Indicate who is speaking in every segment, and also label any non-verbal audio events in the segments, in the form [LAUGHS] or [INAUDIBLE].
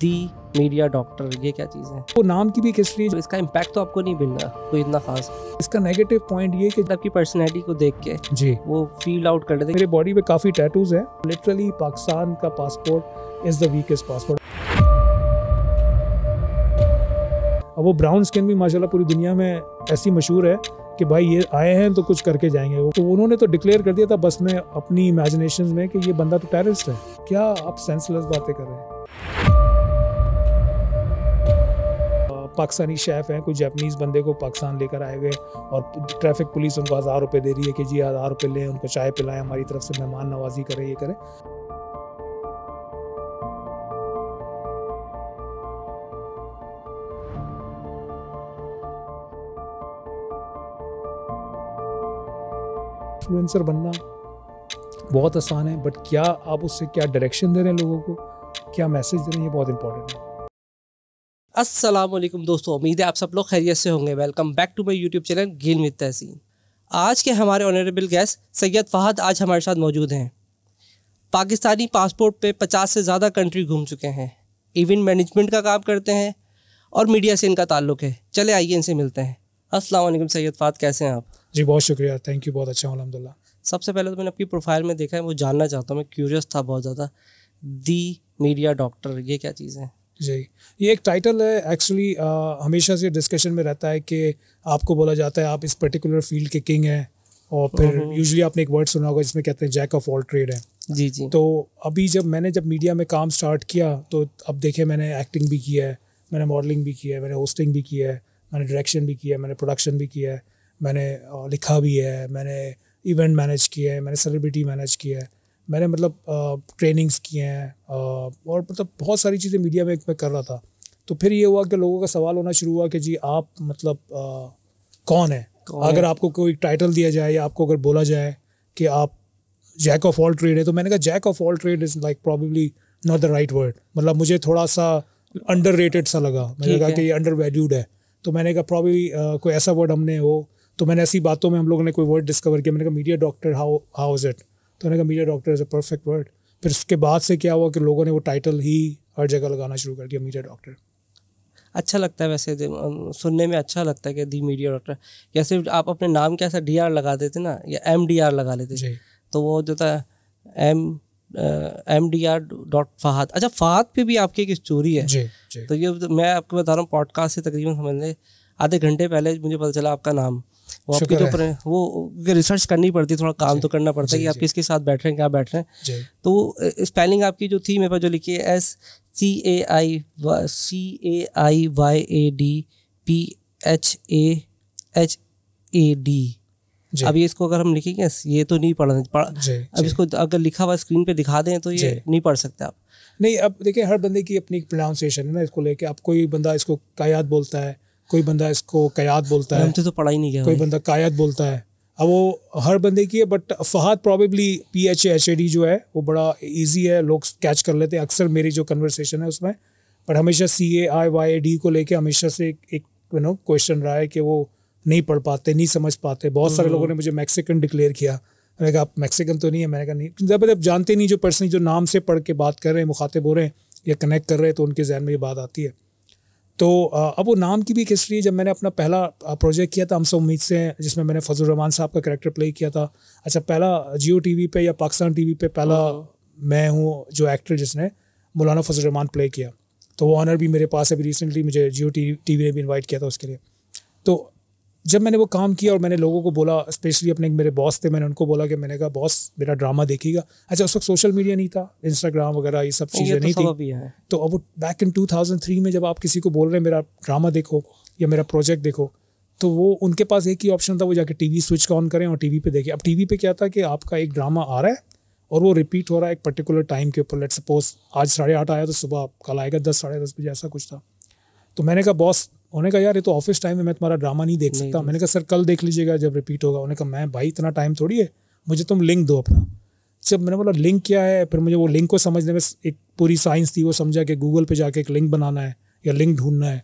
Speaker 1: दी media doctor ये क्या चीज़ है वो नाम की भी किस लिए तो इसका इम्पैक्ट तो आपको नहीं मिल रहा कोई इतना खास इसका नेगेटिव पॉइंट ये कि आपकी मतलब पर्सनैलिटी को देख के जी वो फील आउट कर देते
Speaker 2: मेरे बॉडी पे काफ़ी टैटूज हैं लिटरली पाकिस्तान का passport is the weakest passport अब वो ब्राउन स्किन भी माशाल्लाह पूरी दुनिया में ऐसी मशहूर है कि भाई ये आए हैं तो कुछ करके जाएंगे वो तो उन्होंने तो डिक्लेयर कर दिया था बस में अपनी इमेजिनेशन में कि ये बंदा तो टेररिस्ट है क्या आप सेंसलेस बातें कर रहे हैं पाकिस्तानी शेफ़ हैं कुछ जैपनीज़ बंदे को पाकिस्तान लेकर आए हुए और ट्रैफिक पुलिस उनको हज़ार रुपये दे रही है कि जी हज़ार रुपये लें उनको चाय पिलाएं हमारी तरफ से मेहमान नवाजी करें ये करें इन्फ्लुएंसर बनना बहुत आसान है बट क्या आप उससे क्या डायरेक्शन दे रहे हैं लोगों को क्या मैसेज दे रहे हैं ये बहुत इंपॉर्टेंट है
Speaker 1: असलम दोस्तों उम्मीद है आप सब लोग खैरियत से होंगे welcome back to my YouTube channel gain with Tahseen आज के हमारे ऑनरेबल गेस्ट सैयद फ़हद आज हमारे साथ मौजूद हैं पाकिस्तानी पासपोर्ट पे 50 से ज़्यादा कंट्री घूम चुके हैं इवेंट मैनेजमेंट का काम करते हैं और मीडिया से इनका ताल्लुक है चले आइए इनसे मिलते हैं असलम सैयद फ़हद कैसे हैं आप
Speaker 2: जी बहुत शुक्रिया थैंक यू बहुत अच्छा अलहमदिल्ला
Speaker 1: सबसे पहले तो मैंने आपकी प्रोफाइल में देखा है वो जानना चाहता हूँ मैं क्यूरियस था बहुत ज़्यादा दी मीडिया डॉक्टर ये क्या चीज़ है
Speaker 2: जी ये एक टाइटल है एक्चुअली uh, हमेशा से डिस्कशन में रहता है कि आपको बोला जाता है आप इस पर्टिकुलर फील्ड के किंग हैं और फिर यूजुअली आपने एक वर्ड सुना होगा जिसमें कहते हैं जैक ऑफ ऑल ट्रेड है जी जी तो अभी जब मैंने जब मीडिया में काम स्टार्ट किया तो अब देखे मैंने एक्टिंग भी किया है मैंने मॉडलिंग भी किया है मैंने होस्टिंग भी किया है मैंने डायरेक्शन भी किया है मैंने प्रोडक्शन भी किया है मैंने uh, लिखा भी है मैंने इवेंट मैनेज किया है मैंने सेलिब्रिटी मैनेज किया है मैंने मतलब ट्रेनिंग्स किए हैं और मतलब बहुत सारी चीज़ें मीडिया में मैं कर रहा था तो फिर ये हुआ कि लोगों का सवाल होना शुरू हुआ कि जी आप मतलब कौन है कौन अगर है? आपको कोई टाइटल दिया जाए या आपको अगर बोला जाए कि आप जैक ऑफ ऑल ट्रेड है तो मैंने कहा jack of all trade is like probably not the right word मतलब मुझे थोड़ा सा अंडर रेटेड सा लगा मैंने कहा कि ये अंडर वैल्यूड है तो मैंने कहा प्रॉबेबली कोई ऐसा वर्ड हमने हो तो मैंने ऐसी बातों में हम लोगों ने कोई वर्ड डिस्कवर किया मैंने कहा media doctor how how is it तो उन्होंने कहा media doctor is a perfect word फिर उसके बाद से क्या हुआ कि लोगों ने वो टाइटल ही हर जगह लगाना शुरू कर दिया मीडिया डॉक्टर
Speaker 1: अच्छा लगता है वैसे सुनने में अच्छा लगता है कि दी मीडिया डॉक्टर या सिर्फ आप अपने नाम के ऐसा डी लगा देते ना या एम लगा लेते तो वो जो था M M D R dot Fahad अच्छा फहाद पे भी आपकी एक स्टोरी है जी, जी. तो ये मैं आपको बता रहा हूँ पॉडकास्ट से तकरीबन समझ लें आधे घंटे पहले मुझे पता चला आपका नाम वो आपके तो पर, वो रिसर्च करनी पड़ती है थोड़ा काम तो करना पड़ता है कि आप किसके साथ बैठ रहे हैं क्या बैठ रहे हैं तो स्पेलिंग आपकी जो थी मेरे पास जो लिखी है S C A I C A I Y A D P H A H A D अब ये इसको अगर हम लिखेंगे ये तो नहीं पढ़ पढ़ अब इसको अगर लिखा हुआ स्क्रीन पे दिखा दें तो ये नहीं पढ़ सकते आप नहीं अब देखिए हर बंदे की अपनी
Speaker 2: प्रोनाउंसिएशन है ना इसको लेके आप कोई बंदा इसको कायात बोलता है कोई बंदा इसको कयात बोलता है तो
Speaker 1: पढ़ा ही नहीं गया कोई
Speaker 2: बंदा कायत बोलता है अब वो हर बंदे की है but Fahad probably P H H A D जो है वो बड़ा ईजी है लोग कैच कर लेते हैं अक्सर मेरी जो कन्वर्सेशन है उसमें बट हमेशा सी A I Y A D को लेके हमेशा से एक यू नो क्वेश्चन रहा है कि वो नहीं पढ़ पाते नहीं समझ पाते बहुत सारे हम्म। लोगों ने मुझे मैक्सिकन डिक्लेयर किया मैंने कहा आप मैक्सिकन तो नहीं है मैंने कहा नहीं जब जब जानते नहीं जो पर्सन जो नाम से पढ़ के बात कर रहे हैं मुखातिब हो रहे हैं या कनेक्ट कर रहे हैं तो उनके जहन में ये बात आती है तो अब वो नाम की भी एक हिस्ट्री जब मैंने अपना पहला प्रोजेक्ट किया था हमसे उम्मीद से जिसमें मैंने फजल रहमान साहब का करेक्टर प्ले किया था अच्छा पहला जियो टी पे या पाकिस्तान टीवी पे पहला हाँ। मैं हूँ जो एक्टर जिसने मौलाना फजल रहमान प्ले किया तो वो ऑनर भी मेरे पास अभी रिसेंटली मुझे जियो टी वी ने भी इन्वाइट किया था उसके लिए तो जब मैंने वो काम किया और मैंने लोगों को बोला स्पेशली अपने मेरे बॉस थे मैंने उनको बोला कि मैंने कहा बॉस मेरा ड्रामा देखेगा अच्छा उस वक्त सोशल मीडिया नहीं था इंस्टाग्राम वगैरह ये सब चीज़ें तो नहीं थी तो अब बैक इन टू में जब आप किसी को बोल रहे हैं मेरा ड्रामा देखो या मेरा प्रोजेक्ट देखो तो वो उनके पास एक ही ऑप्शन था वो जाके टीवी स्विच ऑन करें और टीवी पे देखें अब टीवी पे क्या था कि आपका एक ड्रामा आ रहा है और वो रिपीट हो रहा है एक पर्टिकुलर टाइम के ऊपर लेट सपोज आज साढ़े आठ आया तो सुबह कल आएगा दस साढ़े दस बजे ऐसा कुछ था तो मैंने कहा बॉस उन्होंने कहा यार ये तो ऑफिस टाइम में मैं तुम्हारा ड्रामा नहीं देख सकता मैंने कहा सर कल देख लीजिएगा जब रिपीट होगा उन्होंने कहा मैं भाई इतना टाइम थोड़ी है मुझे तुम लिंक दो अपना जब मैंने बोला लिंक क्या है फिर मुझे वो लिंक को समझने में एक पूरी साइंस थी वो समझा कि गूगल पे जाके एक लिंक बनाना है या लिंक ढूंढना है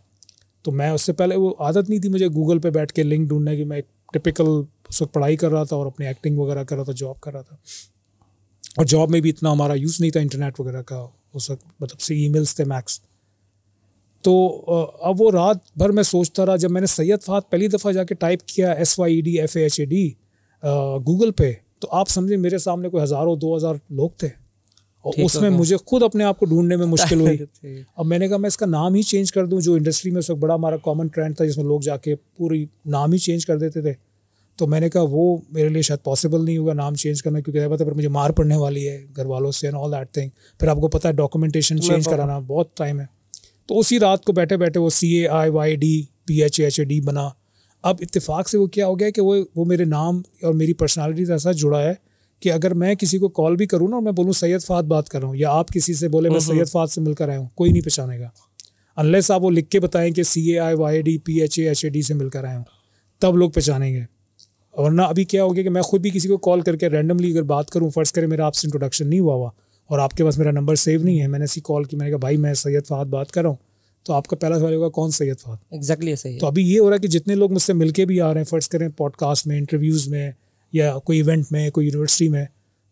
Speaker 2: तो मैं उससे पहले वो आदत नहीं थी मुझे गूगल पे बैठ के लिंक ढूंढने की मैं एक टिपिकल उस वक्त पढ़ाई कर रहा था और अपनी एक्टिंग वगैरह कर रहा था जॉब कर रहा था और जॉब में भी इतना हमारा यूज़ नहीं था इंटरनेट वगैरह का उस वक्त मतलब से ई थे मैक्स तो अब वो रात भर मैं सोचता रहा जब मैंने सैयद फात पहली दफ़ा जाके टाइप किया S Y E D F H A D Google पे तो आप समझे मेरे सामने कोई हज़ारों दो हज़ार लोग थे
Speaker 1: और उसमें मुझे
Speaker 2: खुद अपने आप को ढूंढने में मुश्किल हुई [LAUGHS] अब मैंने कहा मैं इसका नाम ही चेंज कर दूं जो इंडस्ट्री में उस वक्त बड़ा हमारा कॉमन ट्रेंड था जिसमें लोग जाके पूरी नाम ही चेंज कर देते थे तो मैंने कहा वो मेरे लिए शायद पॉसिबल नहीं होगा नाम चेंज करना क्योंकि है पर मुझे मार पड़ने वाली है घर वालों से एंड ऑल दैट थिंग फिर आपको पता है डॉक्यूमेंटेशन चेंज कराना बहुत टाइम है तो उसी रात को बैठे बैठे वो C A I Y D P H H A D बना अब इत्तेफाक से वो क्या हो गया कि वो वो मेरे नाम और मेरी पर्सनालिटी के साथ जुड़ा है कि अगर मैं किसी को कॉल भी करूँ ना और मैं बोलूँ सैयद फात बात कर रहा हूँ या आप किसी से बोले मैं हम्म, सैयद हम्म। फात से मिलकर आया हूँ कोई नहीं पहचानेगा अनलेस आप वो लिख के बताएं कि C A I Y D P H A H A D से मिलकर आया हूँ तब लोग पहचानेंगे ना अभी क्या हो गया कि मैं खुद भी किसी को कॉल करके रैंडमली अगर बात करूँ फर्स्ट करें मेरा आपसे इंट्रोडक्शन नहीं हुआ हुआ और आपके पास मेरा नंबर सेव नहीं है मैंने इसी कॉल की मैंने कहा भाई मैं सैयद फहद बात कर रहा हूँ तो आपका पहला सवाल होगा कौन सैयद फहद
Speaker 1: एग्जैक्टली सही तो
Speaker 2: अभी ये हो रहा है कि जितने लोग मुझसे मिलके भी आ रहे हैं फर्स्ट करें पॉडकास्ट में इंटरव्यूज़ में या कोई इवेंट में कोई यूनिवर्सिटी में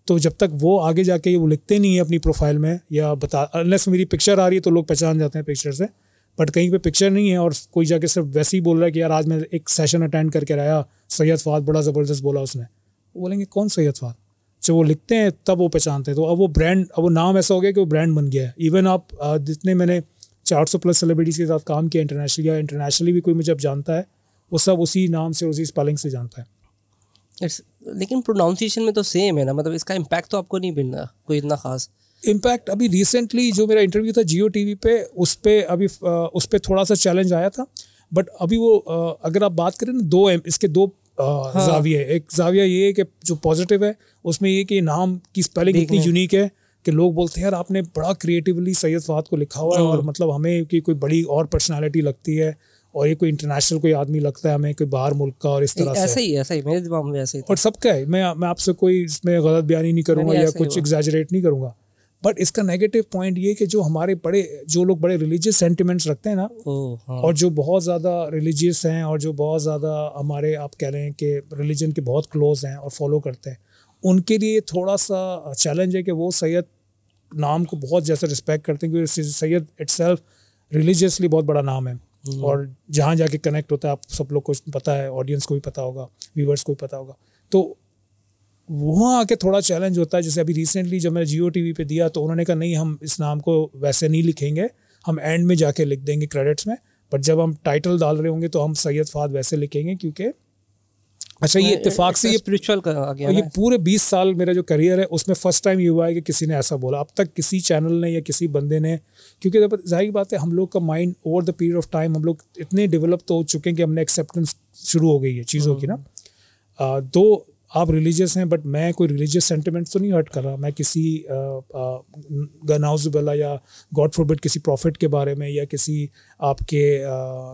Speaker 2: तो जब तक वो आगे जाके वो लिखते नहीं है अपनी प्रोफाइल में या बता अनलेस मेरी पिक्चर आ रही है तो लोग पहचान जाते हैं पिक्चर से बट कहीं पे पिक्चर नहीं है और कोई जाके सिर्फ वैसे ही बोल रहा है कि यार आज मैं एक सेशन अटेंड करके आया सैयद फवाद बड़ा ज़बरदस्त बोला उसने वो बोलेंगे कौन सैयद फवाद जब वो लिखते हैं तब वो पहचानते हैं तो अब वो ब्रांड अब वो नाम ऐसा हो गया कि वो ब्रांड बन गया है इवन आप जितने मैंने 400 प्लस सेलिब्रिटीज़ के साथ काम किया इंटरनेशनल या इंटरनेशनली भी कोई मुझे अब जानता है वो सब उसी नाम से उसी स्पेलिंग से जानता है
Speaker 1: इट्स लेकिन प्रोनाउंसिएशन में तो सेम है ना मतलब इसका इम्पैक्ट तो आपको नहीं मिलना कोई इतना खास इम्पैक्ट अभी रिसेंटली जो मेरा इंटरव्यू था जियो टी वी पर
Speaker 2: उस पर अभी उस पर थोड़ा सा चैलेंज आया था बट अभी वो अगर आप बात करें ना दो इसके दो हाँ। जाविया है एक जाविया ये है कि जो पॉजिटिव है उसमें ये कि नाम की स्पेलिंग इतनी यूनिक है कि लोग बोलते हैं यार आपने बड़ा क्रिएटिवली सैयद फवाद को लिखा हुआ है और हाँ। मतलब हमें कि कोई बड़ी और पर्सनैलिटी लगती है और ये कोई इंटरनेशनल कोई आदमी लगता है हमें कोई बाहर मुल्क का और इस तरह ऐसे से
Speaker 1: ही ऐसा ही मेरे दिमाग में ऐसे ही
Speaker 2: और सबका है मैं मैं आपसे कोई इसमें गलत बयानी नहीं करूँगा या कुछ एग्जेजरेट नहीं करूँगा
Speaker 1: बट इसका नेगेटिव
Speaker 2: पॉइंट ये कि जो हमारे बड़े जो लोग बड़े रिलीजियस सेंटिमेंट्स रखते हैं ना
Speaker 1: हाँ। और
Speaker 2: जो बहुत ज़्यादा रिलीजियस हैं और जो बहुत ज़्यादा हमारे आप कह रहे हैं कि रिलीजन के बहुत क्लोज हैं और फॉलो करते हैं उनके लिए थोड़ा सा चैलेंज है कि वो सैयद नाम को बहुत जैसे रिस्पेक्ट करते हैं क्योंकि सैयद इट्स रिलीजियसली बहुत बड़ा नाम है हम्म। और जहाँ जाके कनेक्ट होता है आप सब लोग को पता है ऑडियंस को भी पता होगा व्यूवर्स को भी पता होगा तो वहाँ आके थोड़ा चैलेंज होता है जैसे अभी रिसेंटली जब मैंने जियो टी पे दिया तो उन्होंने कहा नहीं हम इस नाम को वैसे नहीं लिखेंगे हम एंड में जाके लिख देंगे क्रेडिट्स में बट जब हम टाइटल डाल रहे होंगे तो हम सैयद फाद वैसे लिखेंगे क्योंकि
Speaker 1: अच्छा ये इतफाक से ये स्पिरिचुअल आ गया ये
Speaker 2: पूरे 20 साल मेरा जो करियर है उसमें फर्स्ट टाइम ये हुआ है कि किसी ने ऐसा बोला अब तक किसी चैनल ने या किसी बंदे ने क्योंकि जब जाहिर बात है हम लोग का mind over the period of time हम लोग इतने डेवलप तो हो चुके हैं कि हमने एक्सेप्टेंस शुरू हो गई है चीज़ों की ना हम्म। दो आप रिलीजियस हैं बट मैं कोई रिलीजियस सेंटिमेंट तो नहीं हर्ट कर रहा मैं किसी गनाउजबला या गॉड फॉरबिट किसी प्रॉफिट के बारे में या किसी आपके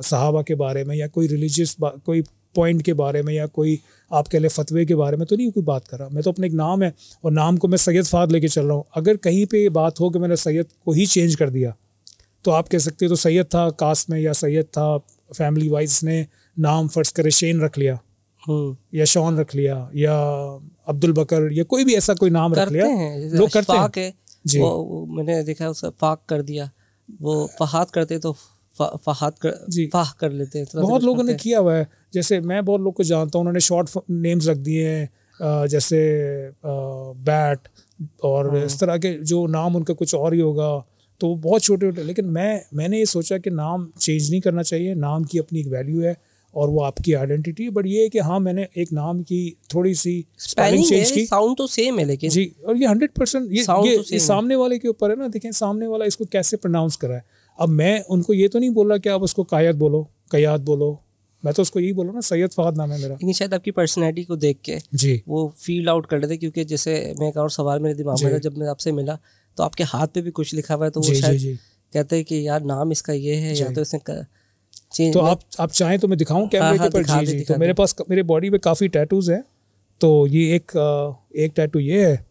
Speaker 2: सहाबा के बारे में या कोई रिलीजियस कोई पॉइंट के बारे में या कोई आप कह लें फतवे के बारे में तो नहीं कोई बात कर रहा मैं तो अपने एक नाम है और नाम को मैं सैयद फाद लेके चल रहा हूँ अगर कहीं पे ये बात हो कि मैंने सैयद को ही चेंज कर दिया तो आप कह सकते हो तो सैयद था कास्ट में या सैयद था फैमिली वाइज ने नाम फ़र्ज करे शेन रख लिया हम्म। या शॉन रख लिया या अब्दुल बकर या कोई भी ऐसा कोई नाम रख लिया लोग करते हैं जी वो
Speaker 1: मैंने देखा उसका फाक कर दिया वो फहाद करते तो फाहत कर फाह कर लेते हैं बहुत लोगों ने
Speaker 2: किया हुआ है जैसे मैं बहुत लोग को जानता हूँ उन्होंने शॉर्ट नेम्स रख दिए हैं जैसे बैट और हाँ। इस तरह के जो नाम उनका कुछ और ही होगा तो बहुत छोटे छोटे लेकिन मैं मैंने ये सोचा कि नाम चेंज नहीं करना चाहिए नाम की अपनी एक वैल्यू है और वो आपकी आइडेंटिटी है बट ये है कि हाँ मैंने एक नाम की थोड़ी सी स्पेलिंग चेंज की
Speaker 1: साउंड तो सेम है लेकिन जी
Speaker 2: और ये हंड्रेड परसेंट ये, ये, तो ये सामने वाले के ऊपर है ना देखें सामने वाला इसको कैसे प्रोनाउंस करा है अब मैं उनको ये तो नहीं बोल रहा कि आप उसको कायद बोलो कयाद बोलो मैं तो उसको यही बोल ना सैयद फवाद नाम है
Speaker 1: मेरा लेकिन शायद आपकी पर्सनैलिटी को देख के जी वो फील आउट कर रहे थे क्योंकि जैसे मैं एक और सवाल मेरे दिमाग में था जब मैं आपसे मिला तो आपके हाथ पे भी कुछ लिखा हुआ है तो वो शायद जी, जी. कहते हैं कि यार नाम इसका ये है या तो इसने कर... तो आप
Speaker 2: आप चाहें तो मैं दिखाऊं कैमरे हाँ, हाँ, के ऊपर जी जी तो मेरे पास मेरे बॉडी पे काफ़ी टैटूज हैं तो ये एक एक टैटू ये है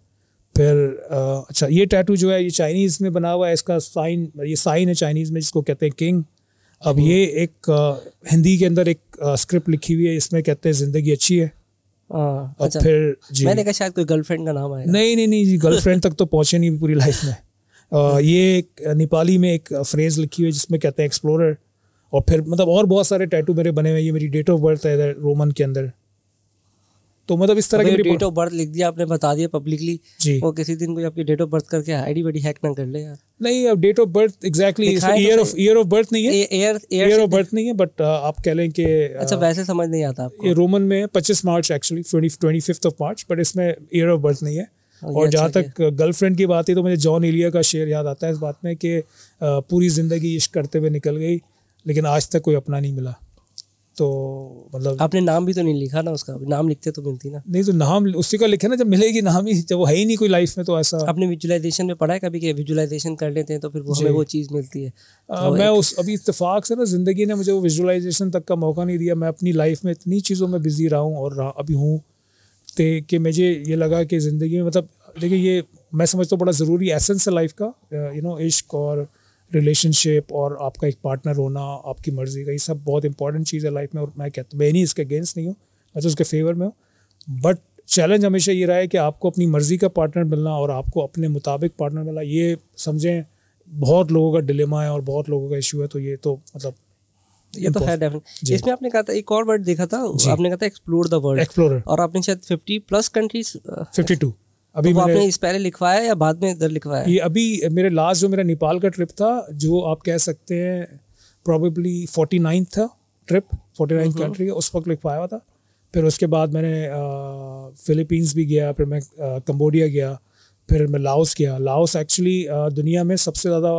Speaker 2: फिर अच्छा ये टैटू जो है ये चाइनीज़ में बना हुआ है इसका साइन ये साइन है चाइनीज़ में जिसको कहते हैं किंग अब ये hmm. एक हिंदी के अंदर एक स्क्रिप्ट लिखी हुई है इसमें
Speaker 1: कहते हैं ज़िंदगी अच्छी है
Speaker 2: और अच्छा, फिर जी मैंने
Speaker 1: कहा शायद कोई गर्लफ्रेंड का नाम आया
Speaker 2: नहीं नहीं नहीं जी गर्लफ्रेंड तक तो पहुँचे नहीं पूरी लाइफ में आ, [LAUGHS] ये एक नेपाली में एक फ्रेज़ लिखी हुई है जिसमें कहते हैं एक्सप्लोरर और फिर मतलब और बहुत सारे टैटू मेरे बने हुए ये मेरी डेट ऑफ बर्थ है रोमन के अंदर
Speaker 1: तो मतलब इस तरह की डेट ऑफ बर्थ लिख दिया आपने बता दिया पब्लिकली जी और किसी दिन कोई आपकी डेट ऑफ बर्थ करके आईडी बड़ी हैक ना कर ले यार नहीं अब date of birth exactly year of year of birth नहीं है ईयर ईयर ऑफ बर्थ नहीं है बट uh, आप कह लें कि uh, अच्छा वैसे समझ नहीं आता
Speaker 2: आपको ये रोमन में 25 March actually 20 25th of March but इसमें ईयर ऑफ बर्थ नहीं है और जहाँ अच्छा तक गर्लफ्रेंड uh, की बात है तो मुझे जॉन एलिया का शेयर याद आता है इस बात में कि पूरी ज़िंदगी इश्क करते हुए निकल गई लेकिन आज तक कोई अपना नहीं मिला तो मतलब आपने नाम
Speaker 1: भी तो नहीं लिखा ना उसका नाम लिखते तो मिलती ना नहीं तो नाम उसी का लिखे ना जब मिलेगी नाम ही जब वो है ही नहीं कोई लाइफ में तो ऐसा आपने विजुलाइजेशन में पढ़ा है कभी कि विजुलाइजेशन कर लेते हैं तो फिर वो हमें वो चीज़ मिलती है तो मैं उस
Speaker 2: अभी इतफाक से ना ज़िंदगी ने मुझे वो विजुलाइजेशन तक का मौका नहीं दिया मैं अपनी लाइफ में इतनी चीज़ों में बिजी रहा हूँ और अभी हूँ कि मुझे ये लगा कि ज़िंदगी में मतलब देखिए ये मैं समझता हूँ बड़ा ज़रूरी एसेंस है लाइफ का यू नो इश्क और रिलेशनशिप और आपका एक पार्टनर होना आपकी मर्ज़ी का ये सब बहुत इंपॉर्टेंट चीज़ है लाइफ में और मैं कहता मैं नहीं इसके अगेंस्ट नहीं हूँ मैं तो उसके फेवर में हूँ बट चैलेंज हमेशा ये रहा है कि आपको अपनी मर्ज़ी का पार्टनर मिलना और आपको अपने मुताबिक पार्टनर मिलना ये समझें बहुत लोगों का डिलेमा है और बहुत लोगों का इशू है तो ये तो मतलब ये तो है इसमें
Speaker 1: आपने कहा था एक और वर्ड देखा था आपने कहा था एक्सप्लोर द वर्ल्ड एक्सप्लोर और आपने शायद 50 प्लस कंट्रीज 52 तो अभी तो आपने इस पहले लिखवाया या बाद में इधर लिखवाया ये अभी मेरे लास्ट जो मेरा नेपाल का ट्रिप था जो आप कह
Speaker 2: सकते हैं प्रॉबेबली फोर्टी नाइन्थ था ट्रिप फोर्टी नाइन्थ कंट्री उस वक्त लिखवाया हुआ था फिर उसके बाद मैंने फिलीपींस भी गया फिर मैं कम्बोडिया गया फिर मैं लाओस गया लाओस एक्चुअली दुनिया में सबसे ज़्यादा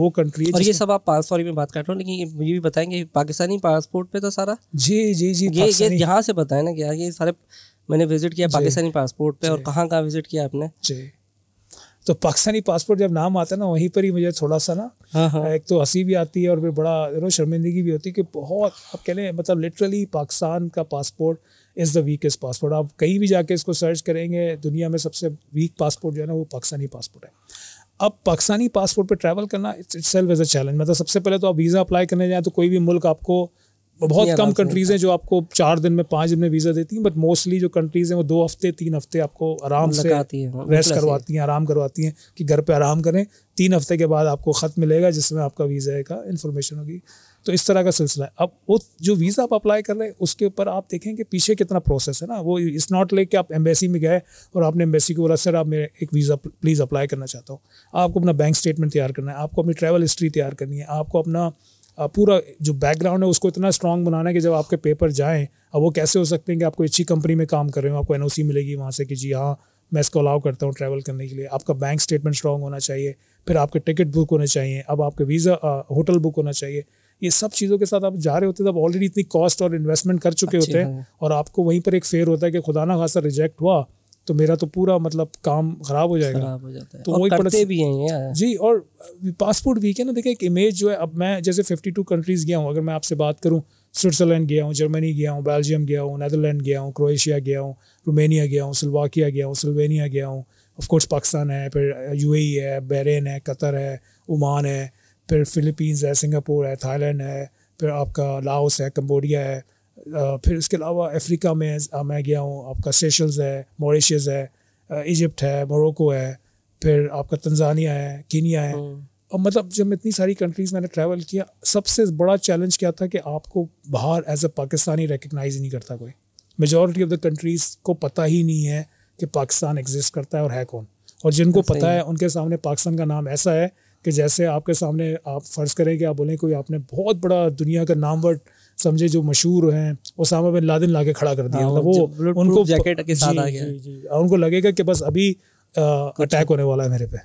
Speaker 2: वो कंट्री है और ये
Speaker 1: सब आप पास सॉरी में बात कर रहा हूँ लेकिन ये भी बताएंगे पाकिस्तानी पासपोर्ट पे तो सारा जी जी जी ये ये यहाँ से बताएं ना क्या ये सारे मैंने विजिट किया पाकिस्तानी पासपोर्ट पे और कहाँ कहाँ विजिट किया आपने जी
Speaker 2: तो पाकिस्तानी पासपोर्ट जब नाम आता है ना वहीं पर ही मुझे थोड़ा सा ना हाँ, हाँ। एक तो हंसी भी आती है और फिर बड़ा यू नो शर्मिंदगी भी होती है कि बहुत आप कह लें मतलब लिटरली पाकिस्तान का passport is the weakest passport आप कहीं भी जाके इसको सर्च करेंगे दुनिया में सबसे वीक पासपोर्ट जो है ना वो पाकिस्तानी पासपोर्ट है अब पाकिस्तानी पासपोर्ट पर ट्रैवल करना itself as a challenge मतलब सबसे पहले तो आप वीज़ा अप्लाई करने जाएँ तो कोई भी मुल्क आपको
Speaker 1: बहुत कम कंट्रीज
Speaker 2: हैं जो आपको चार दिन में पाँच दिन में वीज़ा देती हैं बट मोस्टली जो कंट्रीज हैं वो दो हफ्ते तीन हफ्ते आपको आराम से रेस्ट हाँ, करवाती हैं आराम करवाती हैं कि घर पे आराम करें तीन हफ्ते के बाद आपको ख़त मिलेगा जिसमें आपका वीज़ा का इन्फॉर्मेशन होगी तो इस तरह का सिलसिला है अब वो जो वीज़ा आप अप्लाई कर रहे हैं उसके ऊपर आप देखें कि पीछे कितना प्रोसेस है ना वो इस नॉट लाइक कि आप एम्बेसी में गए और आपने एम्बेसी को बोला सर आप मेरे एक वीज़ा प्लीज़ अप्लाई करना चाहता हूँ आपको अपना बैंक स्टेटमेंट तैयार करना है आपको अपनी ट्रैवल हिस्ट्री तैयार करनी है आपको अपना पूरा जो बैकग्राउंड है उसको इतना स्ट्रॉन्ग बनाना है कि जब आपके पेपर जाएँ अब वो कैसे हो सकते हैं कि आपको अच्छी कंपनी में काम कर रहे हो आपको एन मिलेगी वहाँ से कि जी हाँ मैं इसको अलाउ करता हूँ ट्रैवल करने के लिए आपका बैंक स्टेटमेंट स्ट्रॉन्ग होना चाहिए फिर आपके टिकट बुक होने चाहिए अब आपके वीज़ा होटल बुक होना चाहिए ये सब चीज़ों के साथ आप जा रहे होते हैं तब ऑलरेडी इतनी कॉस्ट और इन्वेस्टमेंट कर चुके होते हैं और आपको वहीं पर एक फेयर होता है कि खुदा ना खासा रिजेक्ट हुआ तो मेरा तो पूरा मतलब काम खराब हो जाएगा खराब हो
Speaker 1: जाता है तो वो करते भी हैं
Speaker 2: जी और पासपोर्ट भी है ना देखिए एक इमेज जो है अब मैं जैसे 52 कंट्रीज गया हूँ अगर मैं आपसे बात करूँ स्विट्जरलैंड गया हूँ जर्मनी गया हूँ बेल्जियम गया हूँ नदरलैंड गया हूँ क्रोएशिया गया हूँ रोमेनिया गया हूँ सलवाकिया गया हूँ सलवेनिया गया हूँ ऑफकोर्स पाकिस्तान है फिर यू e है बहरेन है कतर है ओमान है फिर फिलीपींस है सिंगापुर है थाईलैंड है फिर आपका लाओस है कम्बोडिया है Uh, फिर इसके अलावा अफ्रीका में मैं गया हूँ आपका सेशल्स है मॉरिशस है इजिप्ट uh, है मोरको है फिर आपका तंजानिया है कीनिया है और hmm. मतलब जब इतनी सारी कंट्रीज मैंने ट्रैवल किया सबसे बड़ा चैलेंज क्या था कि आपको बाहर एज अ पाकिस्तानी रिकगनाइज नहीं करता कोई मेजोरिटी ऑफ द कंट्रीज़ को पता ही नहीं है कि पाकिस्तान एग्जिस्ट करता है और है कौन और जिनको पता है उनके सामने पाकिस्तान का नाम ऐसा है कि जैसे आपके सामने आप फ़र्ज़ करें कि आप बोलें कोई आपने बहुत बड़ा दुनिया का नामवर्ड समझे जो मशहूर हैं ओसामा बिन लादिन लाके खड़ा कर दिया हाँ, मतलब वो उनको जैकेट के साथ आ गया उनको लगेगा कि बस अभी अटैक होने वाला है मेरे पे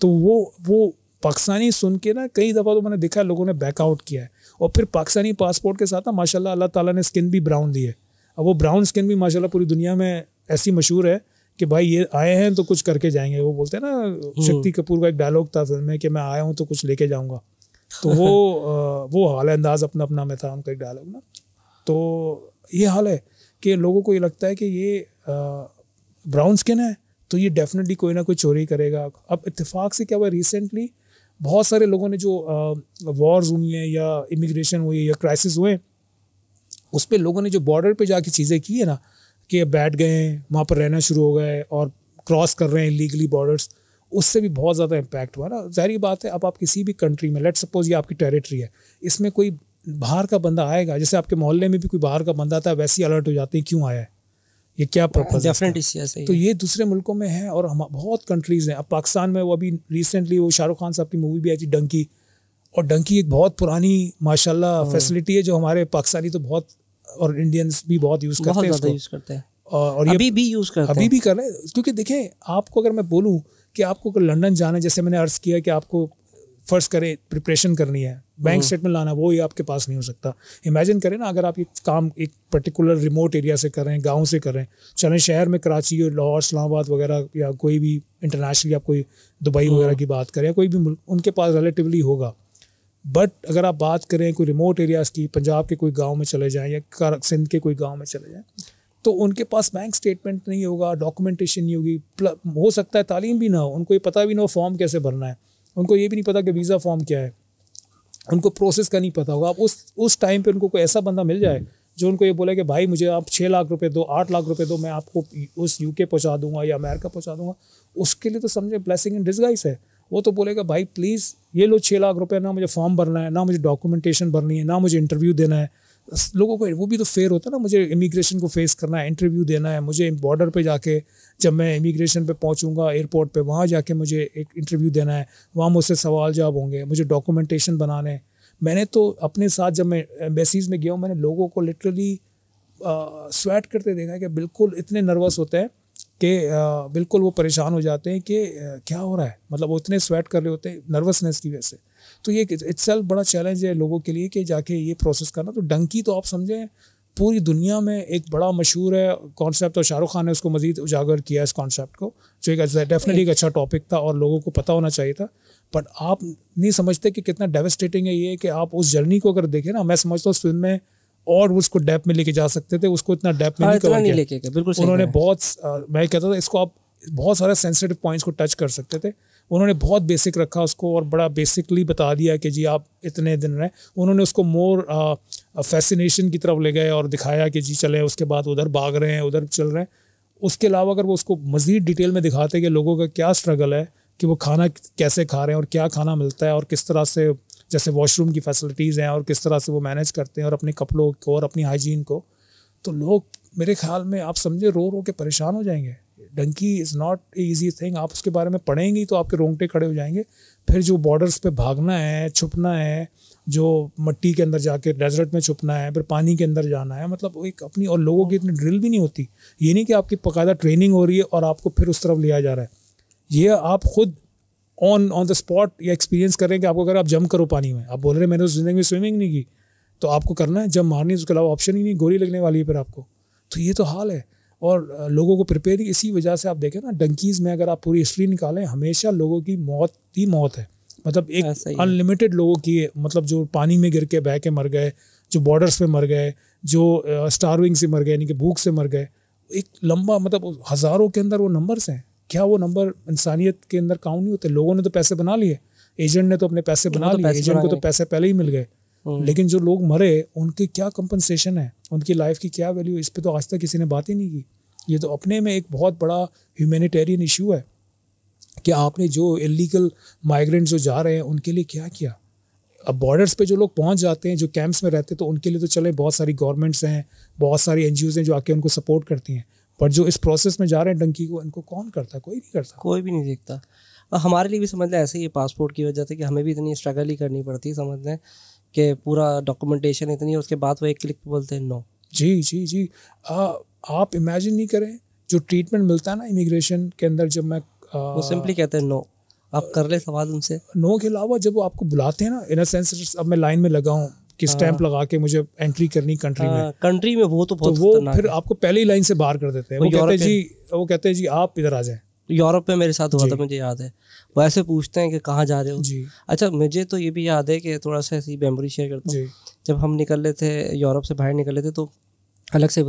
Speaker 2: तो वो वो पाकिस्तानी सुन के ना कई दफ़ा तो मैंने देखा है लोगों ने बैकआउट किया है और फिर पाकिस्तानी पासपोर्ट के साथ ना माशाल्लाह अल्लाह ताला ने स्किन भी ब्राउन दी है अब वो ब्राउन स्किन भी माशाल्लाह पूरी दुनिया में ऐसी मशहूर है कि भाई ये आए हैं तो कुछ करके जाएंगे वो बोलते हैं ना हम्म। शक्ति कपूर का एक डायलॉग था फिल्म में कि मैं आया हूँ तो कुछ लेके जाऊँगा [LAUGHS] तो वो वो हाल अंदाज अपना अपना में था उनका एक डायलॉग ना तो ये हाल है कि लोगों को ये लगता है कि ये ब्राउन स्किन है तो ये डेफिनेटली कोई ना कोई चोरी करेगा अब इतफाक से क्या हुआ रिसेंटली बहुत सारे लोगों ने जो वॉर्स हुई हैं या इमिग्रेशन हुई है या क्राइसिस हुए उस पर लोगों ने जो बॉर्डर पे जाके चीज़ें की है ना कि बैठ गए हैं वहाँ पर रहना शुरू हो गए और क्रॉस कर रहे हैं लीगली बॉर्डर्स उससे भी बहुत ज़्यादा इम्पैक्ट हुआ ना जाहिर बात है अब आप किसी भी कंट्री में लेट सपोज ये आपकी टेरिटरी है इसमें कोई बाहर का बंदा आएगा जैसे आपके मोहल्ले में भी कोई बाहर का बंदा आता है वैसे ही अलर्ट हो जाते हैं क्यों आया है ये क्या पर्पज हाँ, तो ये दूसरे मुल्कों में है और हम बहुत कंट्रीज़ हैं अब पाकिस्तान में वो अभी रिसेंटली वो शाहरुख खान साहब की मूवी भी आई थी डंकी और डंकी एक बहुत पुरानी माशाल्लाह फैसिलिटी हाँ। है जो हमारे पाकिस्तानी तो बहुत और इंडियंस भी बहुत यूज़ करते हैं यूज़ करते हैं और अभी भी यूज़ कर अभी भी कर रहे हैं क्योंकि देखें आपको अगर मैं बोलूँ कि आपको लंदन जाना जैसे मैंने अर्ज किया कि आपको फर्ज करें प्रिपरेशन करनी है बैंक हम्म। स्टेटमेंट लाना वो ही आपके पास नहीं हो सकता इमेजिन करें ना अगर आप ये काम एक पर्टिकुलर रिमोट एरिया से कर रहे हैं गाँव से कर रहे हैं चलें शहर में कराची और लाहौर इस्लामाबाद वगैरह या कोई भी इंटरनेशनल या कोई दुबई हम्म। वगैरह की बात करें या कोई भी मुल्क उनके पास रिलेटिवली होगा बट अगर आप बात करें कोई रिमोट एरियाज़ की पंजाब के कोई गाँव में चले जाएँ या सिंध के कोई गाँव में चले जाएँ तो उनके पास बैंक स्टेटमेंट नहीं होगा डॉक्यूमेंटेशन नहीं होगी हो सकता है तालीम भी ना हो उनको ये पता भी ना हो फॉर्म कैसे भरना है उनको ये भी नहीं पता कि वीज़ा फॉर्म क्या है उनको प्रोसेस का नहीं पता होगा अब उस उस टाइम पे उनको कोई ऐसा बंदा मिल जाए जो उनको ये बोले कि भाई मुझे आप छः लाख रुपए दो आठ लाख रुपए दो मैं आपको उस यूके पहुंचा दूंगा या अमेरिका पहुंचा दूंगा उसके लिए तो समझे ब्लेसिंग इन डिजगाइस है वो तो बोलेगा भाई प्लीज़ ये लो छः लाख रुपये ना मुझे फॉर्म भरना है ना मुझे डॉक्यूमेंटेशन भरनी है ना मुझे इंटरव्यू देना है लोगों को वो भी तो फेयर होता है ना मुझे इमिग्रेशन को फेस करना है इंटरव्यू देना है मुझे बॉर्डर पे जाके जब मैं इमिग्रेशन पे पहुंचूंगा एयरपोर्ट पे वहाँ जाके मुझे एक इंटरव्यू देना है वहाँ मुझसे सवाल जवाब होंगे मुझे डॉक्यूमेंटेशन बनाने मैंने तो अपने साथ जब मैं एम्बेसीज में गया हूँ मैंने लोगों को लिटरली स्वेट करते देखा है कि बिल्कुल इतने नर्वस होते हैं कि बिल्कुल वो परेशान हो जाते हैं कि क्या हो रहा है मतलब वो इतने स्वेट कर रहे होते हैं नर्वसनेस की वजह से तो ये इट्स बड़ा चैलेंज है लोगों के लिए कि जाके ये प्रोसेस करना तो डंकी तो आप समझें पूरी दुनिया में एक बड़ा मशहूर है कॉन्सेप्ट और शाहरुख खान ने उसको मजीद उजागर किया इस कॉन्सेप्ट को जो एक डेफिनेटली एक अच्छा टॉपिक था और लोगों को पता होना चाहिए था बट आप नहीं समझते कि कितना डेवेस्टेटिंग है ये कि आप उस जर्नी को अगर देखें ना मैं समझता हूँ उस फिल्म में और उसको डेप में लेके जा सकते थे उसको इतना डेप में हाँ, नहीं, लेके बिल्कुल उन्होंने बहुत मैं कहता था इसको आप बहुत सारे सेंसिटिव पॉइंट्स को टच कर सकते थे उन्होंने बहुत बेसिक रखा उसको और बड़ा बेसिकली बता दिया कि जी आप इतने दिन रहें उन्होंने उसको मोर फैसिनेशन की तरफ ले गए और दिखाया कि जी चले उसके बाद उधर भाग रहे हैं उधर चल रहे हैं उसके अलावा अगर वो उसको मज़ीद डिटेल में दिखाते कि लोगों का क्या स्ट्रगल है कि वो खाना कैसे खा रहे हैं और क्या खाना मिलता है और किस तरह से जैसे वॉशरूम की फैसिलिटीज़ हैं और किस तरह से वो मैनेज करते हैं और अपने कपड़ों को और अपनी हाइजीन को तो लोग मेरे ख्याल में आप समझे रो रो के परेशान हो जाएंगे donkey is not a easy thing आप उसके बारे में पढ़ेंगे तो आपके रोंगटे खड़े हो जाएंगे फिर जो बॉर्डर्स पे भागना है छुपना है जो मट्टी के अंदर जाके डेजर्ट में छुपना है फिर पानी के अंदर जाना है मतलब एक अपनी और लोगों की इतनी ड्रिल भी नहीं होती ये नहीं कि आपकी बकायदा ट्रेनिंग हो रही है और आपको फिर उस तरफ लिया जा रहा है ये आप खुद ऑन ऑन द स्पॉट या एक्सपीरियंस कर रहे हैं कि आपको अगर आप जम करो पानी में आप बोल रहे हैं मैंने उस जिंदगी में स्विमिंग नहीं की तो आपको करना है जम मारनी उसके अलावा ऑप्शन ही नहीं गोली लगने वाली है फिर आपको तो ये तो हाल है और लोगों को प्रिपेयर इसी वजह से आप देखें ना डंकीज़ में अगर आप पूरी हिस्ट्री निकालें हमेशा लोगों की मौत ही मौत है मतलब एक अनलिमिटेड लोगों की मतलब जो पानी में गिर के बह के मर गए जो बॉर्डर्स पे मर गए जो स्टारविंग से मर गए यानी कि भूख से मर गए एक लंबा मतलब हज़ारों के अंदर वो नंबर्स हैं क्या वो नंबर इंसानियत के अंदर काउंट नहीं होते लोगों ने तो पैसे बना लिए एजेंट ने तो अपने पैसे बना तो लिए एजेंट को तो पैसे पहले ही मिल गए हम्म। लेकिन जो लोग मरे उनके क्या कंपनसेशन है उनकी लाइफ की क्या वैल्यू इस पर तो आज तक किसी ने बात ही नहीं की ये तो अपने में एक बहुत बड़ा ह्यूमेटेरियन इशू है कि आपने जो इलीगल माइग्रेंट जो जा रहे हैं उनके लिए क्या किया अब बॉर्डर्स पे जो लोग पहुंच जाते हैं जो कैंप्स में रहते हैं तो उनके लिए तो चले बहुत सारी गवर्नमेंट्स हैं बहुत सारी एन हैं जो आके उनको सपोर्ट करती हैं पर जो इस प्रोसेस में जा रहे हैं डंकी को इनको कौन करता है कोई नहीं करता
Speaker 1: कोई भी नहीं देखता हमारे लिए भी समझ लें ऐसे ही पासपोर्ट की वजह से कि हमें भी इतनी स्ट्रगल ही करनी पड़ती है समझ लें के पूरा डॉक्यूमेंटेशन इतनी है उसके बाद वो एक क्लिक पे बोलते हैं नो जी जी जी आ, आप इमेजिन नहीं करें जो ट्रीटमेंट मिलता है ना इमिग्रेशन के अंदर जब मैं आ, वो सिंपली कहते हैं नो आप कर ले सवाल उनसे
Speaker 2: नो के अलावा जब वो आपको बुलाते हैं ना इन सेंस अब मैं लाइन में लगा हूँ कि स्टैंप हाँ। लगा के मुझे एंट्री करनी कंट्री में कंट्री हाँ, में वो तो, तो बहुत तो वो फिर
Speaker 1: आपको पहली लाइन से बाहर कर देते हैं वो कहते हैं जी वो कहते हैं जी आप इधर आ जाए यूरोप में मेरे साथ हुआ था मुझे याद है वो ऐसे पूछते हैं कि कहाँ जा रहे हो अच्छा मुझे तो ये भी याद है कि थोड़ा सा ऐसी मेमोरी शेयर करता हूँ जब हम निकल रहे थे यूरोप से बाहर निकल रहे थे तो अलग से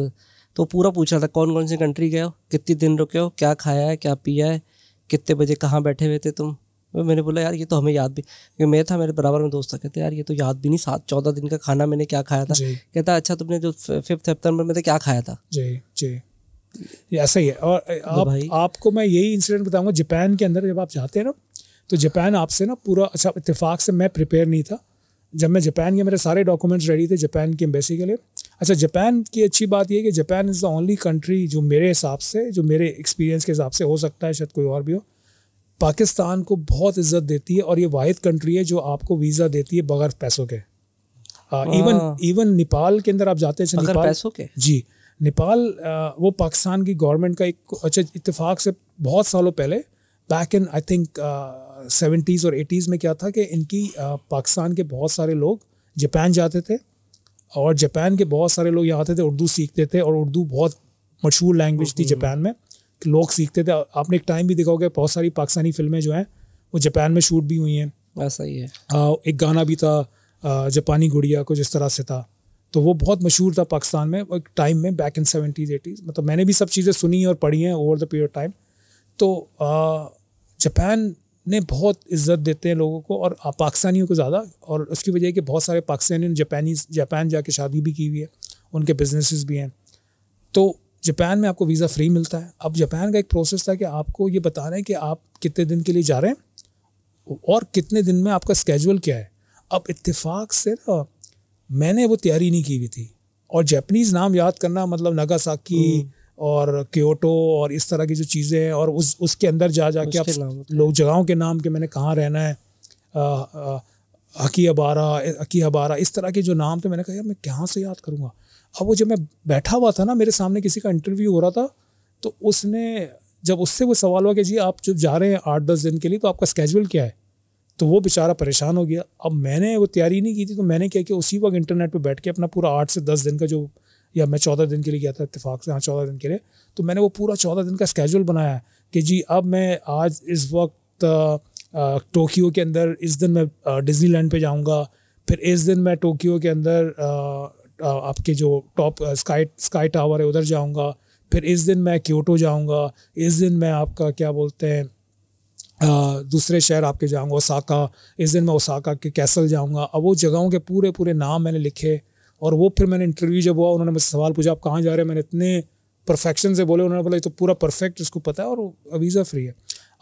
Speaker 1: तो पूरा पूछ रहा था कौन कौन सी कंट्री गए हो कितने दिन रुके हो क्या खाया है क्या पिया है कितने बजे कहाँ बैठे हुए थे तुम तो मैंने बोला यार ये तो हमें याद भी क्योंकि मैं था मेरे बराबर में दोस्त था कहते यार ये तो याद भी नहीं सात चौदह दिन का खाना मैंने क्या खाया था कहता अच्छा तुमने जो फिफ्थ सेप्टेम्बर में तो क्या खाया था जी जी ऐसा ही है और तो आप आपको मैं यही इंसिडेंट बताऊंगा
Speaker 2: जापान के अंदर जब आप जाते हैं ना तो जापान आपसे ना पूरा अच्छा इतफाक़ से मैं प्रिपेयर नहीं था जब मैं जापान के मेरे सारे डॉक्यूमेंट्स रेडी थे जापान की एम्बेसी के लिए अच्छा जापान की अच्छी बात यह कि Japan is the only country जो मेरे हिसाब से जो मेरे एक्सपीरियंस के हिसाब से हो सकता है शायद कोई और भी हो पाकिस्तान को बहुत इज्जत देती है और ये वाहिद कंट्री है जो आपको वीज़ा देती है बगैर पैसों के इवन इवन नेपाल के अंदर आप जाते हैं नेपाल अच्छा पैसों के जी नेपाल वो पाकिस्तान की गवर्नमेंट का एक अच्छा इतफाक़ से बहुत सालों पहले back in I think seventies और एटीज़ में क्या था कि इनकी पाकिस्तान के बहुत सारे लोग जापान जाते थे और जापान के बहुत सारे लोग यहाँ आते थे उर्दू सीखते थे और उर्दू बहुत मशहूर लैंग्वेज थी जापान हम्म, हम्म। में लोग सीखते थे आपने एक टाइम भी देखा होगा बहुत सारी पाकिस्तानी फिल्में जो हैं वो जापान में शूट भी हुई हैं ऐसा हाँ, ही है आ, एक गाना भी था जापानी गुड़िया कुछ इस तरह से था तो वो बहुत मशहूर था पाकिस्तान में एक टाइम में बैक इन सेवेंटीज़ एटीज़ मतलब मैंने भी सब चीज़ें सुनी और पढ़ी हैं ओवर द पीरियड टाइम तो जापान ने बहुत इज्जत देते हैं लोगों को और पाकिस्तानियों को ज़्यादा और उसकी वजह कि बहुत सारे पाकिस्तानियों ने जापानीज जापान जाके शादी भी की हुई है उनके बिजनेस भी हैं तो जापान में आपको वीज़ा फ्री मिलता है अब जापान का एक प्रोसेस था कि आपको ये बता रहे हैं कि आप कितने दिन के लिए जा रहे हैं और कितने दिन में आपका स्केजुअल क्या है अब इतफाक़ से ना मैंने वो तैयारी नहीं की हुई थी और जैपनीज़ नाम याद करना मतलब नगासाकी हम्म। और क्योटो और इस तरह की जो चीज़ें हैं और उस उसके अंदर जा जा के आप लोग जगहों के नाम के मैंने कहाँ रहना है हकी अबारा हकी अबारा इस तरह के जो नाम थे मैंने कहा यार मैं कहाँ से याद करूँगा अब वो जब मैं बैठा हुआ था ना मेरे सामने किसी का इंटरव्यू हो रहा था तो उसने जब उससे वो सवाल हुआ कि जी आप जब जा रहे हैं आठ दस दिन के लिए तो आपका स्केजुअल क्या है तो वो बेचारा परेशान हो गया अब मैंने वो तैयारी नहीं की थी तो मैंने क्या किया उसी वक्त इंटरनेट पर बैठ के अपना पूरा आठ से दस दिन का जो या मैं चौदह दिन के लिए गया था इतफाक़ से हाँ चौदह दिन के लिए तो मैंने वो पूरा चौदह दिन का स्केजूल बनाया कि जी अब मैं आज इस वक्त टोक्यो के अंदर इस दिन मैं डिज्नीलैंड पे जाऊंगा फिर इस दिन मैं टोक्यो के अंदर आ, आ, आपके जो टॉप स्काई स्काई टावर है उधर जाऊंगा फिर इस दिन मैं क्योटो जाऊंगा इस दिन मैं आपका क्या बोलते हैं दूसरे शहर आपके जाऊंगा ओसाका इस दिन मैं ओसाका के कैसल जाऊंगा अब वो जगहों के पूरे पूरे नाम मैंने लिखे और वो फिर मैंने इंटरव्यू जब हुआ उन्होंने मुझसे सवाल पूछा आप कहाँ जा रहे हैं मैंने इतने परफेक्शन से बोले उन्होंने बोला ये तो पूरा परफेक्ट इसको पता है और वीज़ा फ्री है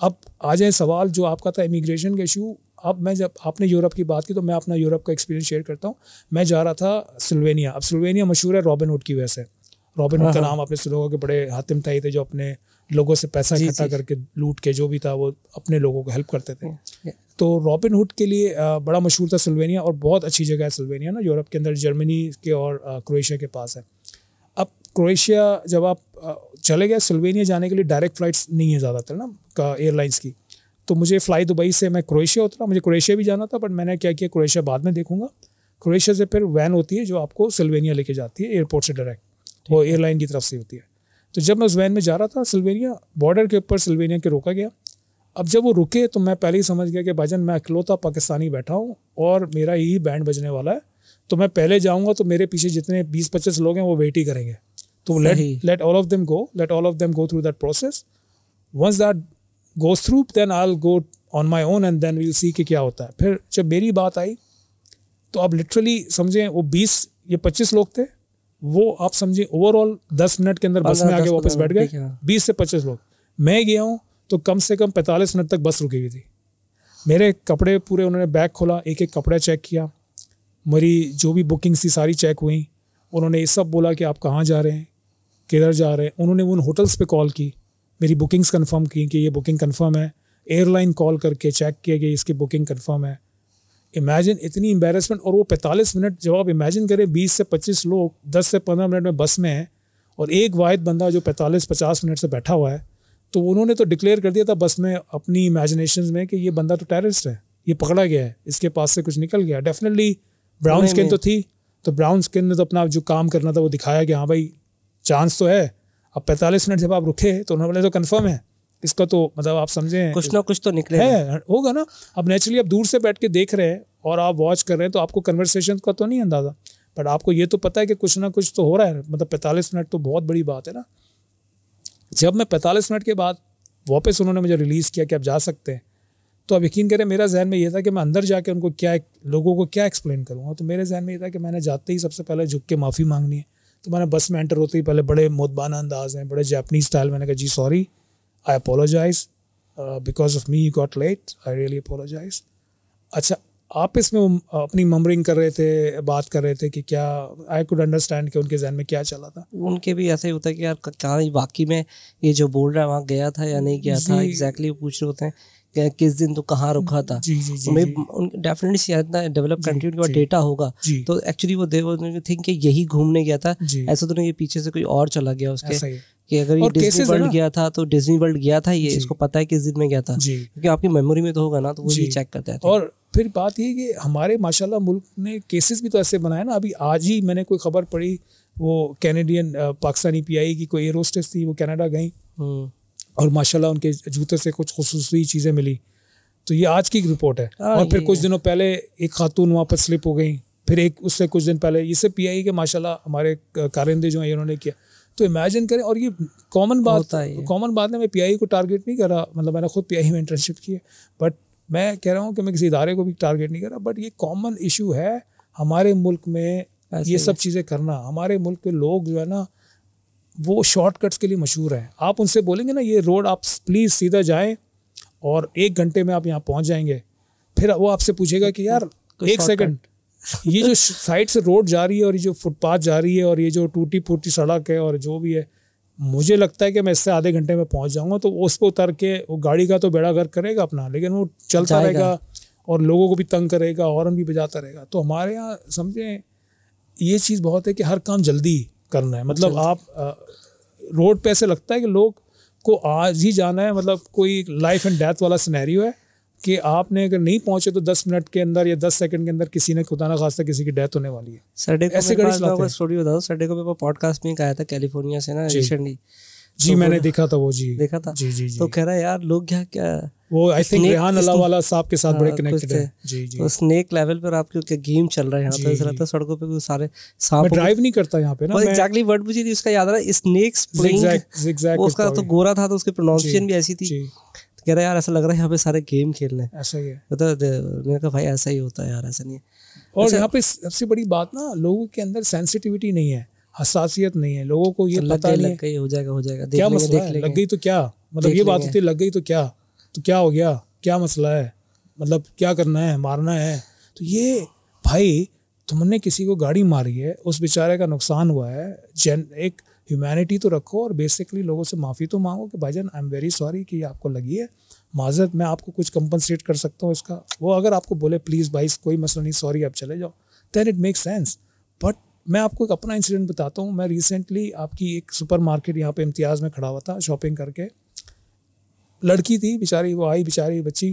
Speaker 2: अब आ जाए सवाल जो आपका था इमिग्रेशन का इशू अब मैं जब आपने यूरोप की बात की तो मैं अपना यूरोप का एक्सपीरियंस शेयर करता हूँ मैं जा रहा था स्लोवेनिया अब स्लोवेनिया मशहूर है रॉबिनहुड की वजह से रॉबिनहुड का हाँ, हाँ। नाम आपने सुना होगा कि बड़े हातिम ताई थे जो अपने लोगों से पैसा इकट्ठा करके लूट के जो भी था वो अपने लोगों को हेल्प करते थे तो रॉबिन हुड के लिए बड़ा मशहूर था सिल्वेनिया और बहुत अच्छी जगह है सिल्वेनिया ना यूरोप के अंदर जर्मनी के और क्रोएशिया के पास है अब क्रोएशिया जब आप चले गए सिल्वेनिया जाने के लिए डायरेक्ट फ्लाइट्स नहीं है ज़्यादातर ना एयरलाइंस की तो मुझे फ्लाई दुबई से मैं क्रोएशिया उतरा मुझे क्रोएशिया भी जाना था बट मैंने क्या किया क्रोएशिया बाद में देखूंगा क्रोएशिया से फिर वैन होती है जो आपको सिल्वेनिया लेके जाती है एयरपोर्ट से डायरेक्ट वो एयरलाइन की तरफ से होती है तो जब मैं उस वैन में जा रहा था सिल्वेनिया बॉर्डर के ऊपर सिल्वेनिया के रोका गया अब जब वो रुके तो मैं पहले ही समझ गया कि भाजन मैं अकलौता पाकिस्तानी बैठा हूँ और मेरा यही बैंड बजने वाला है तो मैं पहले जाऊँगा तो मेरे पीछे जितने बीस पच्चीस लोग हैं वो वेट ही करेंगे तो let let all of them go let all of them go through that process once that goes through then I go on my own and then we'll see कि क्या होता है फिर जब मेरी बात आई तो आप लिटरली समझें वो बीस ये पच्चीस लोग थे वो आप समझिए ओवरऑल दस मिनट के अंदर बस में आके वापस बैठ गए बीस से पच्चीस लोग मैं गया हूँ तो कम से कम पैंतालीस मिनट तक बस रुकी हुई थी मेरे कपड़े पूरे उन्होंने बैग खोला एक एक कपड़ा चेक किया मेरी जो भी बुकिंग्स थी सारी चेक हुई उन्होंने ये सब बोला कि आप कहाँ जा रहे हैं किधर जा रहे हैं उन्होंने उन होटल्स पे कॉल की मेरी बुकिंग्स कंफर्म की कि ये बुकिंग कंफर्म है एयरलाइन कॉल करके चेक किया कि इसकी बुकिंग कंफर्म है इमेजिन इतनी एम्बेरसमेंट और वो पैंतालीस मिनट जब आप इमेजिन करें बीस से पच्चीस लोग दस से पंद्रह मिनट में बस में हैं और एक वाद बंदा जो पैंतालीस पचास मिनट से बैठा हुआ है तो उन्होंने तो डिक्लेयर कर दिया था बस में अपनी इमेजिनेशन में कि ये बंदा तो टेररिस्ट है ये पकड़ा गया है इसके पास से कुछ निकल गया डेफिनेटली ब्राउन स्किन तो थी तो ब्राउन स्किन ने तो अपना जो काम करना था वो दिखाया कि हाँ भाई चांस तो है अब पैंतालीस मिनट जब आप रुके तो उन्होंने बोले तो कन्फर्म है इसका तो मतलब आप समझे कुछ ना कुछ तो निकले है होगा ना अब नेचुरली आप दूर से बैठ के देख रहे हैं और आप वॉच कर रहे हैं तो आपको कन्वर्सेशन का तो नहीं अंदाजा बट आपको ये तो पता है कि कुछ ना कुछ तो हो रहा है मतलब पैंतालीस मिनट तो बहुत बड़ी बात है ना जब मैं पैंतालीस मिनट के बाद वापस उन्होंने मुझे रिलीज़ किया कि आप जा सकते हैं तो अब यकीन करें मेरा जहन में ये था कि मैं अंदर जाके उनको क्या लोगों को क्या एक्सप्लेन करूँगा तो मेरे जहन में ये था कि मैंने जाते ही सबसे पहले झुक के माफ़ी मांगनी है तो मैंने बस में एंटर होते ही पहले बड़े मोतबाना अंदाज हैं बड़े जैपनीज स्टाइल मैंने कहा जी sorry I apologize. Uh, because of me you got late. I really apologize. अच्छा आप इसमें अपनी मम्बरिंग कर रहे थे बात कर रहे थे कि क्या आई कुड अंडरस्टैंड कि उनके जहन में क्या चला था
Speaker 1: उनके भी ऐसे ही होता है कि यार कहाँ वाकई में ये जो बोल रहा है वहाँ गया था या नहीं गया था एग्जैक्टली exactly पूछ रहे होते हैं कि किस दिन तो कहाँ रुका था डेफिनेटली डेवलप कंट्री उनके डेटा होगा तो एक्चुअली वो दे थिंक यही घूमने गया था ऐसा तो नहीं पीछे से कोई और चला गया उसके कि अगर ये डिज्नी वर्ल्ड गया था तो डिज्नी वर्ल्ड गया था ये इसको पता है किस दिन में गया था क्योंकि आपकी मेमोरी में तो होगा ना तो वो ये चेक करता है
Speaker 2: और फिर बात ये कि हमारे माशाल्लाह मुल्क ने केसेस भी तो ऐसे बनाए ना अभी आज ही मैंने कोई खबर पड़ी वो कैनेडियन पाकिस्तानी पीआई की कोई एयर होस्टेस थी वो कनाडा गई हम्म। और माशाल्लाह उनके जूते से कुछ खसूस चीज़ें मिली तो ये आज की रिपोर्ट है हाँ, और फिर कुछ दिनों पहले एक खातून वहाँ पर स्लिप हो गई फिर एक उससे कुछ दिन पहले ये सब पी के माशाल्लाह हमारे कारिंदे जो हैं इन्होंने किया तो इमेजिन करें और ये कॉमन बात है कॉमन बात है मैं पीआई e को टारगेट नहीं कर रहा मतलब मैंने खुद पीआई e में इंटर्नशिप की है बट मैं कह रहा हूँ कि मैं किसी इदारे को भी टारगेट नहीं कर रहा बट ये कॉमन इशू है हमारे मुल्क में ये सब चीज़ें करना हमारे मुल्क के लोग जो है ना वो शॉर्टकट्स के लिए मशहूर हैं आप उनसे बोलेंगे ना ये रोड आप प्लीज़ सीधा जाएं और एक घंटे में आप यहाँ पहुँच जाएंगे फिर वो आपसे पूछेगा कि यार एक सेकंड ये जो साइड से रोड जा रही है और ये जो फुटपाथ जा रही है और ये जो टूटी फूटी सड़क है और जो भी है मुझे लगता है कि मैं इससे आधे घंटे में पहुंच जाऊंगा तो उस पर उतर के वो गाड़ी का तो बेड़ा गर्क करेगा अपना लेकिन वो चलता रहेगा और लोगों को भी तंग करेगा हॉर्न भी बजाता रहेगा तो हमारे यहाँ समझें ये चीज़ बहुत है कि हर काम जल्दी करना है मतलब आप रोड पे ऐसे लगता है कि लोग को आज ही जाना है मतलब कोई लाइफ एंड डेथ वाला सिनेरियो है कि आपने अगर नहीं पहुंचे तो दस मिनट के अंदर या दस सेकंड के अंदर किसी ने खुदा ना खासा किसी की डेथ होने वाली है सडे ऐसे स्टोरी
Speaker 1: बता दो सडे को पॉडकास्ट में आया था कैलिफोर्निया से ना रिसेंटली जी तो मैंने देखा था वो जी देखा था जी जी जी तो कह रहा है यार लोग क्या क्या वो आई थिंक रेहान अल्लाह वाला साहब के साथ हाँ, बड़े कनेक्टेड है जी जी तो स्नेक लेवल पर आपके क्या गेम चल रहा है यहाँ पे इस रहता सड़कों पे भी सारे सांप मैं ड्राइव नहीं करता यहाँ पे ना एग्जैक्टली वर्ड मुझे उसका याद आ रहा है स्नेक्स प्लेइंग उसका तो गोरा था तो उसकी प्रोनाउंसिएशन भी ऐसी थी कह रहा यार ऐसा लग रहा है यहाँ पे सारे गेम खेल रहे हैं ऐसा ही है तो तो मैंने कहा भाई ऐसा ही होता है यार ऐसा नहीं और अच्छा- यहाँ
Speaker 2: पे सबसे बड़ी बात ना लोगों के अंदर सेंसिटिविटी नहीं है हसासियत नहीं है लोगों को ये पता नहीं लग गई हो जाएगा हो जाएगा क्या मसला है लग गई तो क्या मतलब ये बात होती है लग गई तो क्या तो क्या हो गया क्या मसला है मतलब क्या करना है मारना है तो ये भाई तुमने किसी को गाड़ी मारी है उस बेचारे का नुकसान हुआ है जन एक ह्यूमैनिटी तो रखो और बेसिकली लोगों से माफ़ी तो मांगो कि भाईजान आई एम वेरी सॉरी कि आपको लगी है माजरत मैं आपको कुछ कंपनसेट कर सकता हूँ इसका वो अगर आपको बोले प्लीज़ भाई कोई मसला नहीं सॉरी आप चले जाओ then it make sense but मैं आपको एक अपना इंसिडेंट बताता हूँ मैं रिसेंटली आपकी एक सुपर मार्केट यहाँ पर इम्तियाज़ में खड़ा हुआ था शॉपिंग करके लड़की थी बेचारी वो आई बेचारी बच्ची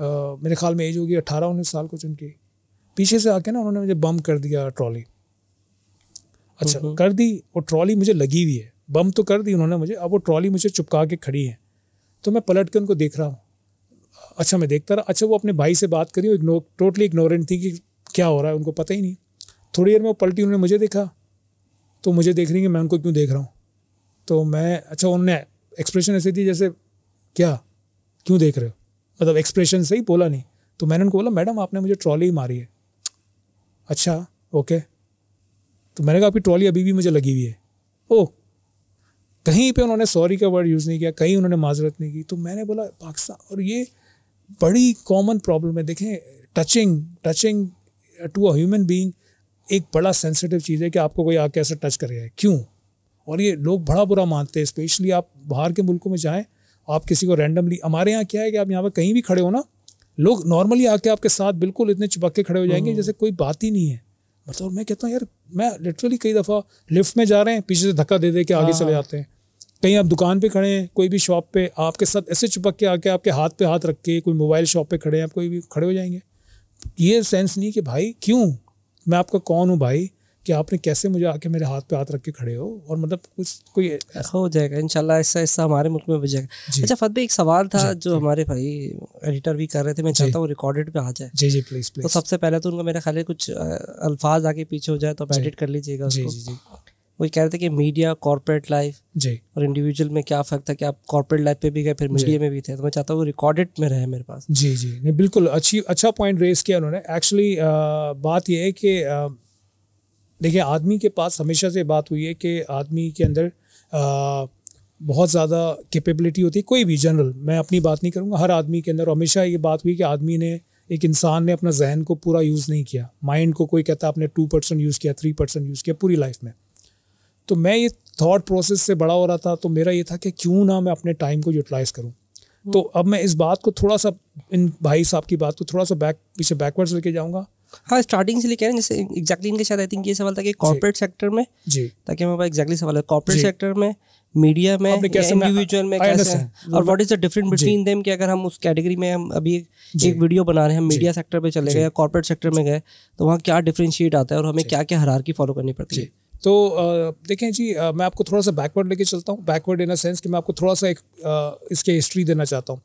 Speaker 2: आ, मेरे ख्याल में एज होगी अट्ठारह उन्नीस साल कुछ उनकी पीछे से आके ना उन्होंने मुझे बम कर दिया ट्रॉली अच्छा कर दी वो ट्रॉली मुझे लगी हुई है बम तो कर दी उन्होंने मुझे अब वो ट्रॉली मुझे चुपका के खड़ी है तो मैं पलट के उनको देख रहा हूँ अच्छा मैं देखता रहा अच्छा वो अपने भाई से बात करी वो इग्नोर टोटली इग्नोरेंट थी कि क्या हो रहा है उनको पता ही नहीं थोड़ी देर में वो पलटी उन्होंने मुझे देखा तो मुझे देख रही कि मैं उनको क्यों देख रहा हूँ तो मैं अच्छा उन्होंने एक्सप्रेशन ऐसे थी जैसे क्या क्यों देख रहे हो मतलब एक्सप्रेशन से ही बोला नहीं तो मैंने उनको बोला मैडम आपने मुझे ट्रॉली मारी है अच्छा ओके तो मैंने कहा आपकी ट्रॉली अभी भी मुझे लगी हुई है ओ कहीं पे उन्होंने सॉरी का वर्ड यूज़ नहीं किया कहीं उन्होंने माजरत नहीं की तो मैंने बोला पाकिस्तान और ये बड़ी कॉमन प्रॉब्लम है देखें touching touching to a human being एक बड़ा सेंसिटिव चीज़ है कि आपको कोई आके ऐसा टच कर है क्यों और ये लोग बड़ा बुरा मानते हैं स्पेशली आप बाहर के मुल्कों में जाएँ आप किसी को रैंडमली हमारे यहाँ क्या है कि आप यहाँ पर कहीं भी खड़े हो ना लोग नॉर्मली आके आपके साथ बिल्कुल इतने चिपक के खड़े हो जाएंगे हम्म। जैसे कोई बात ही नहीं है मतलब मैं कहता हूँ यार मैं लिटरली कई दफ़ा लिफ्ट में जा रहे हैं पीछे से धक्का दे दे के आगे चले हाँ। जाते हैं कहीं आप दुकान पे खड़े हैं कोई भी शॉप पे आपके साथ ऐसे चुपक के आके आपके हाथ पे हाथ रख के कोई मोबाइल शॉप पे खड़े हैं आप कोई भी खड़े हो जाएंगे ये सेंस नहीं कि भाई क्यों
Speaker 1: मैं आपका कौन हूँ भाई कि आपने कैसे मुझे आके मेरे हाथ पे हाथ रख के खड़े हो और मतलब कुछ कोई ऐसा हो जाएगा इनशाला ऐसा ऐसा हमारे मुल्क में बजेगा अच्छा फत एक सवाल था जो हमारे भाई एडिटर भी कर रहे थे मैं चाहता हूँ रिकॉर्डेड पे आ जाए जी जी प्लीज प्लीज तो सबसे पहले तो उनका मेरा ख्याल है कुछ अल्फाज आगे पीछे हो जाए तो आप एडिट कर लीजिएगा जी जी जी वो कह रहे थे कि मीडिया कॉर्पोरेट लाइफ जी और इंडिविजुअल में क्या फ़र्क था कि आप कॉर्पोरेट लाइफ पे भी गए फिर मीडिया में भी थे तो मैं चाहता हूँ रिकॉर्डेड में रहे मेरे पास
Speaker 2: जी जी नहीं बिल्कुल अच्छी अच्छा पॉइंट रेस किया उन्होंने एक्चुअली बात यह है कि आ, देखिए आदमी के पास हमेशा से बात हुई है कि आदमी के अंदर आ, बहुत ज़्यादा कैपेबिलिटी होती है कोई भी जनरल मैं अपनी बात नहीं करूँगा हर आदमी के अंदर हमेशा ये बात हुई कि आदमी ने एक इंसान ने अपना जहन को पूरा यूज़ नहीं किया माइंड को कोई कहता आपने टू परसेंट यूज़ किया थ्री परसेंट यूज़ किया पूरी लाइफ में तो मैं ये थाट प्रोसेस से बड़ा हो रहा था तो मेरा ये था कि क्यों ना मैं अपने टाइम को यूटिलाइज़ करूँ तो अब मैं इस
Speaker 1: बात को थोड़ा सा इन भाई साहब की बात को थोड़ा सा बैक पीछे बैकवर्ड्स लेके जाऊँगा हाँ स्टार्टिंग से लेके आए जैसे एग्जैक्टली इनके साथ आई थिंक ये सवाल था कि कॉर्पोरेट सेक्टर में जी ताकि हमारे पास एग्जैक्टली सवाल है कॉर्पोरेट सेक्टर में मीडिया में इंडिविजुअल में कैसे और what is the difference between them कि अगर हम उस कैटेगरी में हम अभी एक वीडियो बना रहे हैं मीडिया सेक्टर पे चले गए या कॉर्पोरेट सेक्टर में गए तो वहाँ क्या डिफरेंशिएट आता है और हमें क्या क्या हरार की फॉलो करनी पड़ती है
Speaker 2: तो देखें जी मैं आपको थोड़ा सा बैकवर्ड लेके चलता हूँ बैकवर्ड इन अ सेंस कि मैं आपको थोड़ा सा एक इसके हिस्ट्री देना चाहता हूँ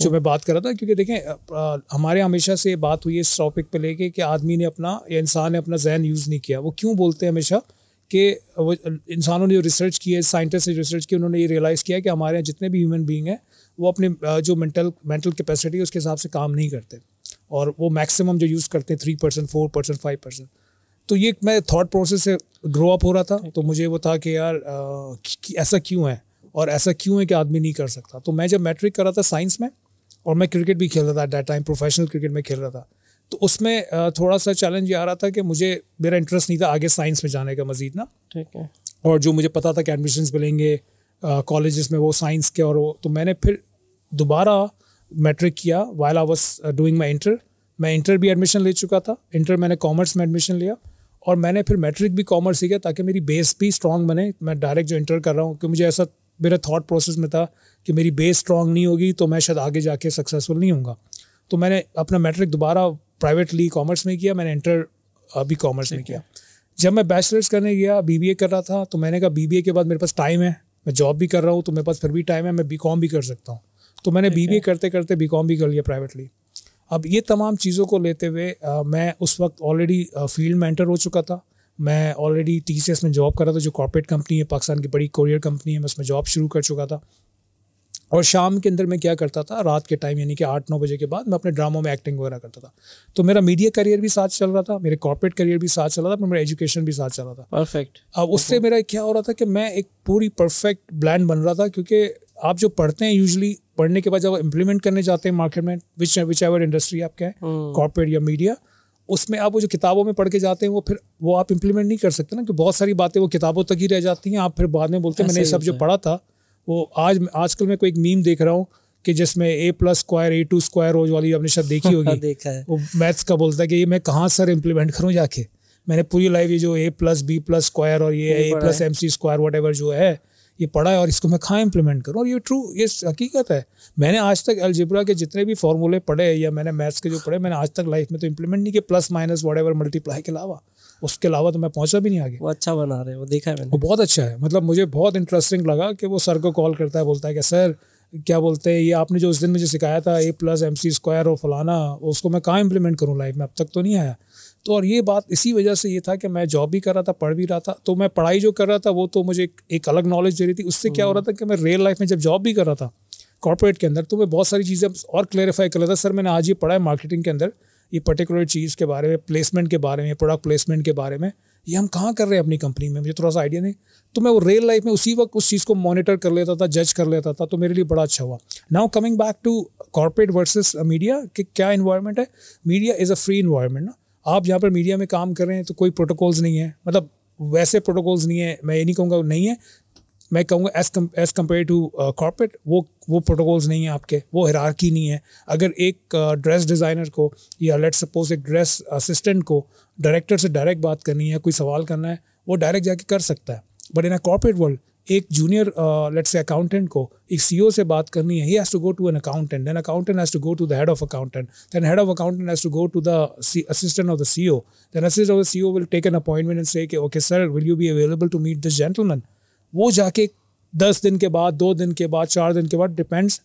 Speaker 2: जो मैं बात कर रहा था क्योंकि देखें हमारे हमेशा से बात हुई है इस टॉपिक पे लेके कि आदमी ने अपना या इंसान ने अपना जहन यूज़ नहीं किया वो क्यों बोलते हैं हमेशा कि वो इंसानों ने जो रिसर्च की है साइंटिस्ट ने रिसर्च की उन्होंने ये रियलाइज़ किया कि हमारे यहाँ जितने भी ह्यूमन बींग हैं वो अपने जो मेंटल मेंटल कैपेसिटी है उसके हिसाब से काम नहीं करते और वो मैक्सिमम जो यूज़ करते हैं three percent four percent five percent तो ये मैं थॉट प्रोसेस से ग्रो अप हो रहा था तो मुझे वो था कि यार ऐसा क्यों है और ऐसा क्यों है कि आदमी नहीं कर सकता तो मैं जब मैट्रिक कर रहा था साइंस में और मैं क्रिकेट भी खेल रहा था डेट टाइम प्रोफेशनल क्रिकेट में खेल रहा था तो उसमें थोड़ा सा चैलेंज ये आ रहा था कि मुझे मेरा इंटरेस्ट नहीं था आगे साइंस में जाने का मजीद ना ठीक है और जो मुझे पता था कि एडमिशन मिलेंगे कॉलेज में वो साइंस के और वो तो मैंने फिर दोबारा मैट्रिक किया while I was doing my inter मैं इंटर भी एडमिशन ले चुका था इंटर मैंने कॉमर्स में एडमिशन लिया और मैंने फिर मैट्रिक भी कॉमर्स ही किया ताकि मेरी बेस भी स्ट्रांग बने मैं डायरेक्ट जो इंटर कर रहा हूँ क्योंकि मुझे ऐसा मेरा थॉट प्रोसेस में था कि मेरी बेस स्ट्रांग नहीं होगी तो मैं शायद आगे जाके सक्सेसफुल नहीं हूँ तो मैंने अपना मैट्रिक दोबारा प्राइवेटली कॉमर्स में किया मैंने इंटर अभी कॉमर्स में किया जब मैं बैचलर्स करने गया बीबीए कर रहा था तो मैंने कहा बीबीए के बाद मेरे पास टाइम है मैं जॉब भी कर रहा हूँ तो मेरे पास फिर भी टाइम है मैं बीकॉम भी कर सकता हूँ तो मैंने बीबीए करते करते बीकॉम भी कर लिया प्राइवेटली अब ये तमाम चीज़ों को लेते हुए मैं उस वक्त ऑलरेडी फील्ड में एंटर हो चुका था मैं ऑलरेडी टी सी एस में जॉब कर रहा था जो कॉर्पोरेट कंपनी है पाकिस्तान की बड़ी कोरियर कंपनी है मैं उसमें जॉब शुरू कर चुका था और शाम के अंदर मैं क्या करता था रात के टाइम यानी कि आठ नौ बजे के बाद मैं अपने ड्रामों में एक्टिंग वगैरह करता था तो मेरा मीडिया करियर भी साथ चल रहा था मेरे कॉर्पोरेट करियर भी साथ चल रहा था मेरा एजुकेशन भी साथ चल रहा था परफेक्ट अब उससे मेरा क्या हो रहा था कि मैं एक पूरी परफेक्ट ब्लैंड बन रहा था क्योंकि आप जो पढ़ते हैं यूजली पढ़ने के बाद जब इंप्लीमेंट करने जाते हैं मार्केट में विच विच एवर इंडस्ट्री आपके हैं कॉर्पोरेट या मीडिया उसमें आप वो जो किताबों में पढ़ के जाते हैं वो फिर वो आप इम्प्लीमेंट नहीं कर सकते ना कि बहुत सारी बातें वो किताबों तक ही रह जाती हैं आप फिर बाद में बोलते हैं मैंने ये सब जो पढ़ा था वो आज आजकल मैं कोई एक मीम देख रहा हूँ कि जिसमें a plus square a two square रोज वाली आपने शायद देखी [LAUGHS] होगी देखा है वो मैथ्स का बोलता है कि ये मैं कहाँ सर इम्प्लीमेंट करूँ जाके मैंने पूरी लाइफ ये जो a plus b plus square और ये a plus m c square what जो है ये पढ़ा है और इसको मैं कहाँ इम्प्लीमेंट करूँ और ये ट्रू ये हकीकत है मैंने आज तक एलजिब्रा के जितने भी फॉर्मूले पढ़े या मैंने मैथ्स के जो पढ़े मैंने आज तक लाइफ में तो इम्प्लीमेंट नहीं किया plus minus whatever multiply के अलावा उसके अलावा तो मैं पहुंचा भी नहीं आगे वो अच्छा बना रहे वो देखा है मैंने वो बहुत अच्छा है मतलब मुझे बहुत इंटरेस्टिंग लगा कि वो सर को कॉल करता है बोलता है कि सर क्या बोलते हैं ये आपने जो उस दिन मुझे सिखाया था a plus m c square और फलाना उसको मैं कहाँ इम्प्लीमेंट करूँ लाइफ में अब तक तो नहीं आया तो और ये बात इसी वजह से ये था कि मैं जॉब भी कर रहा था पढ़ भी रहा था तो मैं पढ़ाई जो कर रहा था वो तो मुझे एक, एक अलग नॉलेज दे रही थी उससे क्या हो रहा हम्म। था कि मैं रियल लाइफ में जब जॉब भी कर रहा था कॉर्पोरेट के अंदर तो मैं बहुत सारी चीज़ें और क्लेरिफाई कर रहा था सर मैंने आज ये पढ़ा है मार्केटिंग के अंदर ये पर्टिकुलर चीज़ के बारे में प्लेसमेंट के बारे में प्रोडक्ट प्लेसमेंट के बारे में ये हम कहाँ कर रहे हैं अपनी कंपनी में मुझे थोड़ा सा आइडिया नहीं तो मैं वो रियल लाइफ में उसी वक्त उस चीज़ को मॉनिटर कर लेता था जज कर लेता था तो मेरे लिए बड़ा अच्छा हुआ now coming back to corporate versus media कि क्या इन्वायरमेंट है media is a free environment ना आप जहाँ पर मीडिया में काम कर रहे हैं तो कोई प्रोटोकॉल्स नहीं है मतलब वैसे प्रोटोकॉल्स नहीं है मैं ये नहीं कहूँगा नहीं है मैं कहूँगा as come as compare to corporate वो वो प्रोटोकॉल्स नहीं है आपके वो हिरारकी नहीं है अगर एक ड्रेस uh, डिज़ाइनर को या लेट सपोज एक ड्रेस असिस्टेंट को डायरेक्टर से डायरेक्ट बात करनी है कोई सवाल करना है वो डायरेक्ट जाके कर सकता है but in a corporate world एक जूनियर लेट्स से अकाउंटेंट को एक सीईओ e से बात करनी है he has to go to an accountant then accountant has to go to the head of accountant then head of accountant has to go to the assistant of the CEO then assistant of the CEO will take an appointment and say कि okay sir will you be available to meet this gentleman वो जाके दस दिन के बाद दो दिन के बाद चार दिन के बाद depends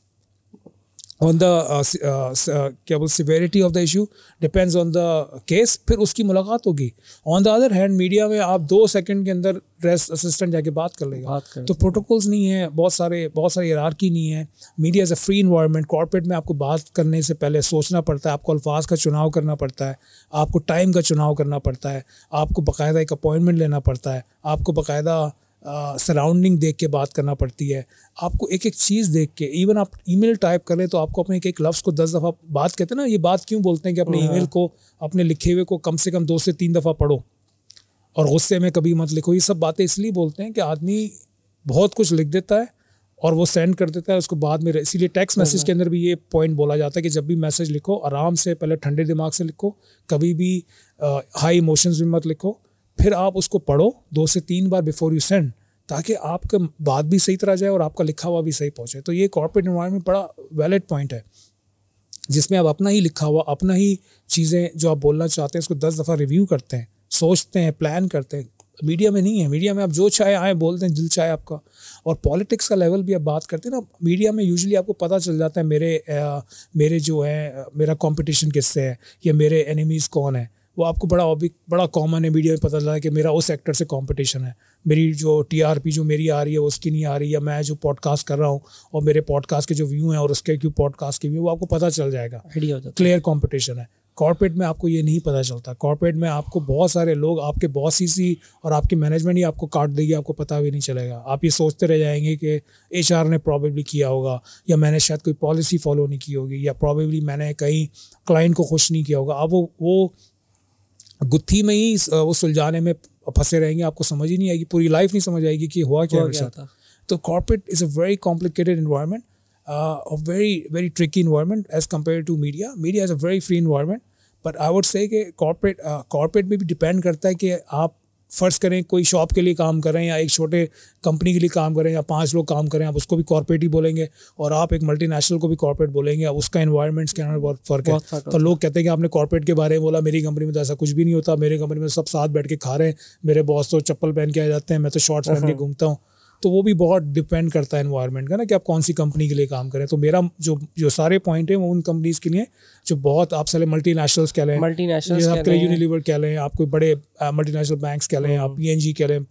Speaker 2: on the uh, uh, uh, क्या बोल severity of the issue depends on the case फिर उसकी मुलाकात होगी on the other hand media में आप दो सेकंड के अंदर ड्रेस असिस्टेंट जाके बात कर लेगा बात कर तो प्रोटोकॉल्स नहीं है बहुत सारे बहुत सारी की नहीं है media is a free environment corporate में आपको बात करने से पहले सोचना पड़ता है आपको अल्फाज का चुनाव करना पड़ता है आपको टाइम का चुनाव करना पड़ता है आपको बाकायदा एक अपॉइंटमेंट लेना पड़ता है आपको बाकायदा सराउंडिंग देख के बात करना पड़ती है आपको एक एक चीज़ देख के इवन आप ईमेल टाइप करें तो आपको अपने एक एक लफ्ज़ को दस दफ़ा बात कहते हैं ना ये बात क्यों बोलते हैं कि अपने ईमेल हाँ। को अपने लिखे हुए को कम से कम दो से तीन दफ़ा पढ़ो और गुस्से में कभी मत लिखो ये सब बातें इसलिए बोलते हैं कि आदमी बहुत कुछ लिख देता है और वो सेंड कर देता है उसको बाद में इसीलिए टेक्स्ट मैसेज हाँ। के अंदर भी ये पॉइंट बोला जाता है कि जब भी मैसेज लिखो आराम से पहले ठंडे दिमाग से लिखो कभी भी हाई इमोशंस भी मत लिखो फिर आप उसको पढ़ो दो से तीन बार बिफोर यू सेंड ताकि आपका बात भी सही तरह जाए और आपका लिखा हुआ भी सही पहुँचे तो ये कॉरपोरेट इन्वायरमेंट बड़ा वैलिड पॉइंट है जिसमें आप अपना ही लिखा हुआ अपना ही चीज़ें जो आप बोलना चाहते हैं उसको दस दफ़ा रिव्यू करते हैं सोचते हैं प्लान करते हैं मीडिया में नहीं है मीडिया में आप जो चाहे आए बोलते हैं दिल चाहे आपका और पॉलिटिक्स का लेवल भी आप बात करते हैं ना मीडिया में यूजुअली आपको पता चल जाता है मेरे आ, मेरे जो है मेरा कंपटीशन किससे है या मेरे एनिमीज़ कौन है वो आपको बड़ा ऑबिक बड़ा कॉमन है मीडिया में पता चला कि मेरा उस एक्टर से कंपटीशन है मेरी जो टीआरपी जो मेरी आ रही है उसकी नहीं आ रही है मैं जो पॉडकास्ट कर रहा हूँ और मेरे पॉडकास्ट के जो व्यू हैं और उसके क्यों पॉडकास्ट के व्यू वो आपको पता चल जाएगा क्लियर कॉम्पिटिशन है कॉर्पोरेट में आपको ये नहीं पता चलता कॉर्पोरेट में आपको बहुत सारे लोग आपके बॉस ही सी और आपकी मैनेजमेंट ही आपको काट देगी आपको पता भी नहीं चलेगा आप ये सोचते रह जाएंगे कि एच ने प्रॉबेबली किया होगा या मैंने शायद कोई पॉलिसी फॉलो नहीं की होगी या प्रॉबेबली मैंने कहीं क्लाइंट को खुश नहीं किया होगा आप वो वो गुत्थी में ही वो सुलझाने में फंसे रहेंगे आपको समझ ही नहीं आएगी पूरी लाइफ नहीं समझ आएगी कि हुआ क्या हुआ था तो corporate is a very complicated environment a very very tricky environment as compare to media media is a very free environment but I would say corporate corporate में भी डिपेंड करता है कि आप फ़र्ज़ करें कोई शॉप के लिए काम कर रहे हैं या एक छोटे कंपनी के लिए काम कर रहे हैं या पांच लोग काम कर रहे हैं आप उसको भी कॉर्पोरेट ही बोलेंगे और आप एक मल्टीनेशनल को भी कॉर्पोरेट बोलेंगे अब उसका इन्वायरमेंट के अंदर बहुत फ़र्क है तो लोग कहते हैं कि आपने कॉर्पोरेट के बारे में बोला मेरी कंपनी में तो ऐसा कुछ भी नहीं होता मेरी कंपनी में तो सब साथ बैठ के खा रहे हैं मेरे बॉस तो चप्पल पहन के आ जाते हैं मैं तो शॉर्ट्स पहन के घूमता हूँ तो वो भी बहुत डिपेंड करता है इन्वायरमेंट का ना कि आप कौन सी कंपनी के लिए काम करें तो मेरा जो जो सारे पॉइंट हैं वो उन कंपनीज़ के लिए जो बहुत आप सारे मल्टी नेशनल्स कह लें मल्टी यूनिलीवर कह लें आप कोई बड़े मल्टी नेशनल बैंक कह लें हम्म। आप पी एन जी कह लें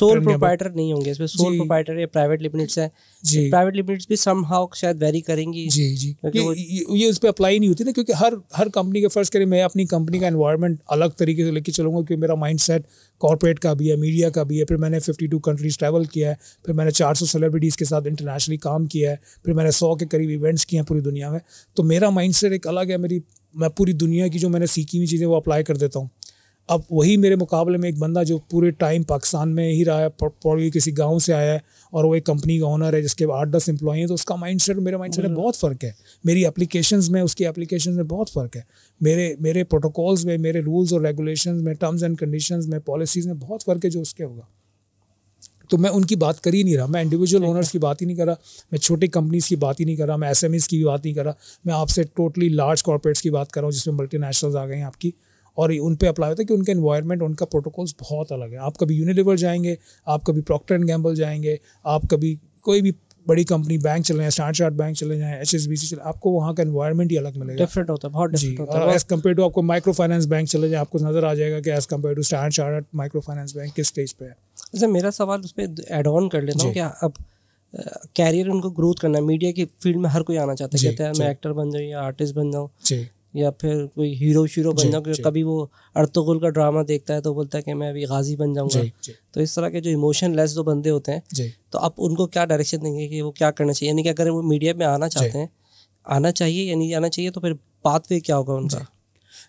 Speaker 2: सोल प्रोपाइटर नहीं होंगे इसमें सोल
Speaker 1: प्रोपाइटर या प्राइवेट लिमिट्स है जी प्राइवेट लिमिट्स भी सम हाउ शायद वेरी करेंगी जी जी
Speaker 2: ये, ये उस पर अप्लाई नहीं होती ना क्योंकि हर हर कंपनी के फर्ज करें मैं अपनी कंपनी का इन्वायरमेंट अलग तरीके से लेके चलूंगा क्योंकि मेरा माइंड सेट कॉरपोरेट का भी है मीडिया का भी है फिर मैंने फिफ्टी टू कंट्रीज ट्रैवल किया है फिर मैंने चार सौ सेलिब्रिटीज़ के साथ इंटरनेशनली काम किया है फिर मैंने सौ के करीब इवेंट्स किए हैं पूरी दुनिया में तो मेरा माइंड सेट एक अलग गया मेरी मैं पूरी दुनिया की जो मैंने सीखी हुई चीज़ें वो अप्लाई कर देता हूँ अब वही मेरे मुकाबले में एक बंदा जो पूरे टाइम पाकिस्तान में ही रहा है पौड़ी किसी गांव से आया है और वो एक कंपनी का ऑनर है जिसके आठ दस एम्प्लॉय हैं तो उसका माइंड सेट मेरे माइंड हम्म। सेट में बहुत फ़र्क है मेरी एप्लीकेशन में उसकी एप्लीकेशन में बहुत फ़र्क है मेरे मेरे प्रोटोकॉल्स में मेरे रूल्स और रेगुलेशन में टर्म्स एंड कंडीशन में पॉलिसीज़ में बहुत फ़र्क है जो उसके होगा तो मैं उनकी बात कर ही नहीं रहा मैं इंडिविजुअल ओनर्स की बात ही नहीं रहा मैं छोटी कंपनीज की बात ही नहीं रहा मैं एस एम की भी बात नहीं करा मैं आपसे टोटली लार्ज कॉरपोरेट्स की बात कर रहा हूँ जिसमें मल्टी आ गए हैं आपकी और उन पर अप्लाई होता है कि उनका इन्वायरमेंट उनका प्रोटोकॉल्स बहुत अलग है आप कभी यूनिलिवर जाएंगे आप कभी प्रॉक्टर एंड गैम्बल जाएंगे आप कभी कोई भी बड़ी कंपनी बैंक चले जाएँ स्टार्ट चार्ट बैंक चले जाएँ एच एस बी सी चले आपको वहाँ का इन्वायरमेंट ही अलग मिलेगा डिफरेंट होता है बहुत डिफरेंट होता है एज कम्पेयर टू आपको माइक्रो फाइनेंस बैंक चले जाए आपको नजर आ जाएगा कि as compare to start chart micro finance bank किस स्टेज पर है
Speaker 1: वैसे मेरा सवाल उस पर एड ऑन कर लेता हूँ क्या अब कैरियर उनको ग्रोथ करना है मीडिया की फील्ड में हर कोई आना चाहता है कहता है मैं एक्टर बन जाऊँ या आर्टिस्ट बन जाऊँ या फिर कोई हीरो शीरो बन जाऊँ कभी वो अर्तगुल का ड्रामा देखता है तो बोलता है कि मैं अभी गाजी बन जाऊँगा तो इस तरह के जो इमोशन लेस जो बंदे होते हैं तो आप उनको क्या डायरेक्शन देंगे कि वो क्या करना चाहिए यानी कि अगर वो मीडिया में आना चाहते हैं आना चाहिए या नहीं आना चाहिए तो फिर पाथवे क्या होगा उनका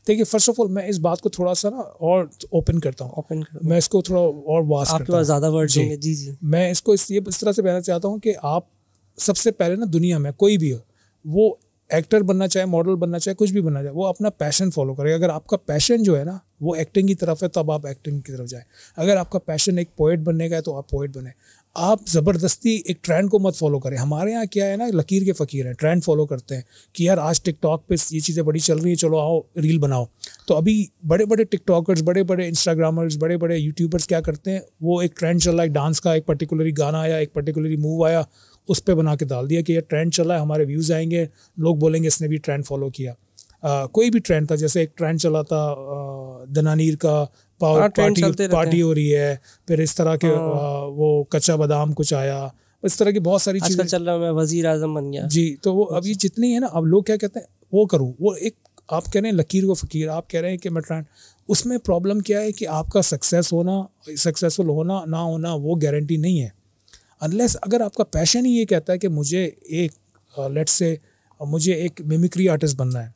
Speaker 1: देखिए फर्स्ट ऑफ ऑल मैं इस बात को थोड़ा सा ना
Speaker 2: और ओपन करता हूँ ओपन मैं इसको थोड़ा और वास आपके पास ज़्यादा वर्ड जी जी मैं इसको इस ये इस तरह से कहना चाहता हूँ कि आप सबसे पहले ना दुनिया में कोई भी हो वो एक्टर बनना चाहे मॉडल बनना चाहे कुछ भी बनना चाहे वो अपना पैशन फॉलो करे अगर आपका पैशन जो है ना वो एक्टिंग की तरफ है तब आप एक्टिंग की तरफ जाए अगर आपका पैशन एक पोइट बनने का है तो आप पोइट बने आप ज़बरदस्ती एक ट्रेंड को मत फॉलो करें हमारे यहाँ क्या है ना लकीर के फ़कीर हैं ट्रेंड फॉलो करते हैं कि यार आज टिकटॉक पे ये चीज़ें बड़ी चल रही हैं चलो आओ रील बनाओ तो अभी बड़े बड़े टिकटॉकर्स बड़े बड़े इंस्टाग्रामर्स बड़े बड़े यूट्यूबर्स क्या करते हैं वो एक ट्रेंड चल रहा है डांस का एक पर्टिकुलरी गाना आया एक पर्टिकुलरी मूव आया उस पर बना के डाल दिया कि यार ट्रेंड चला है हमारे व्यूज़ आएंगे लोग बोलेंगे इसने भी ट्रेंड फॉलो किया कोई भी ट्रेंड था जैसे एक ट्रेंड चला था दनानीर का हाँ, पार्टी पार्टी हो रही है फिर इस तरह के हाँ। वो कच्चा बादाम कुछ आया इस तरह की बहुत सारी चीजें चल रहा है वजीर आजम बन गया जी तो वो अब ये अच्छा। जितनी है ना अब लोग क्या कहते हैं वो करूँ वो एक आप कह रहे हैं लकीर को फ़कीर आप कह रहे हैं कि मैं ट्रांड उसमें प्रॉब्लम क्या है कि आपका सक्सेस होना सक्सेसफुल होना ना होना वो गारंटी नहीं है अनलेस अगर आपका पैशन ही ये कहता है कि मुझे एक लेट्स से मुझे एक मिमिक्री आर्टिस्ट बनना है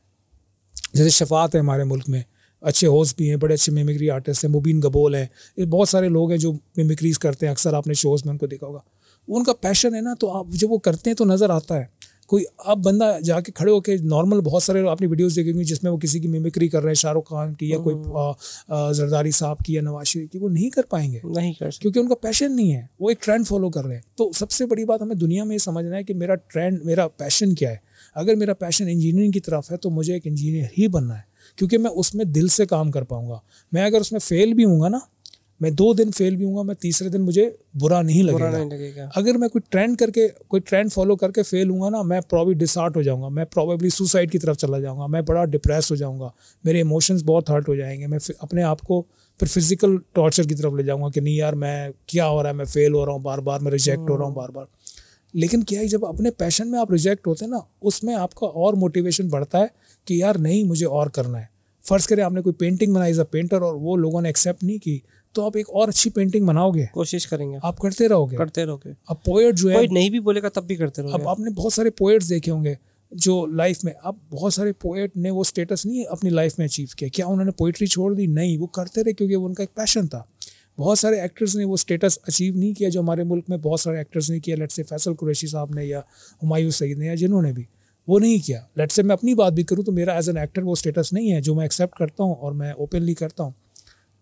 Speaker 2: जैसे शफात है हमारे मुल्क में अच्छे होस्ट भी हैं बड़े अच्छे मिमिक्री आर्टिस्ट हैं मुबीन गबोल हैं ये बहुत सारे लोग हैं जो मिमिक्रीज करते हैं अक्सर आपने शोज़ में उनको देखा होगा उनका पैशन है ना तो आप जब वो करते हैं तो नज़र आता है कोई अब बंदा जाके खड़े होकर नॉर्मल बहुत सारे आपने वीडियोस देखे जिसमें वो किसी की मिमिक्री कर रहे हैं शाहरुख खान की या कोई हम्म। जरदारी साहब की या नवाज शरीफ की वो नहीं कर पाएंगे नहीं कर क्योंकि उनका पैशन नहीं है वो एक ट्रेंड फॉलो कर रहे हैं तो सबसे बड़ी बात हमें दुनिया में ये समझना है कि मेरा ट्रेंड मेरा पैशन क्या है अगर मेरा पैशन इंजीनियरिंग की तरफ है तो मुझे एक इंजीनियर ही बनना है क्योंकि मैं उसमें दिल से काम कर पाऊंगा मैं अगर उसमें फेल भी हूँ ना मैं दो दिन फेल भी हूँ मैं तीसरे दिन मुझे बुरा नहीं लगेगा बुरा नहीं लगेगा अगर मैं कोई ट्रेंड करके कोई ट्रेंड फॉलो करके फेल हूँ ना मैं प्रॉब्ली डिसार्ट हो जाऊँगा मैं प्रॉब्ली सुसाइड की तरफ चला जाऊँगा मैं बड़ा डिप्रेस हो जाऊँगा मेरे इमोशंस बहुत हर्ट हो जाएंगे मैं अपने आप को फिर फिजिकल टॉर्चर की तरफ ले जाऊँगा कि नहीं यार मैं क्या हो रहा है मैं फेल हो रहा हूँ बार बार मैं रिजेक्ट हो रहा हूँ हम्म। बार बार लेकिन क्या है जब अपने पैशन में आप रिजेक्ट होते हैं ना उसमें आपका और मोटिवेशन बढ़ता है कि यार नहीं मुझे और करना है फ़र्ज़ करें आपने कोई पेंटिंग बनाई एज अ पेंटर और वो लोगों ने एक्सेप्ट नहीं की तो आप एक और अच्छी पेंटिंग बनाओगे कोशिश करेंगे आप करते रहोगे करते रहोगे अब पोएट जो है नहीं
Speaker 1: भी बोलेगा तब भी करते रहोगे अब
Speaker 2: आपने बहुत सारे पोएट्स देखे होंगे जो लाइफ में अब बहुत सारे पोएट ने वो स्टेटस नहीं अपनी लाइफ में अचीव किया क्या उन्होंने पोइट्री छोड़ दी नहीं वो करते रहे क्योंकि वो उनका एक पैशन था बहुत सारे एक्टर्स ने वो स्टेटस अचीव नहीं किया जो हमारे मुल्क में बहुत सारे एक्टर्स ने किया लेट्स से फैसल कुरैशी साहब ने या हमायूं सईद ने या जिन्होंने भी वो नहीं किया लेट से मैं अपनी बात भी करूँ तो मेरा एज एन एक्टर वो स्टेटस नहीं है जो मैं एक्सेप्ट करता हूँ और मैं ओपनली करता हूँ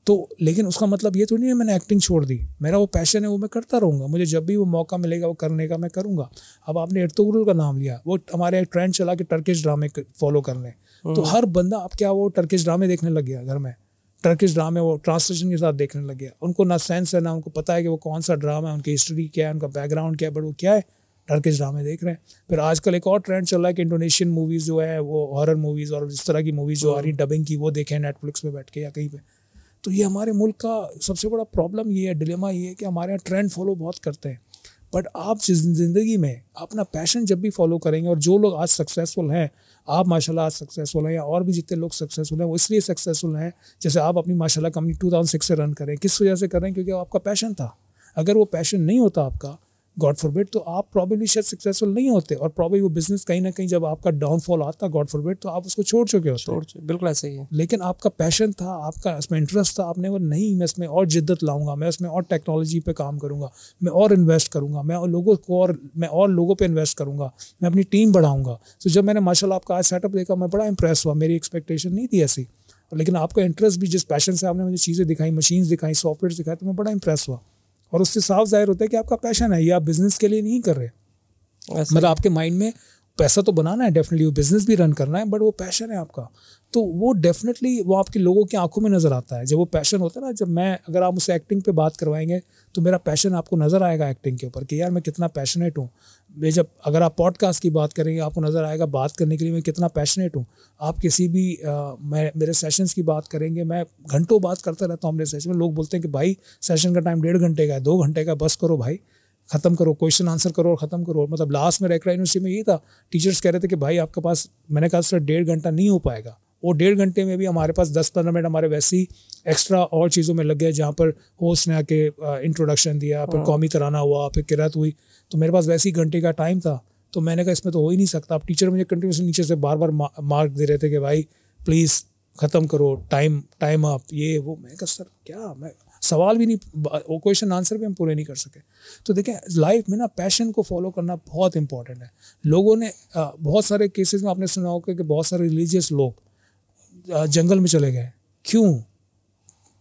Speaker 2: तो लेकिन उसका मतलब ये थोड़ी नहीं है मैंने एक्टिंग छोड़ दी मेरा वो पैशन है वो मैं करता रहूँगा मुझे जब भी वो मौका मिलेगा वो करने का मैं करूँगा अब आपने इर्तुगरुल का नाम लिया वो हमारे ट्रेंड चला कि टर्किश ड्रामे फॉलो कर लें हम्म। तो हर बंदा अब क्या वो टर्किश ड्रामे देखने लग गया घर में टर्किश ड्रामे वो ट्रांसलेशन के साथ देखने लग गया उनको ना सेंस है ना उनको पता है कि वो कौन सा ड्रामा है उनकी हिस्ट्री क्या है उनका बैकग्राउंड क्या है बट वो क्या है डर के ड्रामे देख रहे हैं फिर आजकल एक और ट्रेंड चल रहा है कि इंडोनेशियन मूवीज़ जो है वो हॉरर मूवीज़ और जिस तरह की मूवीज़ जो आ रही डबिंग की वो देखें नेटफ्लिक्स पे बैठ के या कहीं पे तो ये हमारे मुल्क का सबसे बड़ा प्रॉब्लम ये है डिलेमा ये है कि हमारे यहाँ ट्रेंड फॉलो बहुत करते हैं बट आप ज़िंदगी में अपना पैशन जब भी फॉलो करेंगे और जो लोग आज सक्सेसफुल हैं आप माशाल्लाह आज सक्सेसफुल हैं या और भी जितने लोग सक्सेसफुल हैं वो इसलिए सक्सेसफुल हैं जैसे आप अपनी माशाल्लाह कंपनी टू थाउजेंड सिक्स से रन करें किस वजह से करें क्योंकि आपका पैशन था अगर वो पैशन नहीं होता आपका गॉड फॉरबिड तो आप प्रॉबेबली शायद सक्सेसफुल नहीं होते और प्रॉब्लली वो बिजनेस कहीं ना कहीं जब आपका डाउनफॉल आता गॉड फॉरबिड तो आप उसको छोड़ चुके होते छोड़ चुके
Speaker 1: बिल्कुल ऐसे ही है
Speaker 2: लेकिन आपका पैशन था आपका इसमें इंटरेस्ट था आपने वो नहीं मैं इसमें और जिद्दत लाऊंगा मैं इसमें और टेक्नोलॉजी पर काम करूँगा मैं और इन्वेस्ट करूँगा मैं और लोगों को और मैं और लोगों पर इन्वेस्ट करूँगा मैं अपनी टीम बढ़ाऊँगा तो जब मैंने माशाला आपका आज सेटअप देखा मैं बड़ा इंप्रेस हुआ मेरी एक्सपेक्टेशन नहीं थी ऐसी लेकिन आपका इंटरेस्ट भी जिस पैशन से आपने मुझे चीज़ें दिखाई मशीन दिखाई सॉफ्टवेयर दिखाए तो मैं बड़ा इंप्रेस हुआ और उससे साफ जाहिर होता है कि आपका पैशन है ये आप बिजनेस के लिए नहीं कर रहे मतलब आपके माइंड में पैसा तो बनाना है डेफिनेटली वो बिजनेस भी रन करना है बट वो पैशन है आपका तो वो डेफिनेटली वो आपके लोगों की आंखों में नज़र आता है जब वो पैशन होता है ना जब मैं अगर आप मुझसे एक्टिंग पे बात करवाएंगे तो मेरा पैशन आपको नज़र आएगा एक्टिंग के ऊपर कि यार मैं कितना पैशनेट हूँ मैं जब अगर आप पॉडकास्ट की बात करेंगे आपको नज़र आएगा बात करने के लिए मैं कितना पैशनेट हूँ आप किसी भी आ, मैं मेरे सेशंस की बात करेंगे मैं घंटों बात करता रहता हूँ अपने सेशन में लोग बोलते हैं कि भाई सेशन का टाइम डेढ़ घंटे का है दो घंटे का बस करो भाई ख़त्म करो क्वेश्चन आंसर करो और ख़त्म करो मतलब लास्ट में रैकरा यूनिवर्सिटी में ये था टीचर्स कह रहे थे कि भाई आपके पास मैंने कहा सर डेढ़ घंटा नहीं हो पाएगा और डेढ़ घंटे में भी हमारे पास दस पंद्रह मिनट हमारे वैसे ही एक्स्ट्रा और चीज़ों में लग गए जहाँ पर होस्ट ने आके इंट्रोडक्शन दिया फिर हाँ। कौमी तराना हुआ फिर किरत हुई तो मेरे पास वैसे ही घंटे का टाइम था तो मैंने कहा इसमें तो हो ही नहीं सकता अब टीचर मुझे कंटिन्यूसली नीचे से बार बार मार्क दे रहे थे कि भाई प्लीज़ ख़त्म करो टाइम टाइम आप ये वो मैं कहा सर क्या मैं सवाल भी नहीं वो क्वेश्चन आंसर भी हम पूरे नहीं कर सके तो देखें लाइफ में ना पैशन को फॉलो करना बहुत इंपॉर्टेंट है लोगों ने बहुत सारे केसेस में आपने सुना होगा कि बहुत सारे रिलीजियस लोग जंगल में चले गए क्यों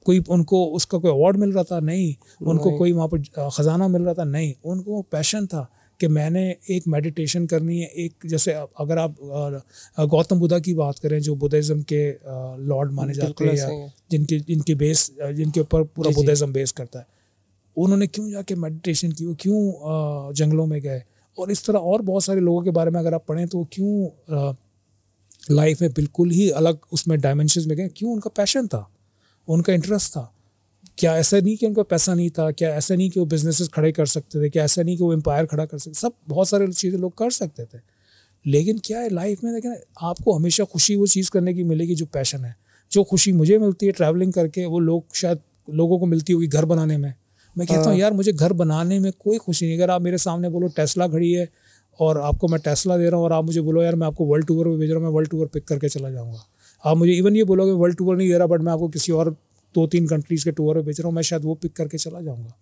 Speaker 2: कोई उनको उसका कोई अवार्ड मिल रहा था नहीं उनको नहीं। कोई वहाँ पर ख़जाना मिल रहा था नहीं उनको पैशन था कि मैंने एक मेडिटेशन करनी है एक जैसे अगर आप गौतम बुद्धा की बात करें जो बुद्धिज़्म के लॉर्ड माने जाते हैं या जिनकी जिनकी बेस जिनके ऊपर पूरा बुद्धिज़्म बेस करता है उन्होंने क्यों जाके मेडिटेशन की वो क्यों जंगलों में गए और इस तरह और बहुत सारे लोगों के बारे में अगर आप पढ़ें तो क्यों लाइफ में बिल्कुल ही अलग उसमें डायमेंशन में गए क्यों उनका पैशन था उनका इंटरेस्ट था क्या ऐसा नहीं कि उनका पैसा नहीं था क्या ऐसा नहीं कि वो बिजनेस खड़े कर सकते थे क्या ऐसा नहीं कि वो एम्पायर खड़ा कर सकते सब बहुत सारे चीज़ें लोग कर सकते थे लेकिन क्या है लाइफ में देखें आपको हमेशा खुशी वो चीज़ करने की मिलेगी जो पैशन है जो खुशी मुझे मिलती है ट्रैवलिंग करके वो लोग शायद लोगों को मिलती होगी घर बनाने में मैं कहता हूँ हाँ। यार मुझे घर बनाने में कोई खुशी नहीं अगर आप मेरे सामने बोलो टेस्ला खड़ी है और आपको मैं टेस्ला दे रहा हूँ और आप मुझे बोलो यार मैं आपको वर्ल्ड टूर पर भेज रहा हूँ मैं वर्ल्ड टूर पिक करके चला जाऊँगा आप मुझे इवन ये बोलोगे वर्ल्ड टूर नहीं दे रहा बट मैं आपको किसी और दो तीन कंट्रीज के टूर भेज रहा हूँ मैं शायद वो पिक करके चला जाऊँगा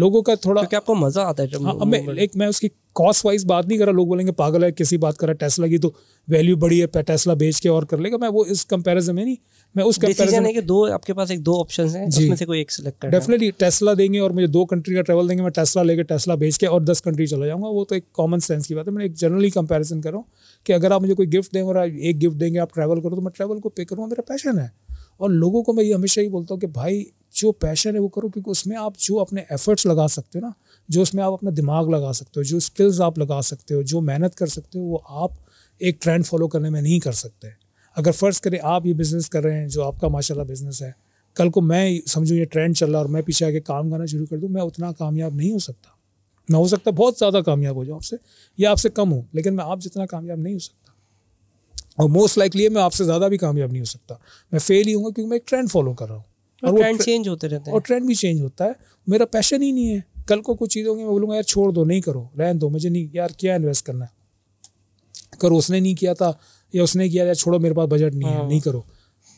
Speaker 2: लोगों का थोड़ा क्योंकि आपको मजा आता है जब हाँ, मैं एक मैं उसकी कॉस्ट वाइज बात नहीं कर रहा लोग बोलेंगे पागल है किसी बात कर रहा है टेस्ला की तो वैल्यू बड़ी है टेस्ला बेच के और कर लेगा मैं वो इस कंपैरिजन में नहीं मैं उस कंपैरिजन है
Speaker 1: कि दो आपके पास एक दो ऑप्शन है जिसमें से कोई एक सिलेक्ट कर डेफिनेटली
Speaker 2: टेस्ला देंगे और मुझे दो कंट्री का ट्रेवल देंगे मैं टेस्ला लेकर टेस्ला बेच के और दस कंट्री चला जाऊंगा वो तो एक कॉमन सेंस की बात है मैं एक जनरली कंपेरिजन करूँ कि अगर आप मुझे कोई गिफ्ट देंगे और एक गिफ्ट देंगे आप ट्रैवल करो तो मैं ट्रैवल को पे करूँगा मेरा पैशन है और लोगों को मैं ये हमेशा ही बोलता हूँ कि भाई जो पैशन है वो करो क्योंकि उसमें आप जो अपने एफर्ट्स लगा सकते हो ना जो उसमें आप अपना दिमाग लगा सकते हो जो स्किल्स आप लगा सकते हो जो मेहनत कर सकते हो वो आप एक ट्रेंड फॉलो करने में नहीं कर सकते अगर फ़र्ज़ करें आप ये बिज़नेस कर रहे हैं जो आपका माशाल्लाह बिज़नेस है कल को मैं समझूँ ये ट्रेंड चल रहा और मैं पीछे आके काम करना शुरू कर दूँ मैं उतना कामयाब नहीं हो सकता मैं हो सकता बहुत ज़्यादा कामयाब हो जाऊँ आपसे या आपसे कम हूँ लेकिन मैं आप जितना कामयाब नहीं हो सकता और मोस्ट लाइकली मैं आपसे ज़्यादा भी कामयाब नहीं हो सकता मैं फेल ही हूँ क्योंकि मैं एक ट्रेंड फॉलो कर रहा हूँ
Speaker 1: और, ट्रेंड चेंज होते रहते हैं और
Speaker 2: ट्रेंड भी चेंज होता है मेरा पैशन ही नहीं है कल को कुछ चीज़ों की मैं बोलूँगा यार छोड़ दो नहीं करो रहन दो मुझे नहीं यार क्या इन्वेस्ट करना है करो उसने नहीं किया था या उसने किया यार छोड़ो मेरे पास बजट नहीं है हाँ। नहीं करो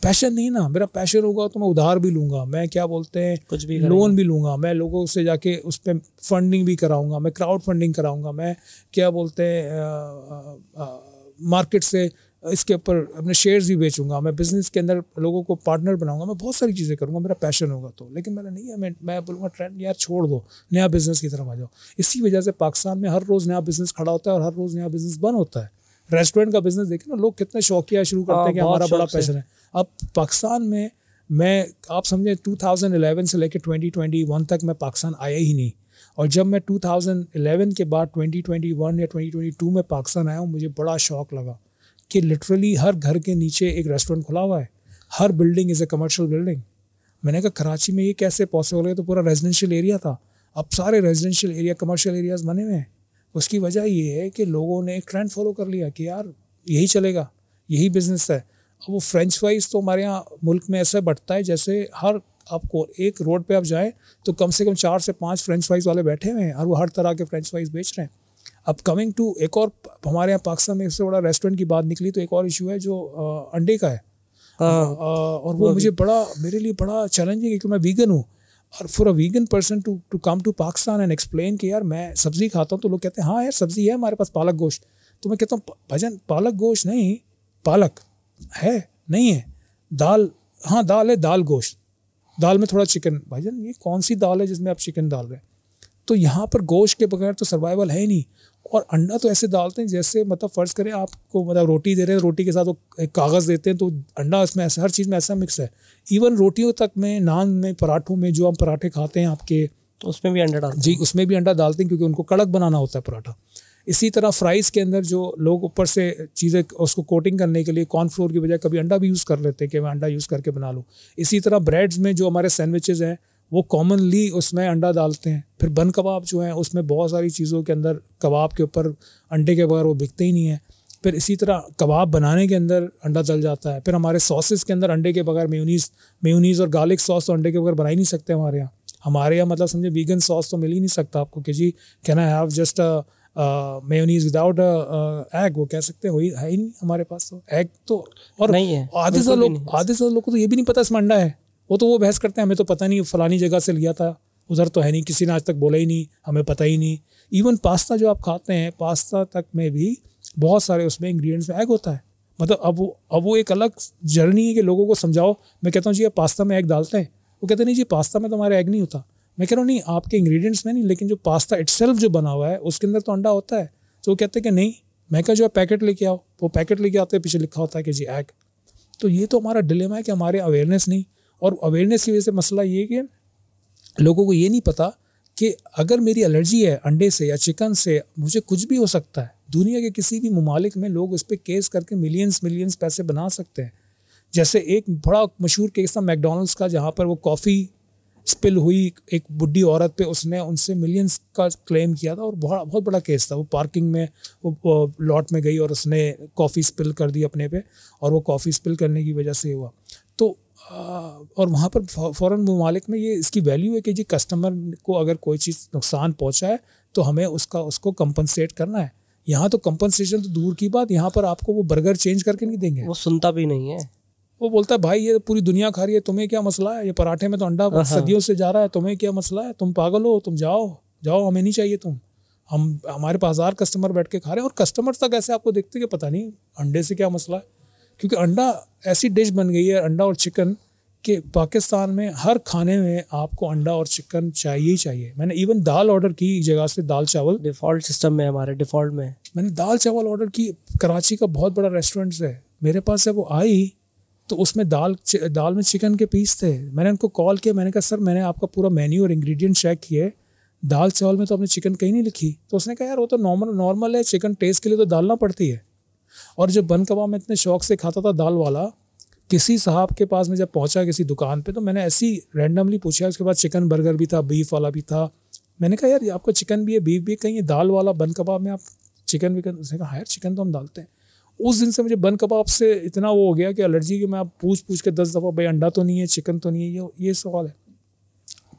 Speaker 2: पैशन नहीं ना मेरा पैशन होगा तो मैं उधार भी लूंगा मैं क्या बोलते हैं कुछ भी लोन भी लूंगा मैं लोगों से जाके उस पर फंडिंग भी कराऊंगा मैं क्राउड फंडिंग कराऊंगा मैं क्या बोलते हैं मार्केट से इसके ऊपर अपने शेयर्स भी बेचूंगा मैं बिज़नेस के अंदर लोगों को पार्टनर बनाऊंगा मैं बहुत सारी चीज़ें करूंगा मेरा पैशन होगा तो लेकिन मैंने नहीं है मैं मैं बोलूँगा ट्रेंड यार छोड़ दो नया बिज़नेस की तरफ आ जाओ इसी वजह से पाकिस्तान में हर रोज़ नया बिज़नेस खड़ा होता है और हर रोज़ नया बिज़नेस बंद होता है रेस्टोरेंट का बिज़नेस देखें ना लोग कितने शौकिया शुरू करते हैं हाँ, कि हमारा बड़ा पैशन है अब पाकिस्तान में मैं आप समझें टू से लेकर ट्वेंटी तक मैं पाकिस्तान आया ही नहीं और जब मैं टू के बाद ट्वेंटी या ट्वेंटी में पाकिस्तान आया हूँ मुझे बड़ा शौक लगा कि लिटरली हर घर के नीचे एक रेस्टोरेंट खुला हुआ है हर building is a commercial building मैंने कहा कराची में ये कैसे पॉसिबल है तो पूरा रेजिडेंशियल एरिया था अब सारे रेजिडेंशियल एरिया कमर्शियल एरियाज बने हुए हैं उसकी वजह ये है कि लोगों ने एक ट्रेंड फॉलो कर लिया कि यार यही चलेगा यही बिजनेस है अब वो फ्रेंच फ्राइज तो हमारे यहाँ मुल्क में ऐसा बढ़ता है जैसे हर आपको एक रोड पे आप जाएं तो कम से कम चार से पांच फ्रेंच फ्राइज वाले बैठे हुए हैं और वो हर तरह के फ्रेंच फ्राइज बेच रहे हैं अब कमिंग टू एक और हमारे यहाँ पाकिस्तान में सबसे बड़ा रेस्टोरेंट की बात निकली तो एक और इशू है जो आ, अंडे का है आ, हाँ। आ, और वो, वो मुझे बड़ा मेरे लिए बड़ा चैलेंजिंग है क्योंकि मैं वीगन हूँ और for a vegan person to to come to Pakistan and explain कि यार मैं सब्ज़ी खाता हूँ तो लोग कहते हैं हाँ यार सब्ज़ी है हमारे पास पालक गोश्त तो मैं कहता हूँ भजन पालक गोश्त नहीं पालक है नहीं है दाल हाँ दाल है दाल गोश्त दाल में थोड़ा चिकन भजन ये कौन सी दाल है जिसमें आप चिकन डाल रहे हैं तो यहाँ पर गोश्त के बगैर तो सर्वाइवल है ही नहीं और अंडा तो ऐसे डालते हैं जैसे मतलब फ़र्ज़ करें आपको मतलब रोटी दे रहे हैं रोटी के साथ वो एक कागज़ देते हैं तो अंडा इसमें ऐसा हर चीज़ में ऐसा मिक्स है इवन रोटियों तक में नान में पराठों में जो हम पराठे खाते हैं आपके तो उसमें भी अंडा डालते जी उसमें भी अंडा डालते हैं क्योंकि उनको कड़क बनाना होता है पराठा इसी तरह फ्राइज़ के अंदर जो लोग ऊपर से चीज़ें उसको कोटिंग करने के लिए कॉर्नफ्लोर की बजाय कभी अंडा भी यूज़ कर लेते हैं कि मैं अंडा यूज़ करके बना लूँ इसी तरह ब्रेड्स में जो हमारे सैंडविचेज़ हैं वो कॉमनली उसमें अंडा डालते हैं फिर बन कबाब जो है उसमें बहुत सारी चीज़ों के अंदर कबाब के ऊपर अंडे के बगैर वो बिकते ही नहीं हैं फिर इसी तरह कबाब बनाने के अंदर अंडा डल जाता है फिर हमारे सॉसेस के अंदर अंडे के बगैर मेयोनीज मेयोनीज और गार्लिक सॉस तो अंडे के बगैर बना ही नहीं सकते हमारे यहाँ हमारे यहाँ मतलब समझे वीगन सॉस तो मिल ही नहीं सकता आपको कि जी can I have just mayonnaise without egg वो कह सकते हैं है ही नहीं हमारे पास तो एग तो और आधे से लोग आधे से लोग को तो ये भी नहीं पता इसमें अंडा है वो तो वो बहस करते हैं हमें तो पता नहीं फलानी जगह से लिया था उधर तो है नहीं किसी ने आज तक बोला ही नहीं हमें पता ही नहीं इवन पास्ता जो आप खाते हैं पास्ता तक में भी बहुत सारे उसमें इंग्रेडिएंट्स में एग होता है मतलब अब वो अब वो एक अलग जर्नी है कि लोगों को समझाओ मैं कहता हूँ जी आप पास्ता में एग डालते हैं वो कहते नहीं जी पास्ता में तुम्हारा एग नहीं होता मैं कह रहा हूँ नहीं आपके इंग्रेडिएंट्स में नहीं लेकिन जो पास्ता इट्सेल्फ जो बना हुआ है उसके अंदर तो अंडा होता है तो वो कहते हैं कि नहीं मैं कहा जो है पैकेट लेके आओ वो पैकेट लेके आते हैं पीछे लिखा होता है कि जी एग तो ये तो हमारा डिलेमा है कि हमारे अवेयरनेस नहीं और अवेयरनेस की वजह से मसला ये कि लोगों को ये नहीं पता कि अगर मेरी एलर्जी है अंडे से या चिकन से मुझे कुछ भी हो सकता है दुनिया के किसी भी ममालिक में लोग इस पर केस करके मिलियंस मिलियंस पैसे बना सकते हैं जैसे एक बड़ा मशहूर केस था मैकडोनल्ड्स का जहाँ पर वो कॉफ़ी स्पिल हुई एक बुढ़ी औरत पे उसने उनसे मिलियंस का क्लेम किया था और बहुत बहुत बड़ा केस था वो पार्किंग में वो लॉट में गई और उसने कॉफ़ी स्पिल कर दी अपने पे और वो कॉफ़ी स्पिल करने की वजह से हुआ तो और वहाँ पर फ़ौरन ममालिक में ये इसकी वैल्यू है कि जी कस्टमर को अगर कोई चीज़ नुकसान पहुँचा है तो हमें उसका उसको कंपनसेट करना है यहाँ तो कंपनसेशन तो दूर की बात यहाँ पर आपको वो बर्गर चेंज करके नहीं देंगे वो सुनता भी नहीं है वो बोलता है भाई ये पूरी दुनिया खा रही है तुम्हें क्या मसला है ये पराठे में तो अंडा हाँ, हाँ। सदियों से जा रहा है तुम्हें क्या मसला है तुम पागल हो तुम जाओ जाओ हमें नहीं चाहिए तुम हम हमारे पास हज़ार कस्टमर बैठ के खा रहे हैं और कस्टमर तक ऐसे आपको देखते कि पता नहीं अंडे से क्या मसला है क्योंकि अंडा ऐसी डिश बन गई है अंडा और चिकन कि पाकिस्तान में हर खाने में आपको अंडा और चिकन चाहिए ही चाहिए मैंने इवन दाल ऑर्डर की एक जगह से
Speaker 1: दाल चावल डिफ़ॉल्ट सिस्टम में हमारे डिफ़ॉल्ट में
Speaker 2: मैंने दाल चावल ऑर्डर की कराची का बहुत बड़ा रेस्टोरेंट है मेरे पास जब वो आई तो उसमें दाल दाल में चिकन के पीस थे मैंने उनको कॉल किया मैंने कहा सर मैंने आपका पूरा मेन्यू और इंग्रेडिएंट चेक किए दाल चावल में तो आपने चिकन कहीं नहीं लिखी तो उसने कहा यार वो तो नॉर्मल नॉर्मल है चिकन टेस्ट के लिए तो डालना पड़ती है और जो बन कबाब मैं इतने शौक से खाता था दाल वाला किसी साहब के पास मैं जब पहुंचा किसी दुकान पे तो मैंने ऐसी रैंडमली पूछा उसके बाद चिकन बर्गर भी था बीफ वाला भी था मैंने कहा यार आपको चिकन भी है बीफ भी है कहीं दाल वाला बन कबाब में आप चिकन विकन उसने कहा हाँ यार चिकन तो हम डालते हैं उस दिन से मुझे बन कबाब से इतना वो हो गया कि एलर्जी की मैं आप पूछ पूछ के दस दफ़ा भाई अंडा तो नहीं है चिकन तो नहीं है ये ये सवाल है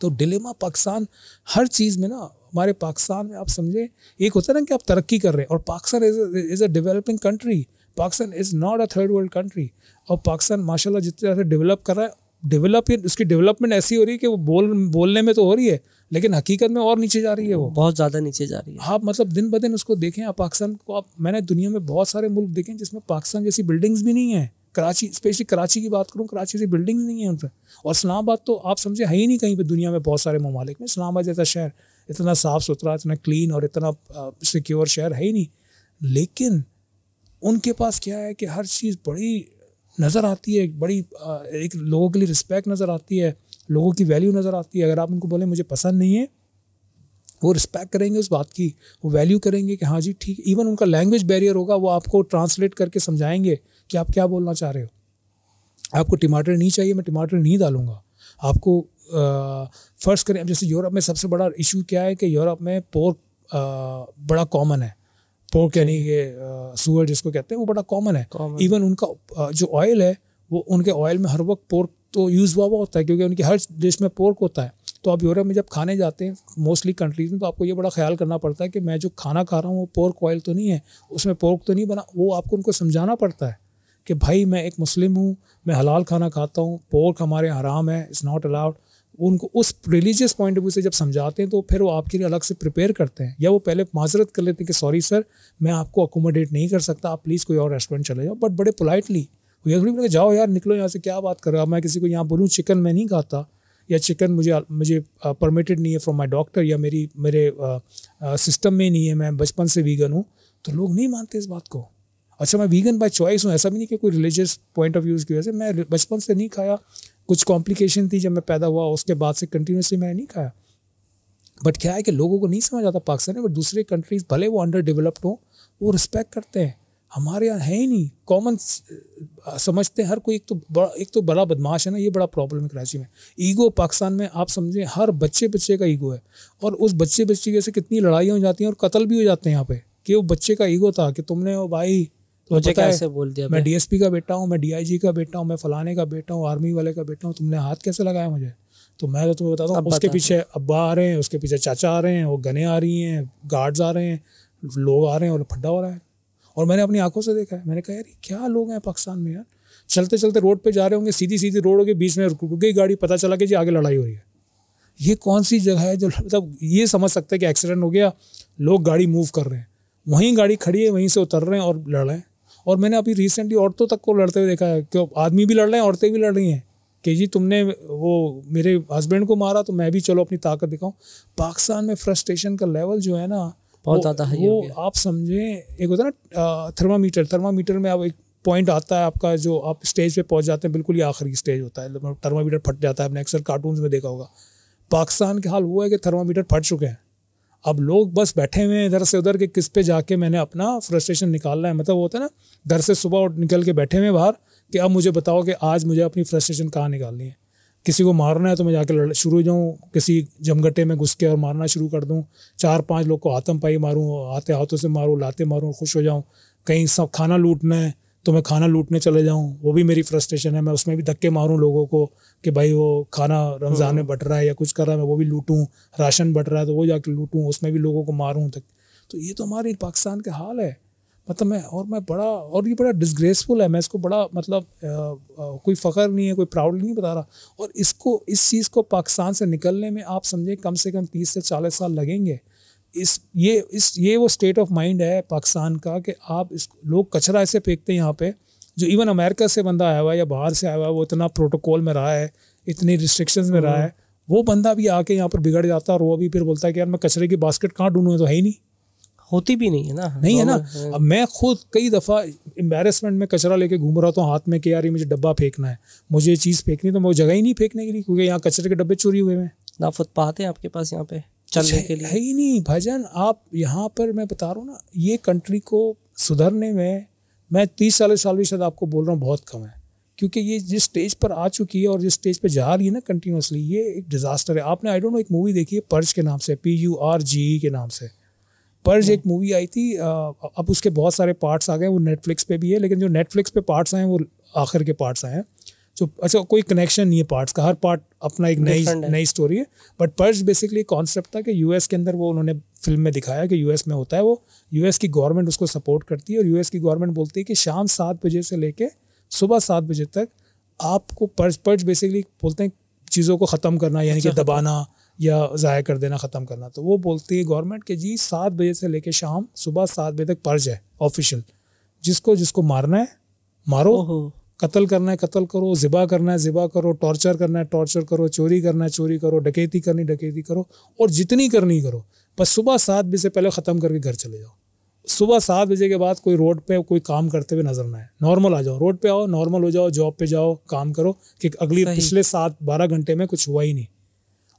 Speaker 2: तो डिलेमा पाकिस्तान हर चीज़ में ना हमारे पाकिस्तान में आप समझें एक होता है ना कि आप तरक्की कर रहे हैं और Pakistan is a developing country Pakistan is not a third world country और पाकिस्तान माशाल्लाह जितने तरह से डेवलप कर रहा है डेवलप उसकी डेवलपमेंट ऐसी हो रही है कि वो बोल बोलने में तो हो रही है लेकिन हकीकत में और नीचे जा रही है वो बहुत ज़्यादा नीचे जा रही है आप मतलब दिन ब दिन उसको देखें आप पाकिस्तान को आप मैंने दुनिया में बहुत सारे मुल्क देखे जिसमें पाकिस्तान जैसी बिल्डिंग्स भी नहीं है कराची स्पेशली कराची की बात करूँ कराची जैसी बिल्डिंग्स नहीं है उन पर और इस्लामाबाद तो आप समझे है ही नहीं कहीं पर दुनिया में बहुत सारे ममालिक में इस्लामाबाद जैसा शहर इतना साफ़ सुथरा इतना क्लीन और इतना सिक्योर शहर है ही नहीं लेकिन उनके पास क्या है कि हर चीज़ बड़ी नज़र आती है बड़ी एक लोगों के लिए रिस्पेक्ट नज़र आती है लोगों की वैल्यू नज़र आती है अगर आप उनको बोले मुझे पसंद नहीं है वो रिस्पेक्ट करेंगे उस बात की वो वैल्यू करेंगे कि हाँ जी ठीक इवन उनका लैंग्वेज बैरियर होगा वो आपको ट्रांसलेट करके समझाएंगे कि आप क्या बोलना चाह रहे हो आपको टमाटर नहीं चाहिए मैं टमाटर नहीं डालूंगा आपको फर्स्ट करें अब जैसे यूरोप में सबसे बड़ा इशू क्या है कि यूरोप में पोर्क बड़ा कॉमन है पोर्क यानी ये सुअर जिसको कहते हैं वो बड़ा कॉमन है इवन उनका जो ऑयल है वो उनके ऑयल में हर वक्त पोर्क तो यूज़ हुआ हुआ होता है क्योंकि उनकी हर डिश में पोर्क होता है तो आप यूरोप में जब खाने जाते हैं मोस्टली कंट्रीज में तो आपको ये बड़ा ख्याल करना पड़ता है कि मैं जो खाना खा रहा हूँ वो पोर्क ऑयल तो नहीं है उसमें पोर्क तो नहीं बना वो आपको उनको समझाना पड़ता है कि भाई मैं एक मुस्लिम हूँ मैं हलाल खाना खाता हूँ पोर्क हमारे हराम है इट्स नॉट अलाउड उनको उस रिलीजियस पॉइंट ऑफ व्यू से जब समझाते हैं तो फिर वो आपके लिए अलग से प्रिपेयर करते हैं या वो पहले माजरत कर लेते हैं कि सॉरी सर मैं आपको अकोमोडेट नहीं कर सकता आप प्लीज़ कोई और रेस्टोरेंट चले जाओ बट बड़े पोलाइटली थोड़ी बोले जाओ यार निकलो यहाँ से क्या बात कर रहा मैं किसी को यहाँ बोलूँ चिकन मैं नहीं खाता या चिकन मुझे मुझे परमिटेड नहीं है फ्रॉम माई डॉक्टर या मेरी मेरे सिस्टम में नहीं है मैं बचपन से वीगन हूँ तो लोग नहीं मानते इस बात को अच्छा मैं वीगन बाय चॉइस हूँ ऐसा भी नहीं कि कोई रिलीजियस पॉइंट ऑफ व्यू की वजह से मैं बचपन से नहीं खाया कुछ कॉम्प्लिकेशन थी जब मैं पैदा हुआ उसके बाद से कंटिन्यूसली मैंने नहीं खाया बट क्या है कि लोगों को नहीं समझ आता पाकिस्तान में बट दूसरे कंट्रीज भले वो अंडर डेवलप्ड हों वो रिस्पेक्ट करते हैं हमारे यहाँ है ही नहीं कॉमन समझते हैं हर कोई एक तो बड़ा एक तो बड़ा बदमाश है ना ये बड़ा प्रॉब्लम है कराची में ईगो पाकिस्तान में आप समझें हर बच्चे बच्चे का ईगो है और उस बच्चे बच्चे से कितनी लड़ाइयाँ हो जाती हैं और कत्ल भी हो जाते हैं यहाँ पे कि वो बच्चे का ईगो था कि तुमने वो भाई मुझे तो कैसे
Speaker 1: बोल दिया मैं डीएसपी
Speaker 2: का बेटा हूँ मैं डीआईजी का बेटा हूँ मैं फलाने का बेटा हूँ आर्मी वाले का बेटा हूँ तुमने हाथ कैसे लगाया मुझे तो मैं तो तुम्हें बताता हूँ उसके पीछे अब्बा आ रहे हैं उसके पीछे चाचा आ रहे हैं वो गने आ रही हैं गार्ड्स आ रहे हैं लोग आ रहे हैं और फड्डा हो रहा है और मैंने अपनी आंखों से देखा है मैंने कहा यार क्या लोग हैं पाकिस्तान में यार चलते चलते रोड पे जा रहे होंगे सीधी सीधी रोड के बीच में रुक गई गाड़ी पता चला कि जी आगे लड़ाई हो रही है ये कौन सी जगह है जो [LAUGHS] मतलब ये समझ सकते हैं कि एक्सीडेंट हो गया लोग गाड़ी मूव कर रहे हैं वहीं गाड़ी खड़ी है वहीं से उतर रहे हैं और लड़ रहे हैं और मैंने अभी रिसेंटली औरतों तक को लड़ते हुए देखा है क्यों आदमी भी लड़ रहे हैं औरतें भी लड़ रही हैं कि जी तुमने वो मेरे हस्बैंड को मारा तो मैं भी चलो अपनी ताकत दिखाऊं पाकिस्तान में फ्रस्ट्रेशन का लेवल जो है
Speaker 1: ना बहुत ज़्यादा है वो
Speaker 2: आप समझें एक होता है ना थर्मामीटर थर्मामीटर में आप एक पॉइंट आता है आपका जो आप स्टेज पे पहुंच जाते हैं बिल्कुल ही आखिरी स्टेज होता है थर्मामीटर मतलब फट जाता है आपने अक्सर कार्टून में देखा होगा पाकिस्तान के हाल वो है कि थर्मामीटर फट चुके हैं अब लोग बस बैठे हुए हैं इधर से उधर के किस पे जाके मैंने अपना फ्रस्ट्रेशन निकालना है मतलब वो होता है ना घर से सुबह उठ निकल के बैठे हुए बाहर कि अब मुझे बताओ कि आज मुझे अपनी फ्रस्ट्रेशन कहाँ निकालनी है किसी को मारना है तो मैं जाके लड़ शुरू हो जाऊँ किसी जमघटे में घुस के और मारना शुरू कर दूँ चार पाँच लोग को आतम पाई मारूँ आते हाथों से मारूँ लाते मारूँ खुश हो जाऊँ कहीं सब खाना लूटना है तो मैं खाना लूटने चले जाऊँ वो भी मेरी फ्रस्ट्रेशन है मैं उसमें भी धक्के मारूँ लोगों को कि भाई वो खाना रमज़ान में हाँ। बट रहा है या कुछ कर रहा है मैं वो भी लूटूँ राशन बट रहा है तो वो जाके लूटूँ उसमें भी लोगों को मारूँ तक तो ये तो हमारे पाकिस्तान के हाल है मतलब मैं और मैं बड़ा और ये बड़ा डिसग्रेसफुल है मैं इसको बड़ा मतलब आ, आ, कोई फ़ख्र नहीं है कोई प्राउडली नहीं बता रहा और इसको इस चीज़ को पाकिस्तान से निकलने में आप समझें कम से कम तीस से चालीस साल लगेंगे इस ये इस ये वो स्टेट ऑफ माइंड है पाकिस्तान का कि आप इस लोग कचरा ऐसे फेंकते हैं यहाँ पर जो इवन अमेरिका से बंदा आया हुआ है या बाहर से आया हुआ है वो इतना प्रोटोकॉल में रहा है इतनी रिस्ट्रिक्शंस में रहा है हम्म। वो बंदा भी आके यहाँ पर बिगड़ जाता है और वो भी फिर बोलता है कि यार मैं कचरे की बास्केट कहाँ ढूंढूँ तो है ही नहीं होती भी नहीं है ना नहीं है ना हाँ, हाँ। अब मैं खुद कई दफ़ा एम्बेरसमेंट में कचरा लेके घूम रहा था हाथ में कि यार ये मुझे डब्बा फेंकना है मुझे ये चीज़ फेंकनी तो मैं जगह ही नहीं फेंकने के लिए क्योंकि यहाँ
Speaker 1: कचरे के डब्बे चोरी हुए हैं ना फुटपाथ है आपके पास यहाँ पे चलने अच्छा, के लिए
Speaker 2: है ही नहीं भजन आप यहाँ पर मैं बता रहा हूँ ना ये कंट्री को सुधरने में मैं तीस साल साल भी शायद आपको बोल रहा हूँ बहुत कम है क्योंकि ये जिस स्टेज पर आ चुकी है और जिस स्टेज पर जा रही है ना कंटिन्यूसली ये एक डिज़ास्टर है आपने आई डोंट नो एक मूवी देखी है पर्ज के नाम से पी यू आर जी के नाम से पर्ज हम्म। एक मूवी आई थी अब उसके बहुत सारे पार्ट्स आ गए वो नेटफ्लिक्स पे भी है लेकिन जो नेटफ्लिक्स पे पार्ट्स आए हैं वो आखिर के पार्ट्स आए हैं सो तो अच्छा कोई कनेक्शन नहीं है पार्ट्स का हर पार्ट अपना एक नई नई स्टोरी है बट पर्स बेसिकली कॉन्सेप्ट था कि यूएस के अंदर वो उन्होंने फिल्म में दिखाया कि यूएस में होता है वो यूएस की गवर्नमेंट उसको सपोर्ट करती है और यूएस की गवर्नमेंट बोलती है कि शाम सात बजे से लेके सुबह सात बजे तक आपको पर्स पर्स बेसिकली बोलते हैं चीज़ों को ख़त्म करना यानी कि अच्छा, अच्छा। दबाना या ज़ाया कर देना ख़त्म करना तो वो बोलती है गवर्नमेंट कि जी सात बजे से लेके शाम सुबह सात बजे तक पर्ज है ऑफिशियल जिसको जिसको मारना है मारो कत्ल करना है कत्ल करो ज़िबा करना है ज़िबा करो टॉर्चर करना है टॉर्चर करो चोरी करना है चोरी करो डकैती करनी डकैती करो और जितनी करनी करो बस सुबह सात बजे से पहले ख़त्म करके घर चले जाओ सुबह सात बजे के बाद कोई रोड पे कोई काम करते हुए नजर ना है नॉर्मल आ जाओ रोड पे आओ नॉर्मल हो जाओ जॉब पे जाओ काम करो कि अगली पिछले सात बारह घंटे में कुछ हुआ ही नहीं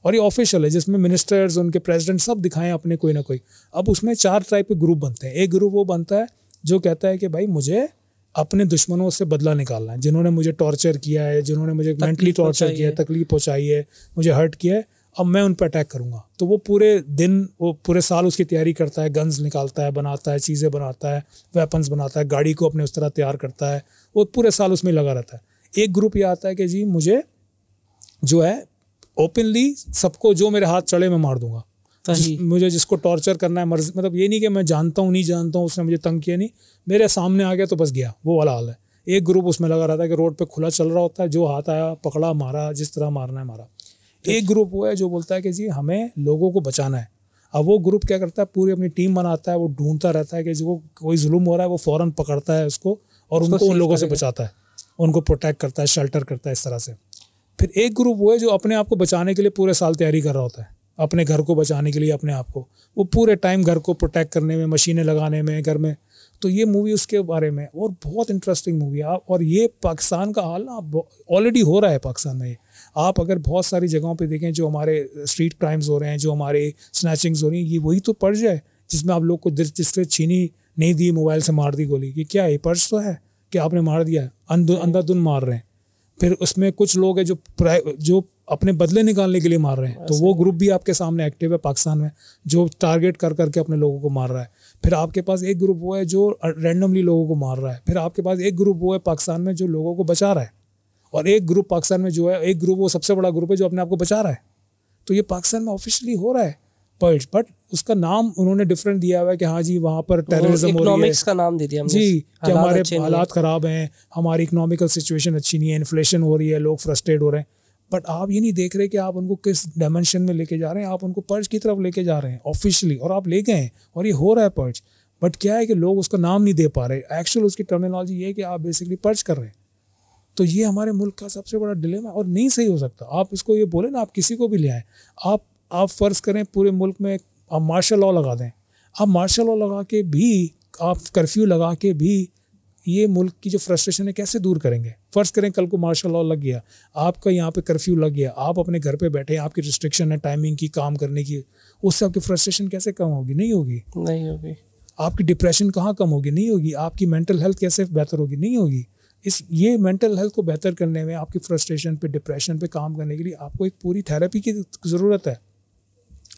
Speaker 2: और ये ऑफिशियल है जिसमें मिनिस्टर्स उनके प्रेसिडेंट सब दिखाएं अपने कोई ना कोई अब उसमें चार टाइप के ग्रुप बनते हैं एक ग्रुप वो बनता है जो कहता है कि भाई मुझे अपने दुश्मनों से बदला निकालना है जिन्होंने मुझे टॉर्चर किया है जिन्होंने मुझे मेंटली टॉर्चर किया है तकलीफ पहुंचाई है मुझे हर्ट किया है अब मैं उन पर अटैक करूंगा तो वो पूरे दिन वो पूरे साल उसकी तैयारी करता है गन्स निकालता है बनाता है चीज़ें बनाता है वेपन्स बनाता है गाड़ी को अपने उस तरह तैयार करता है वो पूरे साल उसमें लगा रहता है एक ग्रुप ये आता है कि जी मुझे जो है ओपनली सबको जो मेरे हाथ चढ़े मैं मार दूंगा जिस, मुझे जिसको टॉर्चर करना है मर्जी मतलब ये नहीं कि मैं जानता हूँ नहीं जानता हूँ उसने मुझे तंग किया नहीं मेरे सामने आ गया तो बस गया वो वाला हाल है एक ग्रुप उसमें लगा रहता है कि रोड पे खुला चल रहा होता है जो हाथ आया पकड़ा मारा जिस तरह मारना है मारा एक ग्रुप वो है जो बोलता है कि जी हमें लोगों को बचाना है अब वो ग्रुप क्या करता है पूरी अपनी टीम बनाता है वो ढूंढता रहता है कि जो कोई जुल्म हो रहा है वो फ़ौरन पकड़ता है उसको और उनको उन लोगों से बचाता है उनको प्रोटेक्ट करता है शेल्टर करता है इस तरह से फिर एक ग्रुप वो है जो अपने आप को बचाने के लिए पूरे साल तैयारी कर रहा होता है अपने घर को बचाने के लिए अपने आप को वो पूरे टाइम घर को प्रोटेक्ट करने में मशीनें लगाने में घर में तो ये मूवी उसके बारे में और बहुत इंटरेस्टिंग मूवी है और ये पाकिस्तान का हाल ना ऑलरेडी हो रहा है पाकिस्तान में आप अगर बहुत सारी जगहों पे देखें जो हमारे स्ट्रीट क्राइम्स हो रहे हैं जो हमारे स्नैचिंग्स हो रही हैं ये वही तो पर्ज है जिसमें आप लोग को जिससे छीनी नहीं दी मोबाइल से मार दी गोली कि क्या ये पर्ज तो है कि आपने मार दिया अंधाधुन मार रहे हैं फिर उसमें कुछ लोग हैं जो जो अपने बदले निकालने के लिए मार रहे हैं तो वो ग्रुप भी आपके सामने एक्टिव है पाकिस्तान में जो टारगेट कर करके अपने लोगों को मार रहा है फिर आपके पास एक ग्रुप वो है जो रैंडमली लोगों को मार रहा है फिर आपके पास एक ग्रुप वो है पाकिस्तान में जो लोगों को बचा रहा है और एक ग्रुप पाकिस्तान में जो है एक ग्रुप वो सबसे बड़ा ग्रुप है जो अपने आप को बचा रहा है तो ये पाकिस्तान में ऑफिशियली हो रहा है पर्ज बट उसका नाम उन्होंने डिफरेंट दिया हुआ है कि हाँ जी वहाँ पर टेररिज्म हो रही है का
Speaker 1: नाम दे दिया जी कि हमारे हालात ख़राब
Speaker 2: हैं हमारी इकोनॉमिकल सिचुएशन अच्छी नहीं है इन्फ्लेशन हो रही है लोग फ्रस्ट्रेट हो रहे हैं बट आप ये नहीं देख रहे कि आप उनको किस डायमेंशन में लेके जा रहे हैं आप उनको पर्ज की तरफ लेके जा रहे हैं ऑफिशियली और आप ले गए हैं और ये हो रहा है पर्ज बट क्या है कि लोग उसका नाम नहीं दे पा रहे एक्चुअल उसकी टर्मिनोलॉजी ये है कि आप बेसिकली पर्ज कर रहे हैं तो ये हमारे मुल्क का सबसे बड़ा डिलेमा और नहीं सही हो सकता आप इसको ये बोले ना आप किसी को भी ले आए आप आप फ़र्ज़ करें पूरे मुल्क में आप मार्शल लॉ लगा दें आप मार्शल लॉ लगा के भी आप कर्फ्यू लगा के भी ये मुल्क की जो फ्रस्ट्रेशन है कैसे दूर करेंगे फ़र्ज़ करें कल को मार्शल लॉ लग गया आपका यहाँ पे कर्फ्यू लग गया आप अपने घर पे बैठे आपकी रिस्ट्रिक्शन है टाइमिंग की काम करने की उससे आपकी फ्रस्ट्रेशन कैसे कम होगी नहीं होगी नहीं होगी आपकी डिप्रेशन कहाँ कम होगी नहीं होगी आपकी मेंटल हेल्थ कैसे बेहतर होगी नहीं होगी इस ये मेंटल हेल्थ को बेहतर करने में आपकी फ्रस्ट्रेशन पे डिप्रेशन पे काम करने के लिए आपको एक पूरी थेरेपी की ज़रूरत है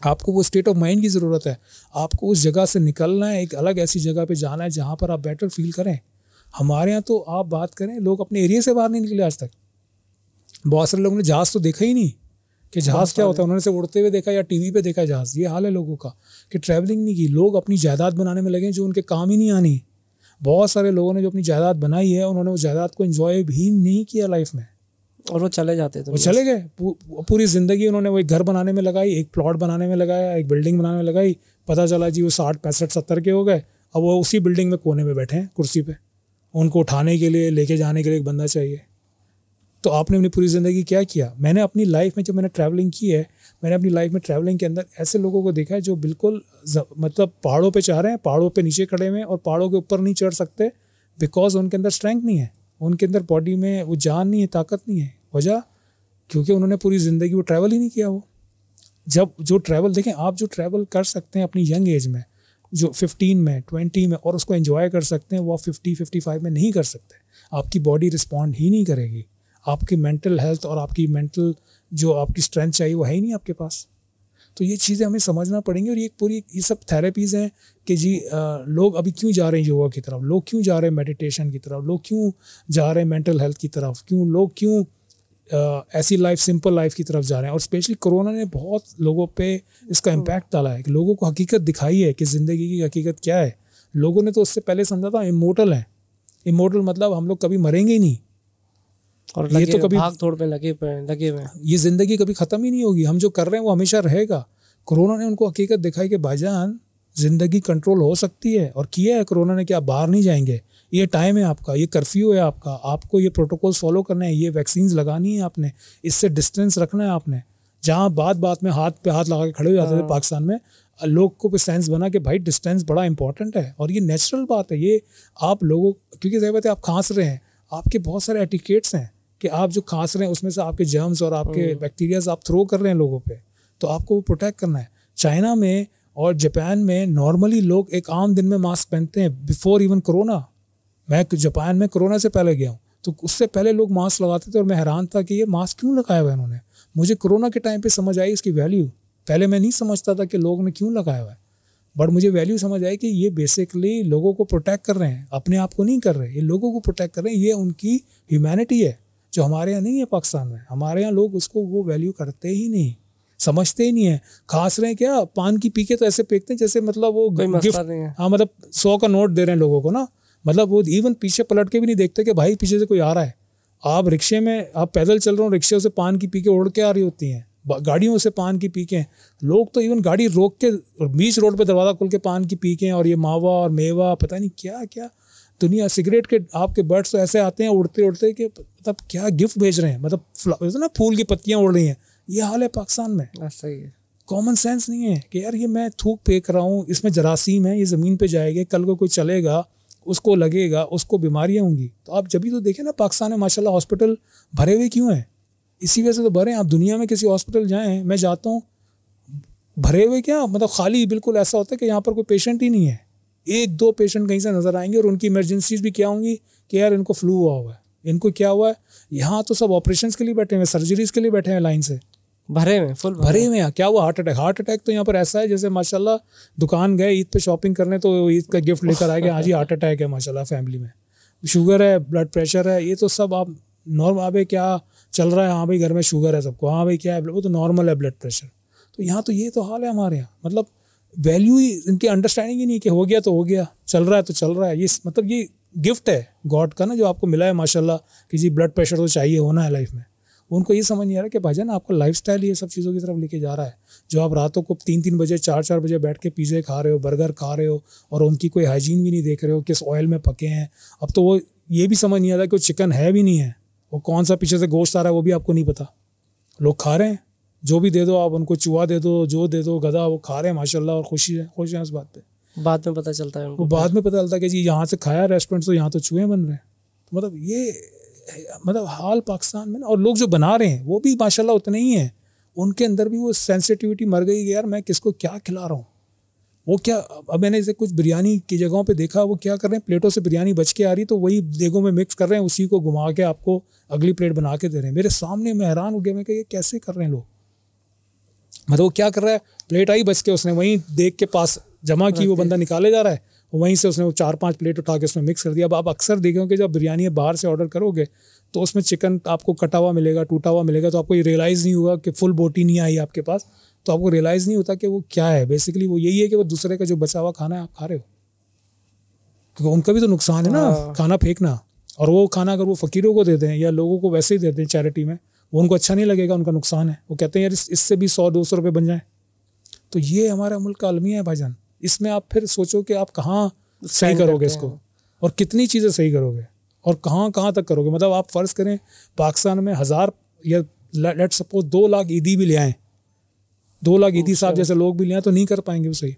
Speaker 2: आपको वो स्टेट ऑफ माइंड की ज़रूरत है आपको उस जगह से निकलना है एक अलग ऐसी जगह पे जाना है जहाँ पर आप बेटर फील करें हमारे यहाँ तो आप बात करें लोग अपने एरिया से बाहर नहीं निकले आज तक बहुत सारे लोगों ने जहाज़ तो देखा ही नहीं कि जहाज़ क्या होता है उन्होंने से उड़ते हुए देखा या टीवी पे देखा जहाज़ ये हाल है लोगों का कि ट्रैवलिंग नहीं की लोग अपनी जायदाद बनाने में लगे जो उनके काम ही नहीं आनी बहुत सारे लोगों ने जो अपनी जायदाद बनाई है उन्होंने उस जायदाद को इन्जॉय भी नहीं किया लाइफ में और वो चले जाते थे वो चले गए पू, पूरी जिंदगी उन्होंने वो एक घर बनाने में लगाई एक प्लॉट बनाने में लगाया एक बिल्डिंग बनाने में लगाई पता चला जी वो साठ पैंसठ सत्तर के हो गए अब वो उसी बिल्डिंग में कोने में बैठे हैं कुर्सी पे उनको उठाने के लिए लेके जाने के लिए एक बंदा चाहिए तो आपने अपनी पूरी ज़िंदगी क्या किया मैंने अपनी लाइफ में जब मैंने ट्रैवलिंग की है मैंने अपनी लाइफ में ट्रैवलिंग के अंदर ऐसे लोगों को देखा है जो बिल्कुल मतलब पहाड़ों पर चाह रहे हैं पहाड़ों पर नीचे खड़े हुए और पहाड़ों के ऊपर नहीं चढ़ सकते बिकॉज उनके अंदर स्ट्रेंथ नहीं है उनके अंदर बॉडी में वो जान नहीं है ताकत नहीं है वजह क्योंकि उन्होंने पूरी ज़िंदगी वो ट्रैवल ही नहीं किया वो जब जो ट्रैवल देखें आप जो ट्रैवल कर सकते हैं अपनी यंग एज में जो फिफ्टीन में ट्वेंटी में और उसको इन्जॉय कर सकते हैं वो आप फिफ्टी फिफ्टी फाइव में नहीं कर सकते आपकी बॉडी रिस्पॉन्ड ही नहीं करेगी आपकी मेंटल हेल्थ और आपकी मेंटल जो आपकी स्ट्रेंथ चाहिए वो है ही नहीं आपके पास तो ये चीज़ें हमें समझना पड़ेंगी और ये पूरी ये सब थेरेपीज़ हैं कि जी आ, लोग अभी क्यों जा रहे हैं योगा की तरफ लोग क्यों जा रहे हैं मेडिटेशन की तरफ लोग क्यों जा रहे हैं मेंटल हेल्थ की तरफ क्यों लोग क्यों ऐसी लाइफ सिंपल लाइफ की तरफ जा रहे हैं और स्पेशली कोरोना ने बहुत लोगों पे इसका इम्पैक्ट हम्म। डाला है कि लोगों को हकीकत दिखाई है कि ज़िंदगी की हकीकत क्या है लोगों ने तो उससे पहले समझा था इमोटल है इमोटल मतलब हम लोग कभी मरेंगे ही नहीं और ये तो कभी भाग
Speaker 1: थोड़ पे लगे पे लगे हुए
Speaker 2: ये ज़िंदगी कभी ख़त्म ही नहीं होगी हम जो कर रहे हैं वो हमेशा रहेगा कोरोना ने उनको हकीकत दिखाई कि भाईजान ज़िंदगी कंट्रोल हो सकती है और किया है कोरोना ने क्या बाहर नहीं जाएंगे ये टाइम है आपका ये कर्फ्यू है आपका आपको ये प्रोटोकॉल फॉलो करना है ये वैक्सीन लगानी है आपने इससे डिस्टेंस रखना है आपने जहाँ बात बात में हाथ पे हाथ लगा के खड़े हो जाते थे हाँ। पाकिस्तान में लोग को भी सेंस बना कि भाई डिस्टेंस बड़ा इंपॉर्टेंट है और ये नेचुरल बात है ये आप लोगों क्योंकि जहर है आप खांस रहे हैं आपके बहुत सारे एटिकेट्स हैं कि आप जो खांस रहे हैं उसमें से आपके जर्म्स और आपके बैक्टीरियाज हाँ। आप थ्रो कर रहे हैं लोगों पर तो आपको वो प्रोटेक्ट करना है चाइना में और जापान में नॉर्मली लोग एक आम दिन में मास्क पहनते हैं बिफोर इवन कोरोना मैं जापान में कोरोना से पहले गया हूँ तो उससे पहले लोग मास्क लगाते थे और मैं हैरान था कि ये मास्क क्यों लगाया हुआ है इन्होंने मुझे कोरोना के टाइम पे समझ आई इसकी वैल्यू पहले मैं नहीं समझता था कि लोग ने क्यों लगाया हुआ है बट मुझे वैल्यू समझ आई कि ये बेसिकली लोगों को प्रोटेक्ट कर रहे हैं अपने आप को नहीं कर रहे ये लोगों को प्रोटेक्ट कर रहे हैं ये उनकी ह्यूमैनिटी है जो हमारे यहाँ नहीं है पाकिस्तान में हमारे यहाँ लोग उसको वो वैल्यू करते ही नहीं समझते ही नहीं है खास रहे हैं क्या पान की पीके तो ऐसे फेंकते हैं जैसे मतलब वो गिफ्ट हाँ मतलब सौ का नोट दे रहे हैं लोगों को ना मतलब वो इवन पीछे पलट के भी नहीं देखते कि भाई पीछे से कोई आ रहा है आप रिक्शे में आप पैदल चल रहे हो रिक्शे से पान की पी के उड़ के आ रही होती हैं गाड़ियों से पान की पीके लोग तो इवन गाड़ी रोक के बीच रोड पे दरवाज़ा खोल के पान की पीके और ये मावा और मेवा पता नहीं क्या क्या दुनिया सिगरेट के आपके बर्ड्स तो ऐसे आते हैं उड़ते उड़ते कि मतलब क्या गिफ्ट भेज रहे हैं मतलब ना फूल की पत्तियाँ उड़ रही हैं ये हाल है पाकिस्तान में हाँ, सही है कॉमन सेंस नहीं है कि यार ये मैं थूक फेंक रहा हूँ इसमें जरासीम है ये ज़मीन पे जाएगा कल को कोई चलेगा उसको लगेगा उसको बीमारियाँ होंगी तो आप जब भी तो देखें ना पाकिस्तान में माशाला हॉस्पिटल भरे हुए क्यों हैं इसी वजह से तो भरे हैं आप दुनिया में किसी हॉस्पिटल जाएँ मैं जाता हूँ भरे हुए क्या मतलब खाली बिल्कुल ऐसा होता है कि यहाँ पर कोई पेशेंट ही नहीं है एक दो पेशेंट कहीं से नज़र आएंगे और उनकी इमरजेंसीज भी क्या होंगी कि यार इनको फ्लू हुआ हुआ है इनको क्या हुआ है यहाँ तो सब ऑपरेशन के लिए बैठे हैं सर्जरीज के लिए बैठे हैं लाइन से भरे में फुल भरे, भरे में क्या वो हार्ट अटैक हार्ट अटैक तो यहाँ पर ऐसा है जैसे माशाल्लाह दुकान गए ईद पे शॉपिंग करने तो ईद का गिफ्ट लेकर आए गए आज ही हार्ट अटैक है माशाल्लाह फैमिली में शुगर है ब्लड प्रेशर है ये तो सब आप नॉर्मल आप हाँ क्या चल रहा है हाँ भाई घर में शुगर है सबको हाँ भाई क्या है वो तो नॉर्मल है ब्लड प्रेशर तो यहाँ तो ये तो हाल है हमारे यहाँ मतलब वैल्यू ही इनकी अंडरस्टैंडिंग ही नहीं कि हो गया तो हो गया चल रहा है तो चल रहा है ये मतलब ये गिफ्ट है गॉड का ना जो आपको मिला है माशाल्लाह कि जी ब्लड प्रेशर तो चाहिए होना है लाइफ में उनको ये समझ नहीं आ रहा कि जान आपको लाइफ ये सब चीज़ों की तरफ लेके जा रहा है जो आप रातों को तीन तीन बजे चार चार बजे बैठ के पिज़्ज़े खा रहे हो बर्गर खा रहे हो और उनकी कोई हाइजीन भी नहीं देख रहे हो किस ऑयल में पके हैं अब तो वो ये भी समझ नहीं आ रहा कि वो चिकन है भी नहीं है वो कौन सा पीछे से गोश्त आ रहा है वो भी आपको नहीं पता लोग खा रहे हैं जो भी दे दो आप उनको चूहा दे दो जो दे दो गधा वो खा रहे हैं माशाल्लाह और खुशी है खुश हैं उस बात पे
Speaker 1: बाद में पता चलता है वो बाद
Speaker 2: में पता चलता है कि जी यहाँ से खाया रेस्टोरेंट तो यहाँ तो चूहे बन रहे हैं तो मतलब ये मतलब हाल पाकिस्तान में ना और लोग जो बना रहे हैं वो भी माशाल्लाह उतने ही हैं उनके अंदर भी वो सेंसिटिविटी मर गई यार मैं किसको क्या खिला रहा हूँ वो क्या अब मैंने इसे कुछ बिरयानी की जगहों पे देखा वो क्या कर रहे हैं प्लेटों से बिरयानी बच के आ रही तो वही देगों में मिक्स कर रहे हैं उसी को घुमा के आपको अगली प्लेट बना के दे रहे हैं मेरे सामने मैं हैरान हो गया मैं ये कैसे कर रहे हैं लोग मतलब वो क्या कर रहा है प्लेट आई बच के उसने वहीं देख के पास जमा की वो बंदा निकाले जा रहा है वहीं से उसने वो चार पांच प्लेट उठा के उसमें मिक्स कर दिया अब आप अक्सर देखेंगे जब बिरयानी बाहर से ऑर्डर करोगे तो उसमें चिकन आपको कटा हुआ मिलेगा टूटा हुआ मिलेगा तो आपको ये रियलाइज़ नहीं हुआ कि फुल बोटी नहीं आई आपके पास तो आपको रियलाइज़ नहीं होता कि वो क्या है बेसिकली वो यही है कि वो दूसरे का जो बचा हुआ खाना है आप खा रहे हो क्योंकि उनका भी तो नुकसान है ना हाँ। खाना फेंकना और वो खाना अगर वो फ़कीरों को दे दें या लोगों को वैसे ही दे दें चैरिटी में वो उनको अच्छा नहीं लगेगा उनका नुकसान है वो कहते हैं यार इससे भी सौ दो सौ रुपये बन जाए तो ये हमारा मुल्क का अलमिया है भाईजान इसमें आप फिर सोचो कि आप कहाँ सही करोगे इसको और कितनी चीज़ें सही करोगे और कहाँ कहाँ तक करोगे मतलब आप फ़र्ज़ करें पाकिस्तान में हज़ार या लेट सपोज दो लाख ईदी भी ले आएँ दो लाख ईदी साहब जैसे लोग भी ले आए तो नहीं कर पाएंगे वो सही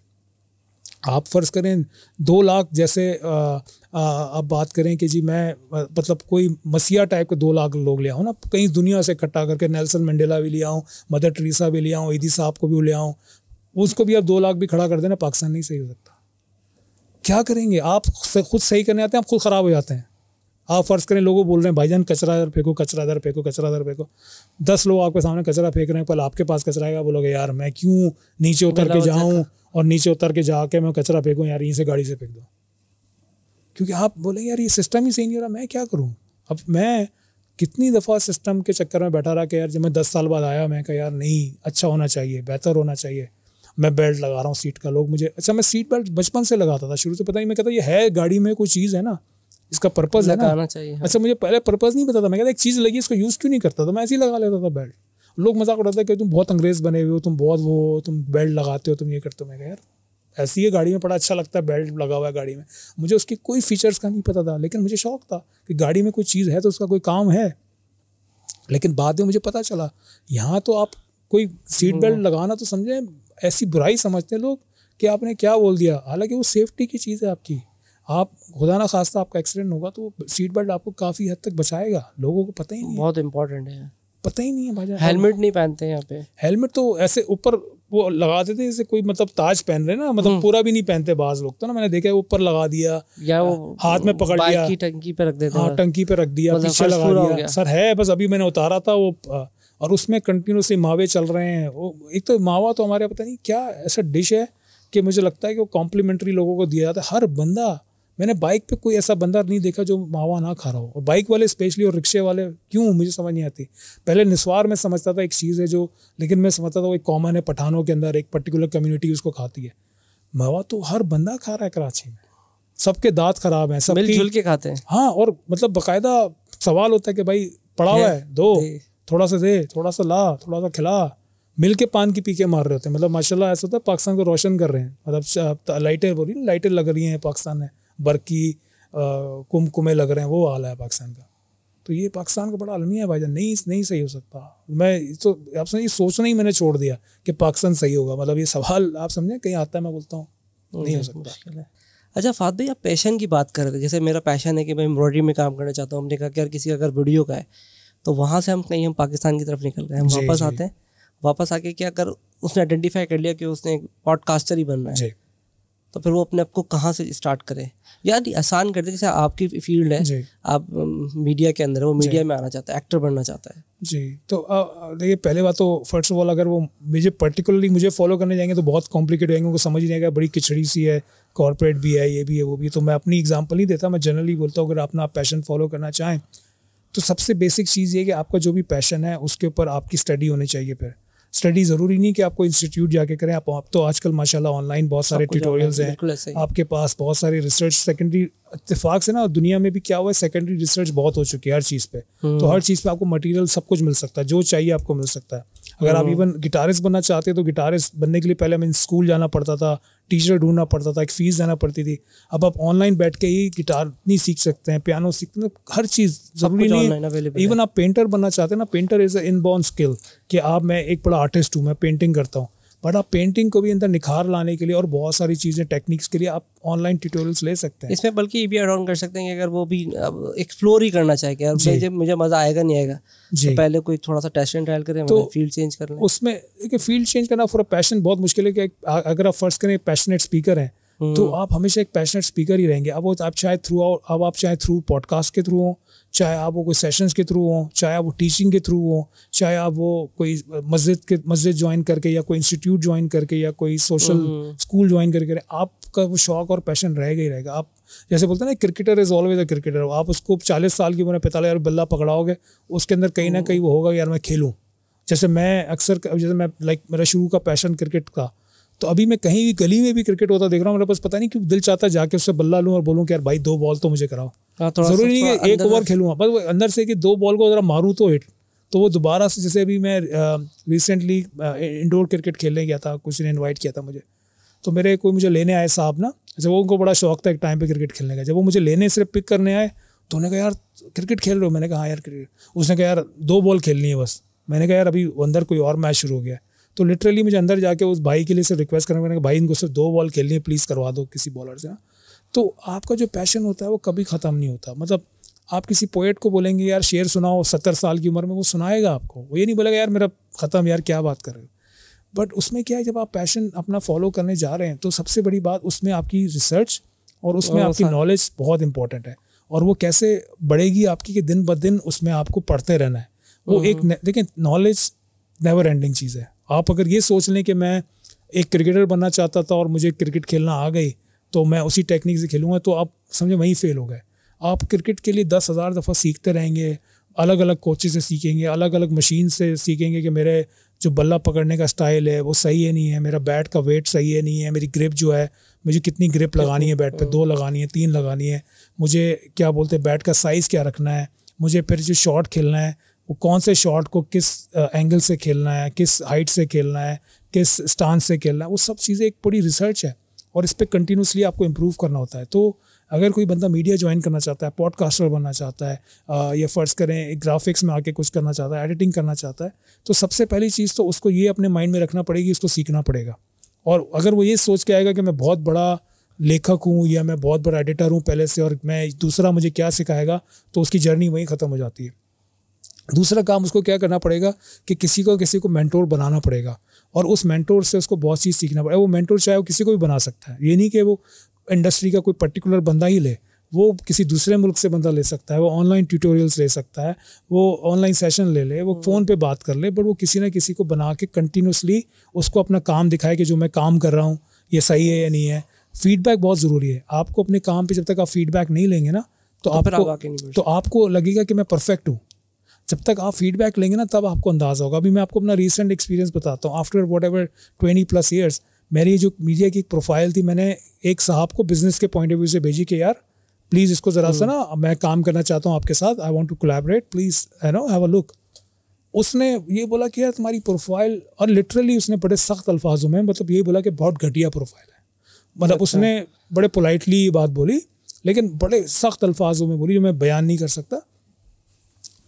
Speaker 2: आप फ़र्ज़ करें दो लाख जैसे आप बात करें कि जी मैं मतलब कोई मसीहा टाइप के दो लाख लोग ले आऊँ ना कहीं दुनिया से इकट्ठा करके नेल्सन मंडेला भी ले आऊँ मदर टरीसा भी ले आऊँ ईदी साहब को भी ले आऊँ उसको भी आप दो लाख भी खड़ा कर देना पाकिस्तान नहीं सही हो सकता क्या करेंगे आप खुद सही करने आते हैं आप खुद ख़राब हो जाते हैं आप फ़र्ज़ करें लोगों बोल रहे हैं भाईजान कचरा इधर फेंको कचरा इधर फेंको कचरा इधर फेंको दस लोग आपके सामने कचरा फेंक रहे हैं पहले आपके पास कचरा आएगा बोलोगे यार मैं क्यों नीचे उतर के जाऊँ और नीचे उतर के जाके मैं कचरा फेंकूँ यार यहीं से गाड़ी से फेंक दो क्योंकि आप बोले यार ये सिस्टम ही सही नहीं हो रहा मैं क्या करूँ अब मैं कितनी दफ़ा सिस्टम के चक्कर में बैठा रहा कि यार जब मैं दस साल बाद आया मैं कहा यार नहीं अच्छा होना चाहिए बेहतर होना चाहिए मैं बेल्ट लगा रहा हूँ सीट का लोग मुझे अच्छा मैं सीट बेल्ट बचपन से लगाता था शुरू से पता ही मैं कहता ये है गाड़ी में कोई चीज़ है ना इसका पर्पज़ है ना चाहिए हाँ। अच्छा मुझे पहले पर्पज़ नहीं पता था मैं कहता एक चीज़ लगी इसको यूज़ क्यों नहीं करता था तो मैं ऐसे ही लगा लेता था बेल्ट लोग मजाक उड़ाते कि तुम बहुत अंग्रेज़ बने हुए हो तुम बहुत वो हो तुम बेल्ट लगाते हो तुम ये करते हो मैं यार ऐसी ही गाड़ी में बड़ा अच्छा लगता है बेल्ट लगा हुआ है गाड़ी में मुझे उसके कोई फीचर्स का नहीं पता था लेकिन मुझे शौक था कि गाड़ी में कोई चीज़ है तो उसका कोई काम है लेकिन बाद में मुझे पता चला यहाँ तो आप कोई सीट बेल्ट लगाना तो समझें ऐसी बुराई समझते हैं लोग कि आपने क्या बोल दिया हालांकि वो सेफ्टी की चीज़ है आपकी आप खुदा ना खास्ता आपका एक्सीडेंट होगा तो सीट बेल्ट आपको काफ़ी हद तक बचाएगा लोगों को पता ही नहीं बहुत इंपॉर्टेंट है
Speaker 1: पता ही नहीं है भाई हेलमेट नहीं पहनते यहाँ पे
Speaker 2: हेलमेट तो ऐसे ऊपर वो लगा देते जैसे कोई मतलब ताज पहन रहे ना मतलब हम्म। पूरा भी नहीं पहनते बाज लोग तो ना मैंने देखा है ऊपर लगा दिया या वो हाथ में पकड़ लिया
Speaker 1: टंकी पे रख देते हाँ
Speaker 2: टंकी पे रख दिया मतलब पीछे लगा दिया सर है बस अभी मैंने उतारा था वो और उसमें कंटिन्यूसली मावे चल रहे हैं वो एक तो मावा तो हमारे पता नहीं क्या ऐसा डिश है कि मुझे लगता है कि वो कॉम्प्लीमेंट्री लोगों को दिया जाता है हर बंदा मैंने बाइक पे कोई ऐसा बंदा नहीं देखा जो मावा ना खा रहा हो और बाइक वाले स्पेशली और रिक्शे वाले क्यों मुझे समझ नहीं आती पहले निस्वार में समझता था एक चीज़ है जो लेकिन मैं समझता था वो एक कॉमन है पठानों के अंदर एक पर्टिकुलर कम्युनिटी उसको खाती है मावा तो हर बंदा खा रहा है कराची में सबके दांत खराब हैं सब मिलजुल के खाते हैं हाँ और मतलब बाकायदा सवाल होता है कि भाई पड़ा हुआ है दो थोड़ा सा दे थोड़ा सा ला थोड़ा सा खिला मिल के पान की पीके मार रहे होते हैं मतलब माशाल्लाह ऐसा होता है पाकिस्तान को रोशन कर रहे हैं मतलब लाइटें बोल रही लाइटें लग रही हैं पाकिस्तान में बरकी कुमकुमे लग रहे हैं वो हाल है पाकिस्तान का तो ये पाकिस्तान का बड़ा अलमिया है भाई नहीं नहीं सही हो सकता मैं तो आप समझिए सोचना ही मैंने छोड़ दिया कि पाकिस्तान सही होगा मतलब ये सवाल आप समझें कहीं आता है मैं बोलता हूँ
Speaker 1: हम्म, नहीं हो सकता अच्छा फात भाई आप पैशन की बात कर रहे थे जैसे मेरा पैशन है कि मैं एम्ब्रॉयडरी में काम करना चाहता हूँ हमने कहा कि यार किसी अगर वीडियो का है तो वहाँ से हम कहीं हम पाकिस्तान की तरफ निकल गए हम वापस आते हैं वापस आके क्या कर उसने आइडेंटिफाई कर लिया कि उसने एक पॉडकास्टर ही बनना है तो फिर वो अपने आप को कहाँ से स्टार्ट करे यार आसान कर दे जैसे आपकी फील्ड है आप मीडिया के अंदर वो मीडिया में आना चाहता है एक्टर बनना चाहता है जी
Speaker 2: तो देखिए पहले बात तो फर्स्ट ऑफ ऑल अगर वो मुझे पर्टिकुलरली मुझे फॉलो करने जाएंगे तो बहुत कॉम्प्लिकेट होएंगे उनको समझ नहीं आएगा बड़ी किचड़ी सी है कॉरपोरेट भी है ये भी है वो भी तो मैं अपनी एग्जाम्पल ही देता मैं जनरली बोलता हूँ अगर अपना पैशन फॉलो करना चाहें तो सबसे बेसिक चीज़ ये कि आपका जो भी पैशन है उसके ऊपर आपकी स्टडी होनी चाहिए फिर स्टडी ज़रूरी नहीं कि आपको इंस्टीट्यूट जाके करें आप आप तो आजकल माशाल्लाह ऑनलाइन बहुत सारे ट्यूटोरियल्स हैं आपके पास बहुत सारे रिसर्च सेकेंडरी इतफाक से ना दुनिया में भी क्या हुआ है सेकेंडरी रिसर्च बहुत हो चुकी है हर चीज़ पे तो हम्म। हर चीज़ पे आपको मटेरियल सब कुछ मिल सकता है जो चाहिए आपको मिल सकता है अगर आप इवन हाँ। गिटारिस्ट बनना चाहते तो गिटारिस्ट बनने के लिए पहले हमें स्कूल जाना पड़ता था टीचर ढूंढना पड़ता था एक फ़ीस देना पड़ती थी अब आप ऑनलाइन बैठ के ही गिटार नहीं सीख सकते हैं पियानो सीखते हैं तो हर चीज़ ज़रूरी नहीं इवन आप पेंटर बनना चाहते हैं ना painter is a born skill कि आप मैं एक बड़ा आर्टिस्ट हूँ मैं पेंटिंग करता हूँ बट आप पेंटिंग को भी अंदर निखार लाने के लिए और बहुत सारी चीज़ें टेक्निक्स के लिए आप ऑनलाइन ट्यूटोरियल्स ले सकते हैं
Speaker 1: इसमें बल्कि ये भी ऑन कर सकते हैं कि अगर वो भी अब एक्सप्लोर ही करना चाहे यार मुझे मुझे मज़ा आएगा नहीं आएगा तो जी तो पहले कोई थोड़ा सा टेस्ट एंड ट्रायल करें तो फील्ड मतलब चेंज कर लें
Speaker 2: उसमें देखिए फील्ड चेंज करना फॉर पैशन बहुत मुश्किल है कि अगर आप फर्स्ट करें पैशनेट स्पीकर हैं तो हम्म। आप हमेशा एक पैशनेट स्पीकर ही रहेंगे अब आप चाहे थ्रू अब आप चाहे थ्रू पॉडकास्ट के थ्रू हों चाहे आप वो कोई सेशंस के थ्रू हों चाहे आप वो टीचिंग के थ्रू हों चाहे आप वो कोई मस्जिद के मस्जिद ज्वाइन करके या कोई इंस्टीट्यूट ज्वाइन करके या कोई सोशल स्कूल ज्वाइन करके आपका वो शौक और पैशन रहेगा ही रहेगा आप जैसे बोलते हैं ना cricketer is always a cricketer आप उसको चालीस साल की उम्र में पैंतालीस यार बल्ला पकड़ाओगे उसके अंदर कहीं ना हम्म। कहीं वो होगा यार मैं खेलूँ जैसे मैं अक्सर जैसे मैं लाइक मेरा शुरू का पैशन क्रिकेट का तो अभी मैं कहीं भी गली में भी क्रिकेट होता देख रहा हूँ मेरे पास पता नहीं क्यों दिल चाहता जाके उससे बल्ला लूँ और बोलूँ कि यार भाई दो बॉल तो मुझे कराओ हाँ,
Speaker 1: जरूरी नहीं कि एक ओवर खेलूँ
Speaker 2: बस अंदर से कि दो बॉल को जरा मारूँ तो हिट तो वो दोबारा से जैसे अभी मैं रिसेंटली इंडोर क्रिकेट खेलने गया था कुछ ने इन्वाइट किया था मुझे तो मेरे कोई मुझे लेने आए साहब ना जब वो उनको बड़ा शौक था एक टाइम पे क्रिकेट खेलने का जब वो मुझे लेने सिर्फ पिक करने आए तो उन्होंने कहा यार क्रिकेट खेल रहे हो मैंने कहा हाँ यार क्रिकेट उसने कहा यार दो बॉल खेलनी है बस मैंने कहा यार अभी अंदर कोई और मैच शुरू हो गया तो लिटरली मुझे अंदर जाके उस भाई के लिए सिर्फ रिक्वेस्ट करना मैंने भाई इनको सिर्फ दो बॉल खेलनी है प्लीज़ करवा दो किसी बॉलर से ना तो आपका जो पैशन होता है वो कभी ख़त्म नहीं होता मतलब आप किसी पोइट को बोलेंगे यार शेर सुनाओ सत्तर साल की उम्र में वो सुनाएगा आपको वो ये नहीं बोलेगा यार मेरा ख़त्म यार क्या बात कर रहे हो बट उसमें क्या है जब आप पैशन अपना फॉलो करने जा रहे हैं तो सबसे बड़ी बात उसमें आपकी रिसर्च और उसमें आपकी नॉलेज बहुत इंपॉर्टेंट है और वो कैसे बढ़ेगी आपकी कि दिन ब दिन उसमें आपको पढ़ते रहना है वो एक देखें नॉलेज नेवर एंडिंग चीज़ है आप अगर ये सोच लें कि मैं एक क्रिकेटर बनना चाहता था और मुझे क्रिकेट खेलना आ गई तो मैं उसी टेक्निक से खेलूँगा तो आप समझे वहीं फेल हो गए आप क्रिकेट के लिए दस हज़ार दफ़ा सीखते रहेंगे अलग अलग कोचेज से सीखेंगे अलग अलग मशीन से सीखेंगे कि मेरे जो बल्ला पकड़ने का स्टाइल है वो सही है नहीं है मेरा बैट का वेट सही है नहीं है मेरी ग्रिप जो है मुझे कितनी ग्रिप लगानी है बैट पे दो लगानी है तीन लगानी है मुझे क्या बोलते हैं बैट का साइज़ क्या रखना है मुझे फिर जो शॉट खेलना है वो कौन से शॉट को किस एंगल से खेलना है किस हाइट से खेलना है किस स्टांस से खेलना है वो सब चीज़ें एक बड़ी रिसर्च है और इस पर कंटिन्यूसली आपको इम्प्रूव करना होता है तो अगर कोई बंदा मीडिया ज्वाइन करना चाहता है पॉडकास्टर बनना चाहता है या फ़र्ज़ करें ग्राफिक्स में आके कुछ करना चाहता है एडिटिंग करना चाहता है तो सबसे पहली चीज़ तो उसको ये अपने माइंड में रखना पड़ेगी उसको सीखना पड़ेगा और अगर वो ये सोच के आएगा कि मैं बहुत बड़ा लेखक हूँ या मैं बहुत बड़ा एडिटर हूँ पहले से और मैं दूसरा मुझे क्या सिखाएगा तो उसकी जर्नी वहीं ख़त्म हो जाती है दूसरा काम उसको क्या करना पड़ेगा कि किसी को किसी को मैंटोर बनाना पड़ेगा और उस मैंटोर से उसको बहुत चीज़ सीखना पड़ेगा वो मैंटोर चाहे वो किसी को भी बना सकता है ये नहीं कि वो इंडस्ट्री का कोई पर्टिकुलर बंदा ही ले वो किसी दूसरे मुल्क से बंदा ले सकता है वो ऑनलाइन ट्यूटोरियल्स ले सकता है वो ऑनलाइन सेशन ले ले वो फ़ोन हम्म। पे बात कर ले बट वो किसी ना किसी को बना के कंटिन्यूसली उसको अपना काम दिखाए कि जो मैं काम कर रहा हूँ ये सही है या नहीं है फीडबैक बहुत ज़रूरी है आपको अपने काम पर जब तक आप फीडबैक नहीं लेंगे ना तो, तो आपको तो आपको लगेगा कि मैं परफेक्ट हूँ जब तक आप फीडबैक लेंगे ना तब आपको अंदाजा होगा अभी मैं आपको अपना रिसेंट एक्सपीरियंस बताता हूँ after whatever twenty plus years मेरी जो मीडिया की एक प्रोफाइल थी मैंने एक साहब को बिजनेस के पॉइंट ऑफ व्यू से भेजी कि यार प्लीज़ इसको ज़रा सा हम्म। ना मैं काम करना चाहता हूँ आपके साथ I want to collaborate please I know have a look उसने ये बोला कि यार तुम्हारी प्रोफाइल और लिटरली उसने बड़े सख्त अल्फाजों में मतलब ये बोला कि बहुत घटिया प्रोफाइल है मतलब अच्छा। उसने बड़े पोलाइटली ये बात बोली लेकिन बड़े सख्त अल्फाजों में बोली जो मैं बयान नहीं कर सकता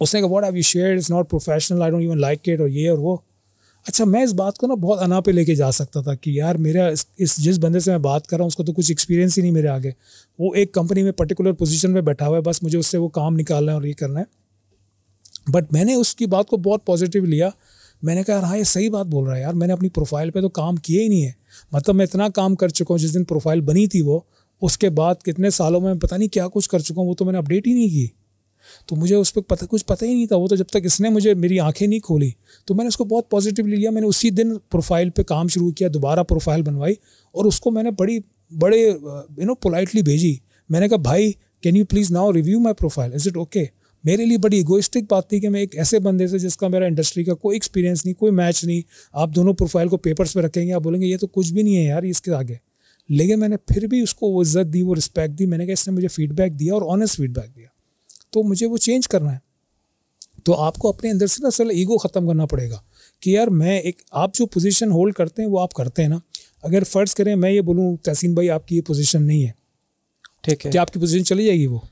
Speaker 2: उसने कहा what have you share is not professional I don't even like it और ये और वो अच्छा मैं इस बात को ना बहुत अना पे लेके जा सकता था कि यार मेरा इस, इस जिस बंदे से मैं बात कर रहा हूँ उसको तो कुछ एक्सपीरियंस ही नहीं मेरे आगे वो एक कंपनी में पर्टिकुलर पोजीशन में बैठा हुआ है बस मुझे उससे वो काम निकालना है और ये करना है बट मैंने उसकी बात को बहुत पॉजिटिव लिया मैंने कहा हाँ ये सही बात बोल रहा है यार मैंने अपनी प्रोफाइल पर तो काम किए ही नहीं है मतलब मैं इतना काम कर चुका हूँ जिस दिन प्रोफाइल बनी थी वो उसके बाद कितने सालों में पता नहीं क्या कुछ कर चुका हूँ वो तो मैंने अपडेट ही नहीं की तो मुझे उस पर पता कुछ पता ही नहीं था वो तो जब तक इसने मुझे मेरी आंखें नहीं खोली तो मैंने उसको बहुत पॉजिटिवली लिया मैंने उसी दिन प्रोफाइल पे काम शुरू किया दोबारा प्रोफाइल बनवाई और उसको मैंने बड़ी बड़े यू नो पोलाइटली भेजी मैंने कहा भाई can you please now review my profile is it okay मेरे लिए बड़ी इगोइस्टिक बात थी कि मैं एक ऐसे बंदे से जिसका मेरा इंडस्ट्री का कोई एक्सपीरियंस नहीं कोई मैच नहीं आप दोनों प्रोफाइल को पेपर्स में रखेंगे आप बोलेंगे ये तो कुछ भी नहीं है यार इसके आगे लेकिन मैंने फिर भी उसको वो इज्जत दी वो रिस्पेक्ट दी मैंने कहा इसने मुझे फीडबैक दिया और ऑनेस्ट फीडबैक दिया तो मुझे वो चेंज करना है तो आपको अपने अंदर से ना असल ईगो ख़त्म करना पड़ेगा कि यार मैं एक आप जो पोजीशन होल्ड करते हैं वो आप करते हैं ना अगर फ़र्ज़ करें मैं ये बोलूँ तहसीन भाई आपकी ये पोजीशन नहीं है ठीक है क्या आपकी पोजीशन चली जाएगी वो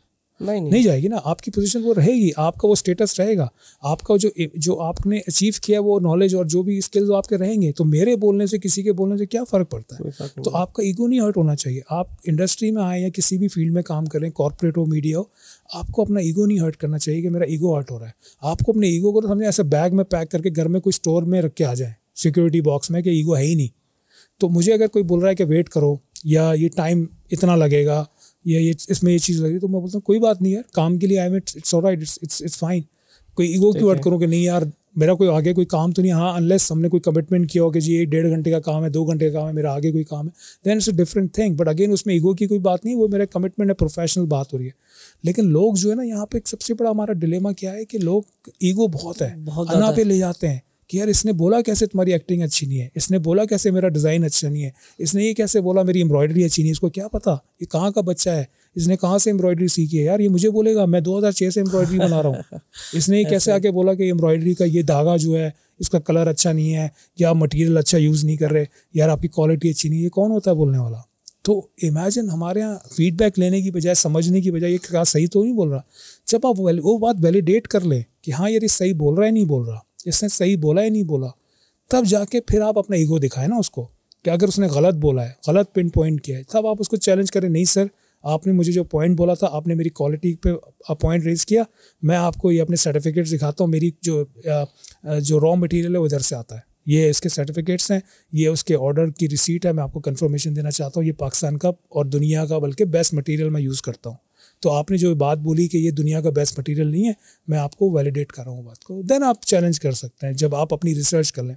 Speaker 1: नहीं नहीं, नहीं जाएगी
Speaker 2: ना आपकी पोजीशन वो रहेगी आपका वो स्टेटस रहेगा आपका जो जो आपने अचीव किया वो नॉलेज और जो भी स्किल्स आपके रहेंगे तो मेरे बोलने से किसी के बोलने से क्या फ़र्क पड़ता है तो आपका ईगो नहीं हर्ट होना चाहिए आप इंडस्ट्री में आए या किसी भी फील्ड में काम करें कॉरपोरेट हो मीडिया हो आपको अपना ईगो नहीं हर्ट करना चाहिए कि मेरा ईगो हर्ट हो रहा है आपको अपने ईगो को तो समझे ऐसे बैग में पैक करके घर में कोई स्टोर में रख के आ जाए सिक्योरिटी बॉक्स में कि ईगो है ही नहीं तो मुझे अगर कोई बोल रहा है कि वेट करो या ये टाइम इतना लगेगा ये ये इसमें ये चीज़ लगी तो मैं बोलता हूँ कोई बात नहीं यार काम के लिए I met it's right it's it's it's fine कोई ईगो की वर्ड करो कि नहीं यार मेरा कोई आगे कोई काम तो नहीं हाँ अनलेस हमने कोई कमिटमेंट किया हो कि जी एक डेढ़ घंटे का काम है दो घंटे का काम है मेरा आगे कोई काम है then it's a different thing but again उसमें ईगो की कोई बात नहीं वो मेरा कमिटमेंट है प्रोफेशनल बात हो रही है लेकिन लोग जो है ना यहाँ पे सबसे बड़ा हमारा डिलेमा क्या है कि लोग ईगो बहुत है अना पे ले जाते हैं कि यार इसने बोला कैसे तुम्हारी एक्टिंग अच्छी नहीं है इसने बोला कैसे मेरा डिज़ाइन अच्छा नहीं है इसने ये कैसे बोला मेरी एम्ब्रॉयडरी अच्छी नहीं है इसको क्या पता ये कहाँ का बच्चा है इसने कहाँ से एम्ब्रॉयडरी सीखी है यार ये मुझे बोलेगा मैं दो से एम्ब्रॉयडरी बना रहा हूँ [LAUGHS] इसने कैसे आके बोला कि एम्ब्रॉयडरी का ये धागा जो है इसका कलर अच्छा नहीं है या मटेरियल अच्छा यूज़ नहीं कर रहे यार आपकी क्वालिटी अच्छी नहीं है कौन होता है बोलने वाला तो इमेजिन हमारे यहाँ फीडबैक लेने की बजाय समझने की बजाय ये क्या सही तो नहीं बोल रहा जब आप वो बात वैलिडेट कर लें कि हाँ यार ये सही बोल रहा है नहीं बोल रहा इसने सही बोला या नहीं बोला तब जाके फिर आप अपना ईगो दिखाए ना उसको कि अगर उसने गलत बोला है गलत पिन पॉइंट किया है तब आप उसको चैलेंज करें नहीं सर आपने मुझे जो पॉइंट बोला था आपने मेरी क्वालिटी पे पॉइंट रेज किया मैं आपको ये अपने सर्टिफिकेट्स दिखाता हूँ मेरी जो जो रॉ मटेरियल है वो इधर से आता है ये इसके सर्टिफिकेट्स हैं ये उसके ऑर्डर की रिसीट है मैं आपको कंफर्मेशन देना चाहता हूँ ये पाकिस्तान का और दुनिया का बल्कि बेस्ट मटेरियल मैं यूज़ करता हूँ तो आपने जो बात बोली कि ये दुनिया का बेस्ट मटेरियल नहीं है मैं आपको वैलिडेट कर रहा हूँ बात को देन आप चैलेंज कर सकते हैं जब आप अपनी रिसर्च कर लें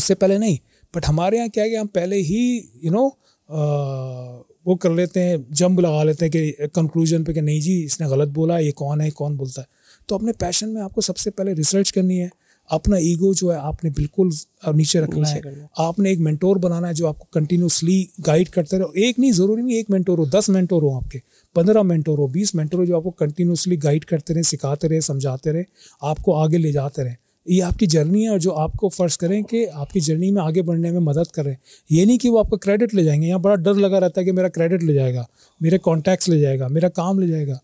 Speaker 2: उससे पहले नहीं बट हमारे यहाँ क्या है कि हम पहले ही यू you नो know, वो कर लेते हैं जंप लगा लेते हैं कि कंक्लूजन पे कि नहीं जी इसने गलत बोला ये कौन है कौन बोलता है तो अपने पैशन में आपको सबसे पहले रिसर्च करनी है अपना ईगो जो है आपने बिल्कुल नीचे रखना है आपने एक मेंटोर बनाना है जो आपको कंटिन्यूसली गाइड करते रहे एक नहीं ज़रूरी नहीं एक मेंटोर हो दस मेंटोर हो आपके पंद्रह मेंटोर हो बीस मेंटोर हो जो आपको कंटिन्यूसली गाइड करते रहे सिखाते रहे समझाते रहे आपको आगे ले जाते रहे ये आपकी जर्नी है और जो आपको फ़र्ज करें कि आपकी जर्नी में आगे बढ़ने में मदद करें ये नहीं कि वो आपका क्रेडिट ले जाएंगे यहाँ बड़ा डर लगा रहता है कि मेरा क्रेडिट ले जाएगा मेरे कॉन्टैक्ट्स ले जाएगा मेरा काम ले जाएगा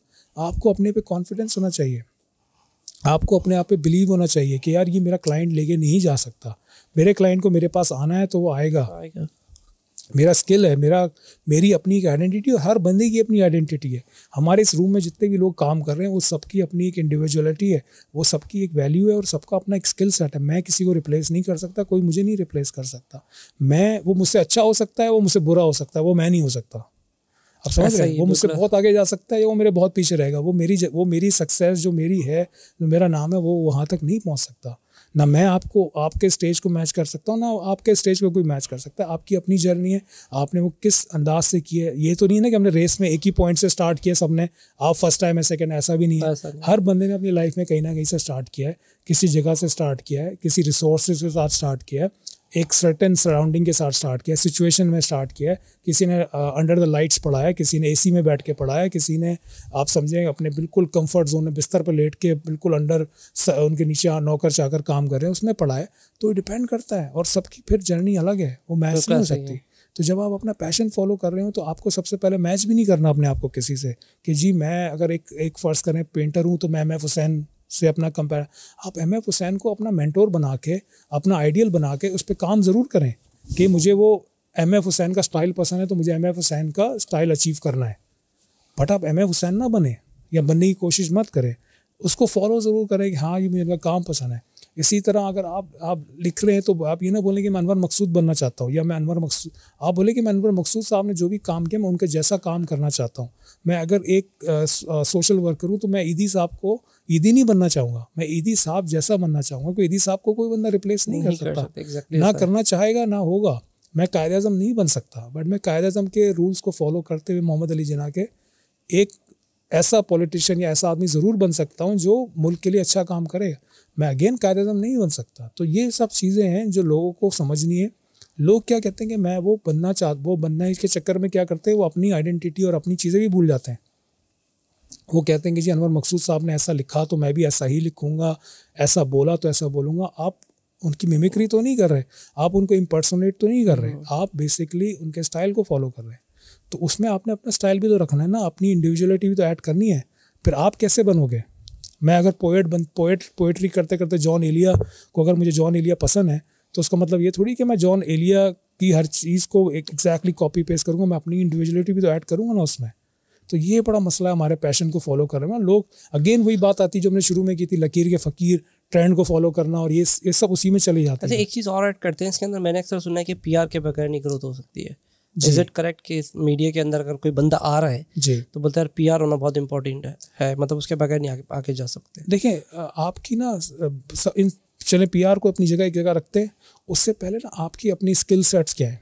Speaker 2: आपको अपने पे कॉन्फिडेंस होना चाहिए आपको अपने आप पे बिलीव होना चाहिए कि यार ये मेरा क्लाइंट लेके नहीं जा सकता मेरे क्लाइंट को मेरे पास आना है तो वो आएगा, आएगा। मेरा स्किल है मेरा मेरी अपनी एक आइडेंटिटी और हर बंदे की अपनी आइडेंटिटी है हमारे इस रूम में जितने भी लोग काम कर रहे हैं वो सबकी अपनी एक इंडिविजुअलिटी है वो सबकी एक वैल्यू है और सबका अपना एक स्किल सेट है मैं किसी को रिप्लेस नहीं कर सकता कोई मुझे नहीं रिप्लेस कर सकता मैं वो मुझसे अच्छा हो सकता है वो मुझसे बुरा हो सकता है वो मैं नहीं हो सकता अब समझ रहे हैं वो मुझसे बहुत आगे जा सकता है या वो मेरे बहुत पीछे रहेगा वो मेरी वो मेरी सक्सेस जो मेरी है जो मेरा नाम है वो वहाँ तक नहीं पहुँच सकता ना मैं आपको आपके स्टेज को मैच कर सकता हूँ ना आपके स्टेज को कोई मैच कर सकता है आपकी अपनी जर्नी है आपने वो किस अंदाज से किया है ये तो नहीं है ना कि हमने रेस में एक ही पॉइंट से स्टार्ट किया सबने आप फर्स्ट टाइम है सेकेंड ऐसा भी नहीं है हर बंदे ने अपनी लाइफ में कहीं ना कहीं से स्टार्ट किया है किसी जगह से स्टार्ट किया है किसी रिसोर्स के साथ स्टार्ट किया है एक सर्टेन सराउंडिंग के साथ स्टार्ट किया सिचुएशन में स्टार्ट किया किसी ने अंडर द लाइट्स पढ़ाया किसी ने एसी में बैठ के पढ़ाया किसी ने आप समझें अपने बिल्कुल कंफर्ट जोन में बिस्तर पर लेट के बिल्कुल अंडर उनके नीचे नौकर चाकर काम कर रहे हैं उसने पढ़ाया तो डिपेंड करता है और सबकी फिर जर्नी अलग है वो मैच नहीं हो सकती तो जब आप अपना पैशन फॉलो कर रहे हो तो आपको सबसे पहले मैच भी नहीं करना अपने आप को किसी से कि जी मैं अगर एक एक फर्ज करें पेंटर हूँ तो मैं एफ हुसैन से अपना कंपेयर आप एम एफ हुसैन को अपना मैंटोर बना के अपना आइडियल बना के उस पर काम ज़रूर करें कि मुझे वो एम एफ हुसैन का स्टाइल पसंद है तो मुझे एम एफ हुसैन का स्टाइल अचीव करना है बट आप एम एफ हुसैन ना बने या बनने की कोशिश मत करें उसको फॉलो ज़रूर करें कि हाँ ये मुझे उनका काम पसंद है इसी तरह अगर आप आप लिख रहे हैं तो आप ये ना बोलें कि मैं अनवर मकसूद बनना चाहता हूँ या मैं अनवर मकसूद आप बोले कि मैं अनवर मकसूद साहब ने जो भी काम किया मैं उनके जैसा काम करना चाहता हूँ मैं अगर एक सोशल वर्कर हूँ तो मैं ईदी साहब को ईदी नहीं बनना चाहूँगा मैं ईदी साहब जैसा बनना चाहूँगा क्योंकि ईदी साहब को कोई बंदा रिप्लेस नहीं, नहीं कर सकता ना करना चाहेगा ना होगा मैं कायद अजम नहीं बन सकता बट मैं कायद अजम के रूल्स को फॉलो करते हुए मोहम्मद अली जना के एक ऐसा पॉलिटिशियन या ऐसा आदमी ज़रूर बन सकता हूँ जो मुल्क के लिए अच्छा काम करे मैं अगेन कायद अजम नहीं बन सकता तो ये सब चीज़ें हैं जो लोगों को समझनी है लोग क्या कहते हैं कि मैं वो बनना चाह वो बनना इसके चक्कर में क्या करते हैं वो अपनी आइडेंटिटी और अपनी चीज़ें भी भूल जाते हैं वो कहते हैं कि जी अनवर मकसूद साहब ने ऐसा लिखा तो मैं भी ऐसा ही लिखूँगा ऐसा बोला तो ऐसा बोलूँगा आप उनकी मिमिक्री तो नहीं कर रहे आप उनको इम्पर्सोनेट तो नहीं कर रहे हाँ। आप बेसिकली उनके स्टाइल को फॉलो कर रहे हैं तो उसमें आपने अपना स्टाइल भी तो रखना है ना अपनी इंडिविजुअलिटी भी तो ऐड करनी है फिर आप कैसे बनोगे मैं अगर पोएट बन पोएट पोएट्री करते करते जॉन एलिया को अगर मुझे जॉन एलिया पसंद है तो उसका मतलब ये थोड़ी कि मैं जॉन एलिया की हर चीज़ को एक एग्जैक्टली कॉपी पेस्ट करूँगा मैं अपनी इंडिविजुअलिटी भी तो ऐड करूँगा ना उसमें तो ये बड़ा मसला है हमारे पैशन को फॉलो रहे हैं लोग अगेन वही बात आती है जो हमने शुरू में की थी लकीर के फकीर ट्रेंड को फॉलो करना और ये ये सब उसी में जाते अच्छा, हैं अच्छा,
Speaker 1: एक चीज़ और ऐड करते हैं इसके अंदर मैंने अक्सर सुना है कि पीआर के बगैर नहीं ग्रोथ हो सकती है इज इट करेक्ट कि मीडिया के अंदर अगर कोई बंदा आ रहा है जी तो बोलते हैं पी आर होना बहुत इंपॉर्टेंट है, है मतलब उसके बगैर नहीं आके जा सकते देखिए आपकी ना
Speaker 2: इन चले
Speaker 1: आर को अपनी जगह एक जगह रखते हैं
Speaker 2: उससे पहले ना आपकी अपनी स्किल सेट्स क्या है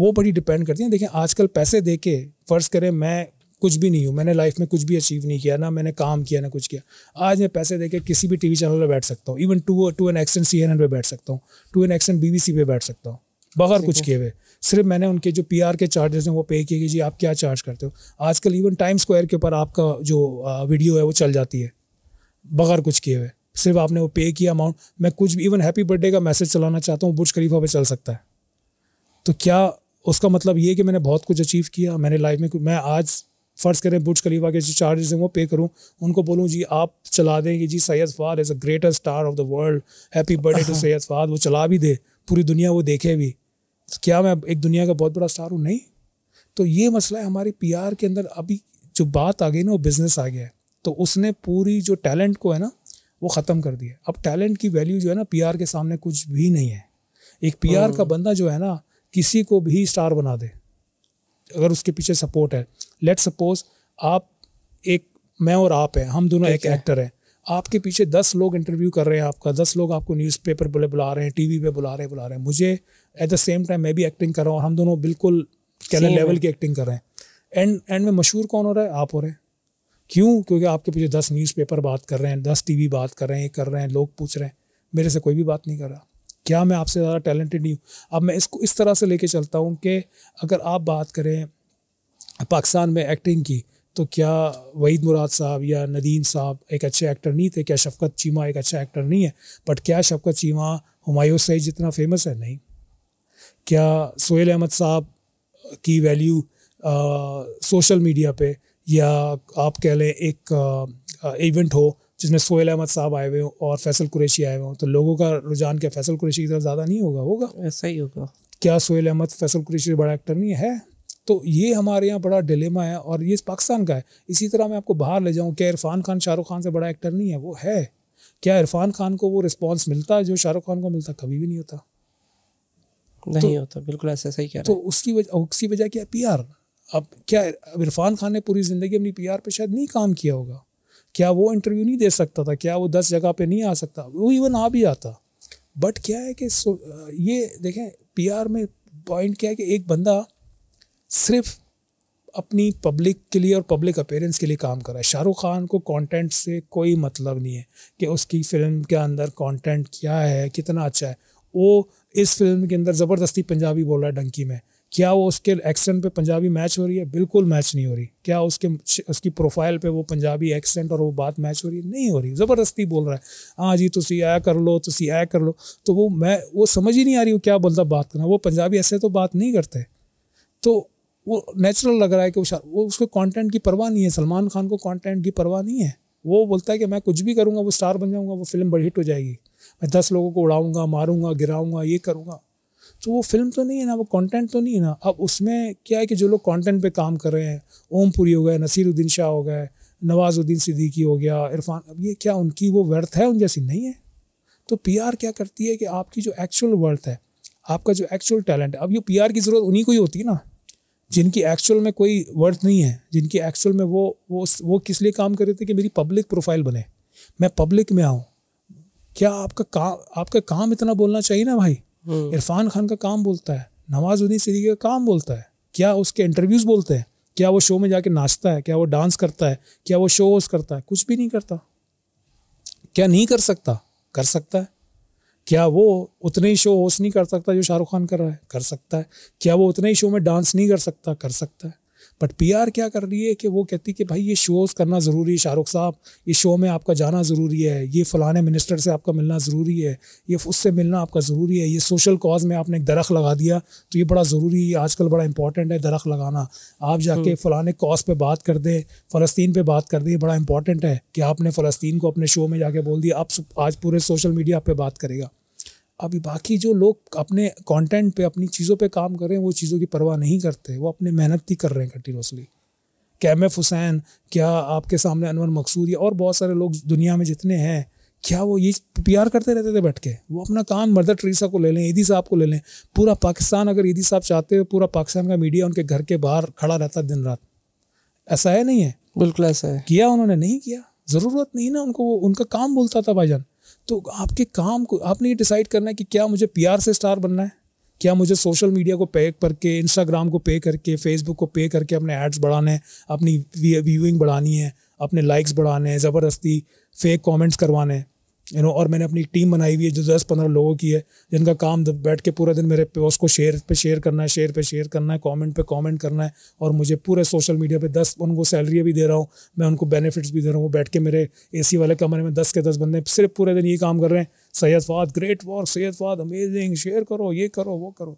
Speaker 2: वो बड़ी डिपेंड करती हैं देखिए आजकल पैसे दे के फ़र्ज़ करें मैं कुछ भी नहीं हूँ मैंने लाइफ में कुछ भी अचीव नहीं किया ना मैंने काम किया ना कुछ किया आज मैं पैसे देके किसी भी टीवी चैनल पर बैठ सकता हूँ even to to an extent C N N पे बैठ सकता हूँ to an extent B B C पे बैठ सकता हूँ बगैर कुछ किए हुए सिर्फ मैंने उनके जो पी के चार्जेस हैं वो पे किए कि जी आप क्या चार्ज करते हो आजकल इवन टाइम स्क्वायर के ऊपर आपका जो वीडियो है वो चल जाती है बगैर कुछ किए हुए सिर्फ आपने वो पे किया अमाउंट मैं कुछ इवन हैप्पी बर्थडे का मैसेज चलाना चाहता हूँ बुर्ज खलीफा पे चल सकता है तो क्या उसका मतलब ये कि मैंने बहुत कुछ अचीव किया मैंने लाइफ में मैं आज फ़र्ज़ करें बुर्ज खलीफा के जो चार्जेस हैं वो पे करूँ उनको बोलूँ जी आप चला दें कि जी Syed Fahad is a greatest star of the world happy birthday to Syed Fahad वो चला भी दे पूरी दुनिया वो देखे भी क्या मैं एक दुनिया का बहुत बड़ा स्टार हूँ नहीं तो ये मसला है हमारे पी के अंदर अभी जो बात आ गई ना वो बिजनेस आ गया है तो उसने पूरी जो टैलेंट को है ना वो ख़त्म कर दिया अब टैलेंट की वैल्यू जो है ना पी के सामने कुछ भी नहीं है एक पी का हाँ। बंदा जो है ना किसी को भी स्टार बना दे अगर उसके पीछे सपोर्ट है लेट सपोज आप एक मैं और आप हैं हम दोनों एक एक्टर हैं आपके पीछे दस लोग इंटरव्यू कर रहे हैं आपका दस लोग आपको न्यूज़पेपर बोले बुला रहे हैं टीवी पे बुला रहे हैं बुला रहे हैं मुझे एट द सेम टाइम मैं भी एक्टिंग कर रहा हूँ और हम दोनों बिल्कुल कहने लेवल की एक्टिंग कर रहे हैं एंड एंड में मशहूर कौन हो रहा है आप हो रहे हैं क्यों क्योंकि आपके पीछे दस न्यूज़पेपर बात कर रहे हैं दस टीवी बात कर रहे हैं कर रहे हैं लोग पूछ रहे हैं मेरे से कोई भी बात नहीं कर रहा क्या मैं आपसे ज़्यादा टैलेंटेड नहीं हूँ अब मैं इसको इस तरह से लेके चलता हूँ कि अगर आप बात करें पाकिस्तान में एक्टिंग की तो क्या वहीद मुराद साहब या नदीम साहब एक अच्छे एक्टर नहीं थे क्या शफकत चीमा एक अच्छा एक्टर नहीं है बट क्या शफकत चीमा हमायूं सईद जितना फेमस है नहीं क्या सोहेल अहमद साहब की वैल्यू सोशल मीडिया पे या आप कह लें एक इवेंट हो जिसमें सोहेल अहमद साहब आए हुए हों और फैसल कुरेशी आए हुए हों तो लोगों का रुझान क्या फैसल कुरेशी की तरफ ज़्यादा नहीं होगा होगा ऐसा ही होगा क्या सोहेल अहमद फैसल कुरेशी बड़ा एक्टर नहीं है तो ये हमारे यहाँ बड़ा डिलेमा है और ये पाकिस्तान का है इसी तरह मैं आपको बाहर ले जाऊँ क्या इरफान खान शाहरुख खान से बड़ा एक्टर नहीं है वो है क्या इरफान खान को वो रिस्पॉन्स मिलता है जो शाहरुख खान को मिलता कभी भी नहीं होता
Speaker 1: नहीं तो, होता बिल्कुल ऐसा सही कह तो
Speaker 2: उसकी वजह उसकी वजह क्या पी आर अब क्या अब इरफान खान ने पूरी ज़िंदगी अपनी पी आर पर शायद नहीं काम किया होगा क्या वो इंटरव्यू नहीं दे सकता था क्या वो दस जगह पे नहीं आ सकता वो इवन आ भी आता बट क्या है कि ये देखें पी आर में पॉइंट क्या है कि एक बंदा सिर्फ अपनी पब्लिक के लिए और पब्लिक अपेयरेंस के लिए काम कर रहा है शाहरुख खान को कंटेंट से कोई मतलब नहीं है कि उसकी फ़िल्म के अंदर कंटेंट क्या है कितना अच्छा है वो इस फिल्म के अंदर ज़बरदस्ती पंजाबी बोल रहा है डंकी में क्या वो उसके एक्सेंट पे पंजाबी मैच हो रही है बिल्कुल मैच नहीं हो रही क्या उसके उसकी प्रोफाइल पे वो पंजाबी एक्सेंट और वो बात मैच हो रही है नहीं हो रही ज़बरदस्ती बोल रहा है हाँ जी तुम ऐ कर लो तुम ऐ कर लो तो वो मैं वो समझ ही नहीं आ रही वो क्या बोलता बात करना वो पंजाबी ऐसे तो बात नहीं करते तो वो नेचुरल लग रहा है कि वो वो उसको कंटेंट की परवाह नहीं है सलमान खान को कंटेंट की परवाह नहीं है वो बोलता है कि मैं कुछ भी करूँगा वो स्टार बन जाऊँगा वो फिल्म बड़ी हिट हो जाएगी मैं दस लोगों को उड़ाऊँगा मारूँगा गिराऊँगा ये करूँगा तो वो फिल्म तो नहीं है ना वो कंटेंट तो नहीं है ना अब उसमें क्या है कि जो लोग कंटेंट पे काम कर रहे हैं ओम पुरी हो गए नसीरुद्दीन शाह हो गए नवाजुद्दीन सिद्दीकी हो गया इरफान अब ये क्या उनकी वो वर्थ है उन जैसी नहीं है तो पीआर क्या करती है कि आपकी जो एक्चुअल वर्थ है आपका जो एक्चुअल टैलेंट है अब ये पीआर की ज़रूरत उन्हीं को ही होती है ना जिनकी एक्चुअल में कोई वर्थ नहीं है जिनकी एक्चुअल में वो वो वो किस लिए काम कर रहे थे कि मेरी पब्लिक प्रोफाइल बने मैं पब्लिक में आऊँ क्या आपका काम आपका काम इतना बोलना चाहिए ना भाई हम्म। इरफान खान का काम बोलता है नवाज उद्दीन सिद्दीकी का काम बोलता है क्या उसके इंटरव्यूज बोलते हैं क्या वो शो में जाके नाचता है क्या वो डांस करता है क्या वो शो होस्ट करता है कुछ भी नहीं करता क्या नहीं कर सकता कर सकता है क्या वो उतने ही शो होस्ट नहीं कर सकता जो शाहरुख खान कर रहा है कर सकता है क्या वो उतने ही शो में डांस नहीं कर सकता कर सकता है बट पीआर क्या कर रही है कि वो कहती है कि भाई ये शोज़ करना ज़रूरी है शाहरुख साहब ये शो में आपका जाना ज़रूरी है ये फ़लाने मिनिस्टर से आपका मिलना ज़रूरी है ये उससे मिलना आपका ज़रूरी है ये सोशल कॉज में आपने एक दरख लगा दिया तो ये बड़ा ज़रूरी है आजकल बड़ा इंपॉर्टेंट है दरख लगाना आप जाके फ़लाने कॉज पर बात कर दें फ़लस्तीन पर बात कर दें ये बड़ा इंपॉर्टेंट है कि आपने फ़लस्तीन को अपने शो में जाके बोल दिया आप आज पूरे सोशल मीडिया आप बात करेगा अभी बाकी जो लोग अपने कंटेंट पे अपनी चीज़ों पे काम कर रहे हैं वो चीज़ों की परवाह नहीं करते वो अपने मेहनत ही कर रहे हैं कंटिन्यूसली कैम एफ हुसैन क्या आपके सामने अनवर मकसूद या और बहुत सारे लोग दुनिया में जितने हैं क्या वो ये प्यार करते रहते थे बैठ के वो अपना काम मदर ट्रीसा को ले लें ईदी साहब को ले लें पूरा पाकिस्तान अगर ईदी साहब चाहते हो पूरा पाकिस्तान का मीडिया उनके घर के बाहर खड़ा रहता दिन रात ऐसा है नहीं है बिल्कुल ऐसा है किया उन्होंने नहीं किया ज़रूरत नहीं ना उनको वो उनका काम बोलता था भाईजान तो आपके काम को आपने ये डिसाइड करना है कि क्या मुझे पीआर से स्टार बनना है क्या मुझे सोशल मीडिया को पे करके इंस्टाग्राम को पे करके फेसबुक को पे करके अपने एड्स बढ़ाने हैं अपनी व्यूइंग बढ़ानी है अपने लाइक्स बढ़ाने हैं ज़बरदस्ती फेक कमेंट्स करवाने हैं यू नो और मैंने अपनी टीम बनाई हुई है जो दस पंद्रह लोगों की है जिनका काम बैठ के पूरा दिन मेरे पोस्ट को शेयर पे शेयर करना है शेयर पे शेयर करना है कमेंट पे कमेंट करना है और मुझे पूरे सोशल मीडिया पे दस उनको सैलरी भी दे रहा हूँ मैं उनको बेनिफिट्स भी दे रहा हूँ वो बैठ के मेरे ए वाले कमरे में दस के दस बंदे सिर्फ पूरे दिन ये काम कर रहे हैं Syed Fahad great war Syed Fahad amazing share करो ये करो वो करो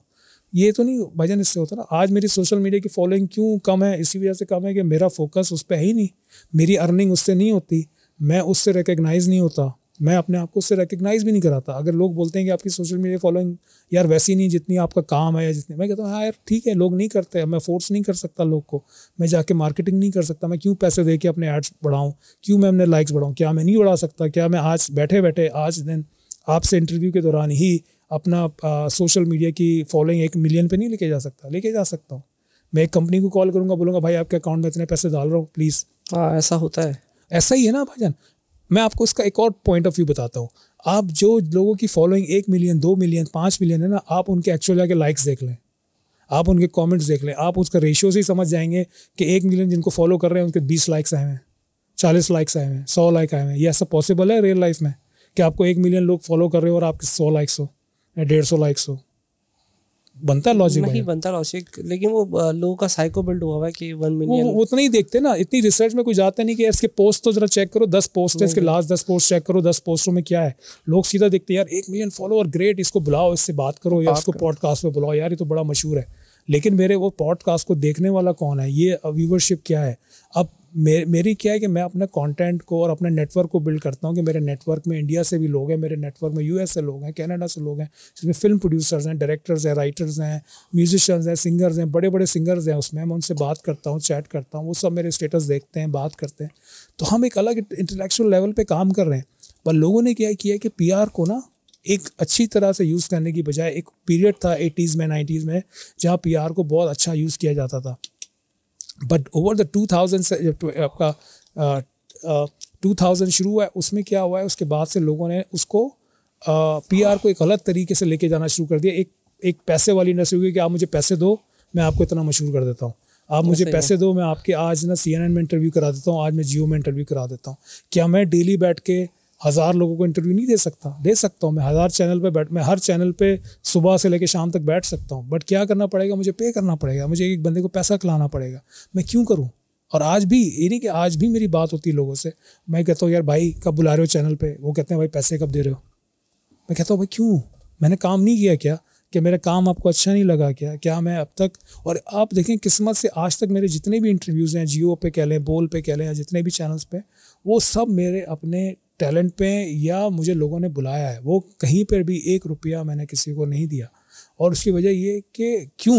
Speaker 2: ये तो नहीं भजन इससे होता ना आज मेरी सोशल मीडिया की फॉलोइंग क्यों कम है इसी वजह से कम है कि मेरा फोकस उस पर ही नहीं मेरी अर्निंग उससे नहीं होती मैं उससे रिकग्नाइज नहीं होता मैं अपने आप को उससे रिकग्नाइज भी नहीं कराता अगर लोग बोलते हैं कि आपकी सोशल मीडिया फॉलोइंग यार वैसी नहीं जितनी आपका काम है या जितनी मैं कहता हूँ हाँ यार ठीक है लोग नहीं करते मैं फोर्स नहीं कर सकता लोग को मैं जाके मार्केटिंग नहीं कर सकता मैं क्यों पैसे दे के अपने एड्स बढ़ाऊँ क्यों मैं अपने लाइक्स बढ़ाऊँ क्या मैं नहीं बढ़ा सकता क्या मैं आज बैठे बैठे आज दिन आपसे इंटरव्यू के दौरान ही अपना सोशल मीडिया की फॉलोइंग एक मिलियन पर नहीं लेके जा सकता लेके जा सकता हूँ मैं एक कंपनी को कॉल करूँगा बोलूँगा भाई आपके अकाउंट में इतने पैसे डाल रहा हूँ प्लीज़ हाँ ऐसा होता है ऐसा ही है ना भाईजान मैं आपको इसका एक और पॉइंट ऑफ व्यू बताता हूँ आप जो लोगों की फॉलोइंग एक मिलियन दो मिलियन पाँच मिलियन है ना आप उनके एक्चुअल जाके लाइक्स देख लें आप उनके कमेंट्स देख लें आप उसका रेशियो से ही समझ जाएंगे कि एक मिलियन जिनको फॉलो कर रहे हैं उनके बीस लाइक्स आए हैं चालीस लाइक्स आए हैं सौ लाइक आए हैं ये ऐसा पॉसिबल है रियल लाइफ में कि आपको एक मिलियन लोग फॉलो कर रहे हो और आपके सौ लाइक्स हो या डेढ़ सौ लाइक्स हो बनता है लॉजिक नहीं
Speaker 1: बनता लॉजिक लेकिन वो लोगों का साइको बिल्ड हुआ
Speaker 2: है कि वन मिलियन वो उतना ही देखते ना इतनी रिसर्च में कोई जाता नहीं कि इसके पोस्ट तो जरा चेक करो दस पोस्ट है इसके लास्ट दस पोस्ट चेक करो दस पोस्टों में क्या है लोग सीधा देखते यार एक मिलियन फॉलोअर ग्रेट इसको बुलाओ इससे बात करो या इसको पॉडकास्ट में बुलाओ यार ये तो बड़ा मशहूर है लेकिन मेरे वो पॉडकास्ट को देखने वाला कौन है ये व्यूवरशिप क्या है मे, मेरी क्या है कि मैं अपने कंटेंट को और अपने नेटवर्क को बिल्ड करता हूँ कि मेरे नेटवर्क में इंडिया से भी लोग हैं मेरे नेटवर्क में यूएस से लोग हैं कनाडा से लोग हैं जिसमें फिल्म प्रोड्यूसर्स हैं डायरेक्टर्स हैं राइटर्स हैं म्यूजिशियंस हैं सिंगर्स हैं बड़े बड़े सिंगर्स हैं उसमें मैं उनसे बात करता हूँ चैट करता हूँ वो सब मेरे स्टेटस देखते हैं बात करते हैं तो हम एक अलग इंटलेक्चुअल लेवल पर काम कर रहे हैं पर लोगों ने क्या किया कि पी को ना एक अच्छी तरह से यूज़ करने की बजाय एक पीरियड था एटीज़ में नाइन्टीज़ में जहाँ पी को बहुत अच्छा यूज़ किया जाता था but over the two thousand से तो, आपका टू थाउजेंड शुरू हुआ है उसमें क्या हुआ है उसके बाद से लोगों ने उसको पी आर को एक अलग तरीके से लेके जाना शुरू कर दिया एक एक पैसे वाली इंडस्ट्री हुई कि आप मुझे पैसे दो मैं आपको इतना मशहूर कर देता हूँ आप तो मुझे पैसे दो मैं आपके आज ना सी में इंटरव्यू करा देता हूँ आज मैं जियो में इंटरव्यू करा देता हूँ क्या मैं डेली बैठ के हज़ार लोगों को इंटरव्यू नहीं दे सकता दे सकता हूँ मैं हज़ार चैनल पे बैठ मैं हर चैनल पे सुबह से लेकर शाम तक बैठ सकता हूँ बट क्या करना पड़ेगा मुझे पे करना पड़ेगा मुझे एक बंदे को पैसा खिलाना पड़ेगा मैं क्यों करूँ और आज भी ये नहीं कि आज भी मेरी बात होती है लोगों से मैं कहता हूँ यार भाई कब बुला रहे हो चैनल पर वो कहते हैं भाई पैसे कब दे रहे हो मैं कहता हूँ भाई क्यों मैंने काम नहीं किया क्या कि मेरा काम आपको अच्छा नहीं लगा क्या क्या मैं अब तक और आप देखें किस्मत से आज तक मेरे जितने भी इंटरव्यूज़ हैं जियो पे कह लें बोल पे कह लें या जितने भी चैनल्स पे वो सब मेरे अपने टैलेंट पे या मुझे लोगों ने बुलाया है वो कहीं पर भी एक रुपया मैंने किसी को नहीं दिया और उसकी वजह ये कि क्यों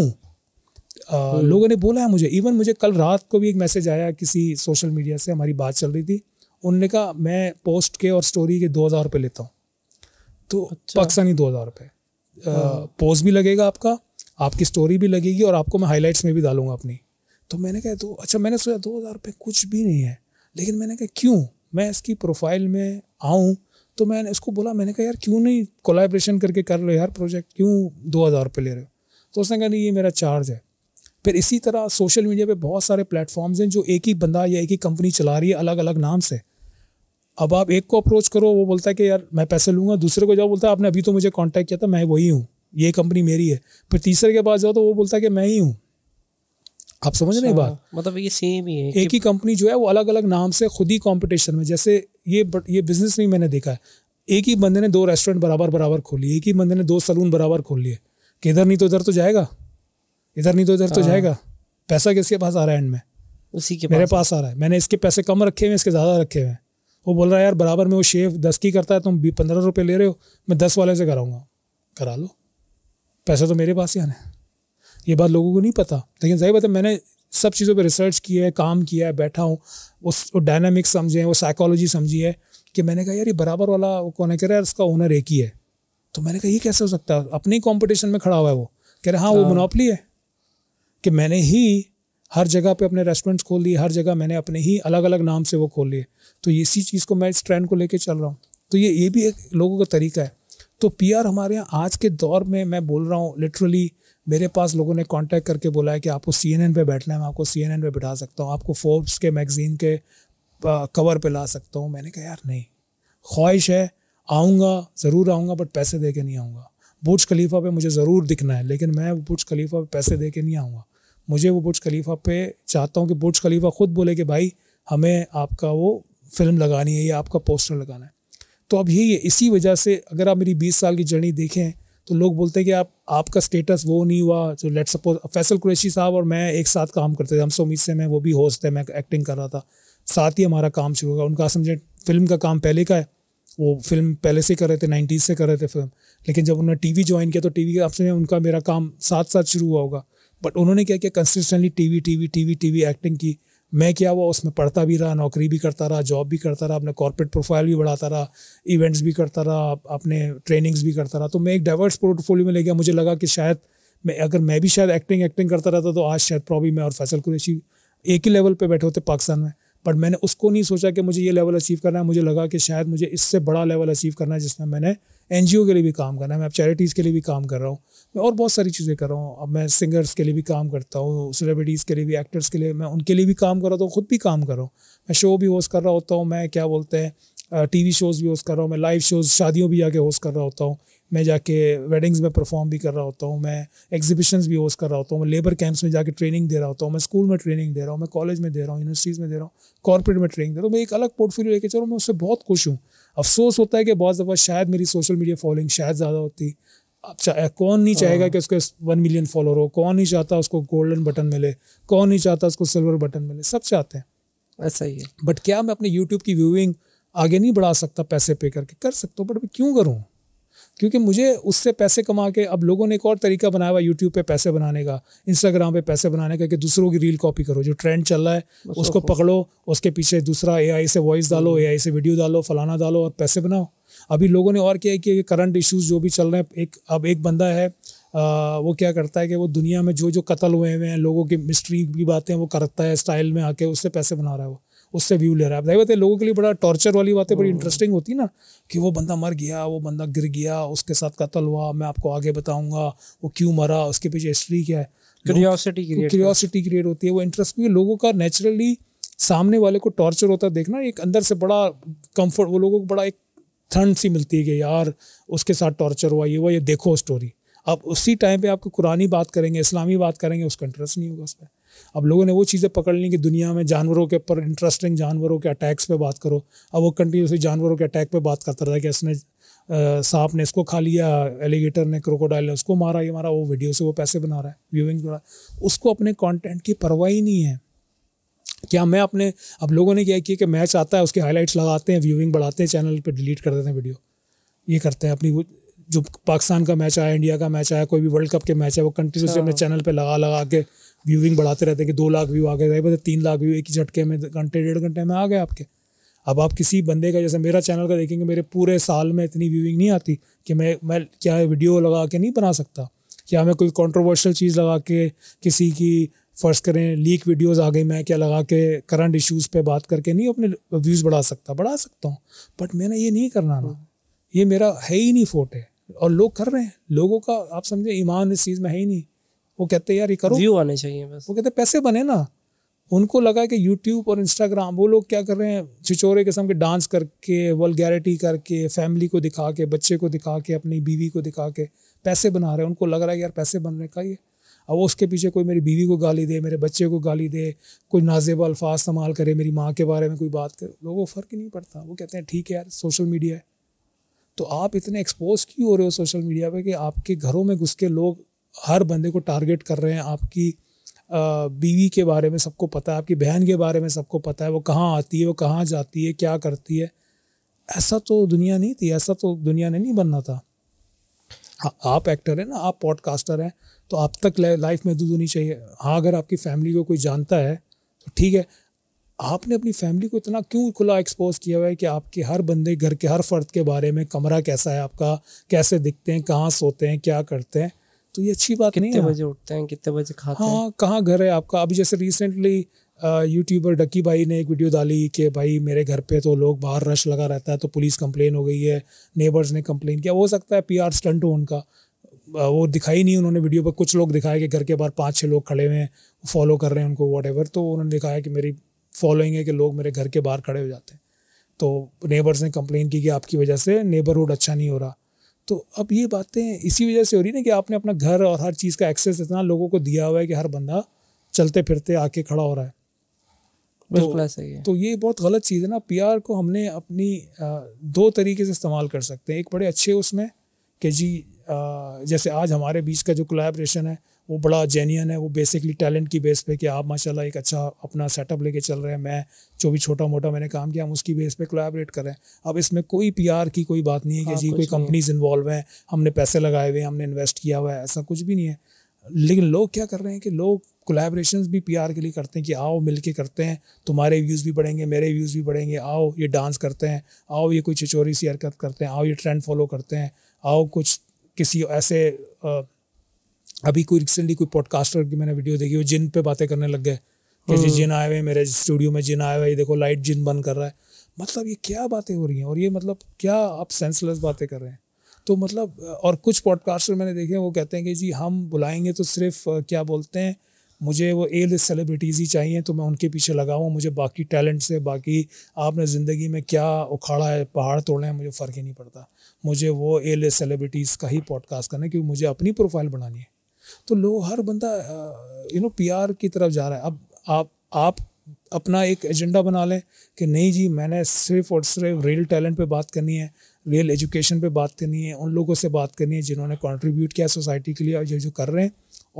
Speaker 2: हम्म। लोगों ने बोला है मुझे इवन मुझे कल रात को भी एक मैसेज आया किसी सोशल मीडिया से हमारी बात चल रही थी उनने कहा मैं पोस्ट के और स्टोरी के दो हज़ार रुपये लेता हूँ तो अच्छा। पाकिस्तानी दो हज़ार रुपये पोस्ट हाँ। भी लगेगा आपका आपकी स्टोरी भी लगेगी और आपको मैं हाईलाइट्स में भी डालूंगा अपनी तो मैंने कहा तो अच्छा मैंने सोचा दो हज़ार रुपये कुछ भी नहीं है लेकिन मैंने कहा क्यों मैं इसकी प्रोफाइल में आऊँ तो मैंने इसको बोला मैंने कहा यार क्यों नहीं कोलाब्रेशन करके कर लो यार प्रोजेक्ट क्यों दो हज़ार रुपये ले रहे हो तो उसने कहा नहीं ये मेरा चार्ज है फिर इसी तरह सोशल मीडिया पे बहुत सारे प्लेटफॉर्म्स हैं जो एक ही बंदा या एक ही कंपनी चला रही है अलग अलग नाम से अब आप एक को अप्रोच करो वो बोलता है कि यार मैं पैसे लूँगा दूसरे को जाओ बोलता है आपने अभी तो मुझे कॉन्टैक्ट किया था मैं वही हूँ ये कंपनी मेरी है फिर तीसरे के पास जाओ तो वो बोलता है कि मैं ही हूँ आप समझ रहे बात अच्छा,
Speaker 1: मतलब ये सेम ही है एक ही
Speaker 2: कंपनी जो है वो अलग अलग नाम से खुद ही कॉम्पिटिशन में जैसे ये ये बिजनेस में मैंने देखा है एक ही बंदे ने दो रेस्टोरेंट बराबर बराबर खोल लिए एक ही बंदे ने दो सलून बराबर खोल लिए कि इधर नहीं तो उधर तो जाएगा इधर नहीं तो इधर तो हाँ। जाएगा पैसा किसके पास आ रहा है एंड में उसी के मेरे पास आ रहा है मैंने इसके पैसे कम रखे हुए इसके ज़्यादा रखे हुए हैं वो बोल रहा है यार बराबर में वो शेफ दस की करता है तुम पंद्रह रुपये ले रहे हो मैं दस वाले से कराऊंगा करा लो पैसे तो मेरे पास ही आने ये बात लोगों को नहीं पता लेकिन जाहिर बात है मैंने सब चीज़ों पर रिसर्च किया है काम किया है बैठा हूँ उस डायनामिक्स समझे वो साइकोलॉजी समझी है कि मैंने कहा यार ये बराबर वाला वो कौन है कह रहा है उसका ओनर एक ही है तो मैंने कहा ये कैसे हो सकता है अपने कॉम्पिटिशन में खड़ा हुआ है वो कह रहे हाँ वो मोनोपली हाँ। है कि मैंने ही हर जगह पे अपने रेस्टोरेंट्स खोल लिए हर जगह मैंने अपने ही अलग अलग नाम से वो खोल लिए तो इसी चीज़ को मैं इस ट्रेंड को लेके चल रहा हूँ तो ये ये भी एक लोगों का तरीका है तो पीआर हमारे यहाँ आज के दौर में मैं बोल रहा हूँ लिटरली मेरे पास लोगों ने कांटेक्ट करके बोला है कि आपको सी एन पे बैठना है मैं आपको सी एन पे बिठा सकता हूँ आपको फोर्ब्स के मैगज़ीन के कवर पे ला सकता हूँ मैंने कहा यार नहीं ख्वाहिश है आऊँगा ज़रूर आऊँगा बट पैसे दे के नहीं आऊँगा बुर्ज खलीफा पे मुझे ज़रूर दिखना है लेकिन मैं वो बुर्ज खलीफा पे पैसे दे के नहीं आऊँगा मुझे वो बुर्ज खलीफा पे चाहता हूँ कि बुर्ज खलीफा ख़ुद बोले कि भाई हमें आपका वो फिल्म लगानी है या आपका पोस्टर लगाना है तो अब यही है इसी वजह से अगर आप मेरी बीस साल की जर्नी देखें तो लोग बोलते हैं कि आप आपका स्टेटस वो नहीं हुआ जो लेट सपोज फैसल कुरैशी साहब और मैं एक साथ काम करते थे हम उम्मीद से मैं वो भी होस्ट है मैं एक्टिंग कर रहा था साथ ही हमारा काम शुरू हुआ उनका समझे फिल्म का काम पहले का है वो फिल्म पहले से कर रहे थे नाइन्टीज़ से कर रहे थे फिल्म लेकिन जब उन्होंने वी ज्वाइन किया तो टी के आपसे उनका मेरा काम साथ साथ शुरू हुआ होगा बट उन्होंने क्या किया consistently T V T V T V acting की मैं क्या हुआ उसमें पढ़ता भी रहा नौकरी भी करता रहा जॉब भी करता रहा अपने कॉर्पोरेट प्रोफाइल भी बढ़ाता रहा इवेंट्स भी करता रहा अपने ट्रेनिंग्स भी करता रहा तो मैं एक डाइवर्स पोर्टफोलियो में ले गया मुझे लगा कि शायद मैं अगर मैं भी शायद एक्टिंग एक्टिंग करता रहता तो आज शायद प्रॉब्लम मैं और फैसल कुरेशी एक ही लेवल पर बैठे होते पाकिस्तान में बट मैंने उसको नहीं सोचा कि मुझे ये लेवल अचीव करना है मुझे लगा कि शायद मुझे इससे बड़ा लेवल अचीव करना है जिसमें मैंने एन के लिए भी काम करना है मैं अब चैरिटीज़ के लिए भी काम कर रहा हूँ मैं और बहुत सारी चीज़ें कर रहा हूँ अब मैं सिंगर्स के लिए भी काम करता हूँ सेलिब्रिटीज़ के लिए भी एक्टर्स के लिए मैं उनके लिए भी काम कर रहा हूँ खुद भी काम कर रहा हूँ मैं शो भी होस्ट कर रहा होता हूँ मैं क्या बोलते हैं टी वी शोज़ भी होस्ट कर रहा हूँ मैं लाइव शोज़ शादियों भी जाके होस्ट कर रहा होता हूँ मैं जाके वेडिंग्स में परफॉर्म भी कर रहा होता हूँ मैं एग्जीबिशंस भी होस्ट कर रहा होता हूँ मैं लेबर कैंप्स में जाके ट्रेनिंग दे रहा होता हूँ मैं स्कूल में ट्रेनिंग दे रहा हूँ मैं कॉलेज में दे रहा हूँ यूनिवर्सिटीज़ में दे रहा हूँ कॉर्पोरेट में ट्रेनिंग दे रहा हूँ मैं एक अलग पोर्टफोलियो लेके चलो मैं उससे बहुत खुश हूँ अफसोस होता है कि बहुत दफ़ा शायद मेरी सोशल मीडिया फॉलोइंग शायद ज़्यादा होती अच्छा, कौन नहीं चाहेगा हाँ। कि उसके वन मिलियन फॉलोअर हो कौन नहीं चाहता उसको गोल्डन बटन मिले कौन नहीं चाहता उसको सिल्वर बटन मिले सब चाहते हैं ऐसा ही है बट क्या मैं अपने यूट्यूब की व्यूइंग आगे नहीं बढ़ा सकता पैसे पे करके कर सकता हूँ बट मैं क्यों करूँ क्योंकि मुझे उससे पैसे कमा के अब लोगों ने एक और तरीका बनाया हुआ यूट्यूब पे पैसे बनाने का इंस्टाग्राम पे पैसे बनाने का कि दूसरों की रील कॉपी करो जो ट्रेंड चल रहा है उसको पकड़ो उसके पीछे दूसरा ए से वॉइस डालो ए हम्म। से वीडियो डालो फलाना डालो और पैसे बनाओ अभी लोगों ने और क्या है कि करंट इश्यूज जो भी चल रहे हैं एक अब एक बंदा है आ, वो क्या करता है कि वो दुनिया में जो जो कत्ल हुए हुए हैं लोगों की मिस्ट्री की बातें वो करता है स्टाइल में आके उससे पैसे बना रहा है वो उससे व्यू ले रहा है बताइए लोगों के लिए बड़ा टॉर्चर वाली बातें बड़ी इंटरेस्टिंग हाँ। होती ना कि वो बंदा मर गया वो बंदा गिर गया उसके साथ कत्ल हुआ मैं आपको आगे बताऊंगा वो क्यों मरा उसके पीछे हिस्ट्री क्या है क्यूरियोसिटी क्यूरियोसिटी क्रिएट होती है वो इंटरेस्ट क्योंकि लोगों का नेचुरली सामने वाले को टॉर्चर होता है देखना एक अंदर से बड़ा कंफर्ट वो लोगों को बड़ा एक ठंड सी मिलती है कि यार उसके साथ टॉर्चर हुआ ये हुआ ये देखो स्टोरी अब उसी टाइम पे आपको कुरानी बात करेंगे इस्लामी बात करेंगे उसका इंटरेस्ट नहीं होगा उस पर अब लोगों ने वो चीज़ें पकड़ ली कि दुनिया में जानवरों के ऊपर इंटरेस्टिंग जानवरों के अटैक्स पे बात करो अब वो कंटिन्यूसली जानवरों के अटैक पे बात करता रहा कि इसने सांप ने इसको खा लिया एलिगेटर ने क्रोकोडाइल ने उसको मारा ये मारा वो वीडियो से वो पैसे बना रहा है व्यूइंग उसको अपने कॉन्टेंट की परवाह ही नहीं है क्या मैं अपने अब लोगों ने क्या किया कि मैच आता है उसके हाईलाइट्स लगाते हैं व्यूइंग बढ़ाते हैं चैनल पर डिलीट कर देते हैं वीडियो ये करते हैं अपनी जो पाकिस्तान का मैच आया इंडिया का मैच आया कोई भी वर्ल्ड कप के मैच है वो कंटिन्यूसली अच्छा। अपने चैनल पे लगा लगा के व्यूइंग बढ़ाते रहते हैं कि दो लाख व्यू आ गए पता तीन लाख व्यू एक ही झटके में घंटे डेढ़ घंटे में आ गए आपके अब आप किसी बंदे का जैसे मेरा चैनल का देखेंगे मेरे पूरे साल में इतनी व्यूइंग नहीं आती कि मैं मैं क्या वीडियो लगा के नहीं बना सकता क्या मैं कोई कंट्रोवर्शियल चीज़ लगा के किसी की फ़र्ज़ करें लीक वीडियोस आ गई मैं क्या लगा के करंट इश्यूज़ पे बात करके नहीं अपने व्यूज़ बढ़ा सकता बढ़ा सकता हूँ बट मैंने ये नहीं करना ना ये मेरा है ही नहीं फोटे और लोग कर रहे हैं लोगों का आप समझे ईमान इस चीज़ में है ही नहीं वो कहते यार ये करो व्यू आने चाहिए बस वो कहते पैसे बने ना उनको लगा कि यूट्यूब और इंस्टाग्राम वो लोग क्या कर रहे हैं छिचोरे किस्म के डांस करके वलगैरिटी करके फैमिली को दिखा के बच्चे को दिखा के अपनी बीवी को दिखा के पैसे बना रहे हैं उनको लग रहा है यार पैसे बन रहे का ये अब उसके पीछे कोई मेरी बीवी को गाली दे मेरे बच्चे को गाली दे कोई नाजेब अल्फाज इस्तेमाल करे मेरी माँ के बारे में कोई बात करे लोगों को फ़र्क ही नहीं पड़ता वो कहते हैं ठीक है यार सोशल मीडिया है तो आप इतने एक्सपोज क्यों हो रहे हो सोशल मीडिया पर कि आपके घरों में घुस के लोग हर बंदे को टारगेट कर रहे हैं आपकी बीवी के बारे में सबको पता है आपकी बहन के बारे में सबको पता है वो कहाँ आती है वो कहाँ जाती है क्या करती है ऐसा तो दुनिया नहीं थी ऐसा तो दुनिया ने नहीं बनना था आ, हाँ, आप एक्टर हैं ना आप पॉडकास्टर हैं तो आप तक लाइफ महदूद होनी चाहिए हाँ अगर आपकी फैमिली को कोई जानता है तो ठीक है आपने अपनी फैमिली को इतना क्यों खुला एक्सपोज किया हुआ है कि आपके हर बंदे घर के हर फर्द के बारे में कमरा कैसा है आपका कैसे दिखते हैं कहाँ सोते हैं क्या करते हैं तो ये अच्छी बात नहीं है कितने बजे
Speaker 1: उठते हैं कितने बजे खाते हाँ,
Speaker 2: कहाँ घर है आपका अभी जैसे रिसेंटली यूट्यूबर डक्की भाई ने एक वीडियो डाली कि भाई मेरे घर पे तो लोग बाहर रश लगा रहता है तो पुलिस कंप्लेन हो गई है नेबर्स ने कंप्लेन किया हो सकता है पीआर स्टंट हो उनका वो दिखाई नहीं उन्होंने वीडियो पर कुछ लोग दिखाया कि घर के बाहर पाँच छः लोग खड़े हुए हैं फॉलो कर रहे हैं उनको वट तो उन्होंने दिखाया कि मेरी फॉलोइंग है कि लोग मेरे घर के बाहर खड़े हो जाते हैं तो नेबर्स ने कंप्लेन की कि आपकी वजह से नेबरहुड अच्छा नहीं हो रहा तो अब ये बातें इसी वजह से हो रही ना कि आपने अपना घर और हर चीज़ का एक्सेस इतना लोगों को दिया हुआ है कि हर बंदा चलते फिरते आके खड़ा हो रहा है
Speaker 1: तो बिल्कुल ऐसा ही है
Speaker 2: तो ये बहुत गलत चीज़ है ना प्यार को हमने अपनी दो तरीके से इस्तेमाल कर सकते हैं एक बड़े अच्छे उसमें कि जी जैसे आज हमारे बीच का जो कोलेब्रेशन है वो बड़ा जेन्यन है वो बेसिकली टैलेंट की बेस पे कि आप माशाल्लाह एक अच्छा अपना सेटअप लेके चल रहे हैं मैं जो भी छोटा मोटा मैंने काम किया हम उसकी बेस पे कोलैबोरेट कर रहे हैं अब इसमें कोई पीआर की कोई बात नहीं है कि हाँ, जी कोई कंपनीज इन्वॉल्व हैं हमने पैसे लगाए हुए हैं हमने इन्वेस्ट किया हुआ है ऐसा कुछ भी नहीं है लेकिन लोग क्या कर रहे हैं कि लोग कोलेब्रेशन भी पी के लिए करते हैं कि आओ मिल के करते हैं तुम्हारे व्यूज़ भी बढ़ेंगे मेरे व्यूज़ भी बढ़ेंगे आओ ये डांस करते हैं आओ ये कोई छिचोरी सी हरकत करते हैं आओ ये ट्रेंड फॉलो करते हैं आओ कुछ किसी ऐसे अभी कोई रिसेंटली कोई पॉडकास्टर की मैंने वीडियो देखी वो जिन पे बातें करने लग गए कि जी हम्म। जिन आए हुए मेरे स्टूडियो में जिन आए हुए देखो लाइट जिन बंद कर रहा है मतलब ये क्या बातें हो रही हैं और ये मतलब क्या आप सेंसलेस बातें कर रहे हैं तो मतलब और कुछ पॉडकास्टर मैंने देखे हैं वो कहते हैं कि जी हम बुलाएंगे तो सिर्फ क्या बोलते हैं मुझे वो ए लिस्ट सेलिब्रिटीज़ ही चाहिए तो मैं उनके पीछे लगा हुआ मुझे बाकी टैलेंट से बाकी आपने ज़िंदगी में क्या उखाड़ा है पहाड़ तोड़े हैं मुझे फ़र्क ही नहीं पड़ता मुझे वो ए लिस्ट सेलिब्रिटीज़ का ही पॉडकास्ट करना है क्योंकि मुझे अपनी प्रोफाइल बनानी है तो लोग हर बंदा यू नो पी की तरफ जा रहा है अब आप आप अपना एक एजेंडा बना लें कि नहीं जी मैंने सिर्फ और सिर्फ रियल टैलेंट पे बात करनी है रियल एजुकेशन पे बात करनी है उन लोगों से बात करनी है जिन्होंने कंट्रीब्यूट किया सोसाइटी के लिए और ये जो कर रहे हैं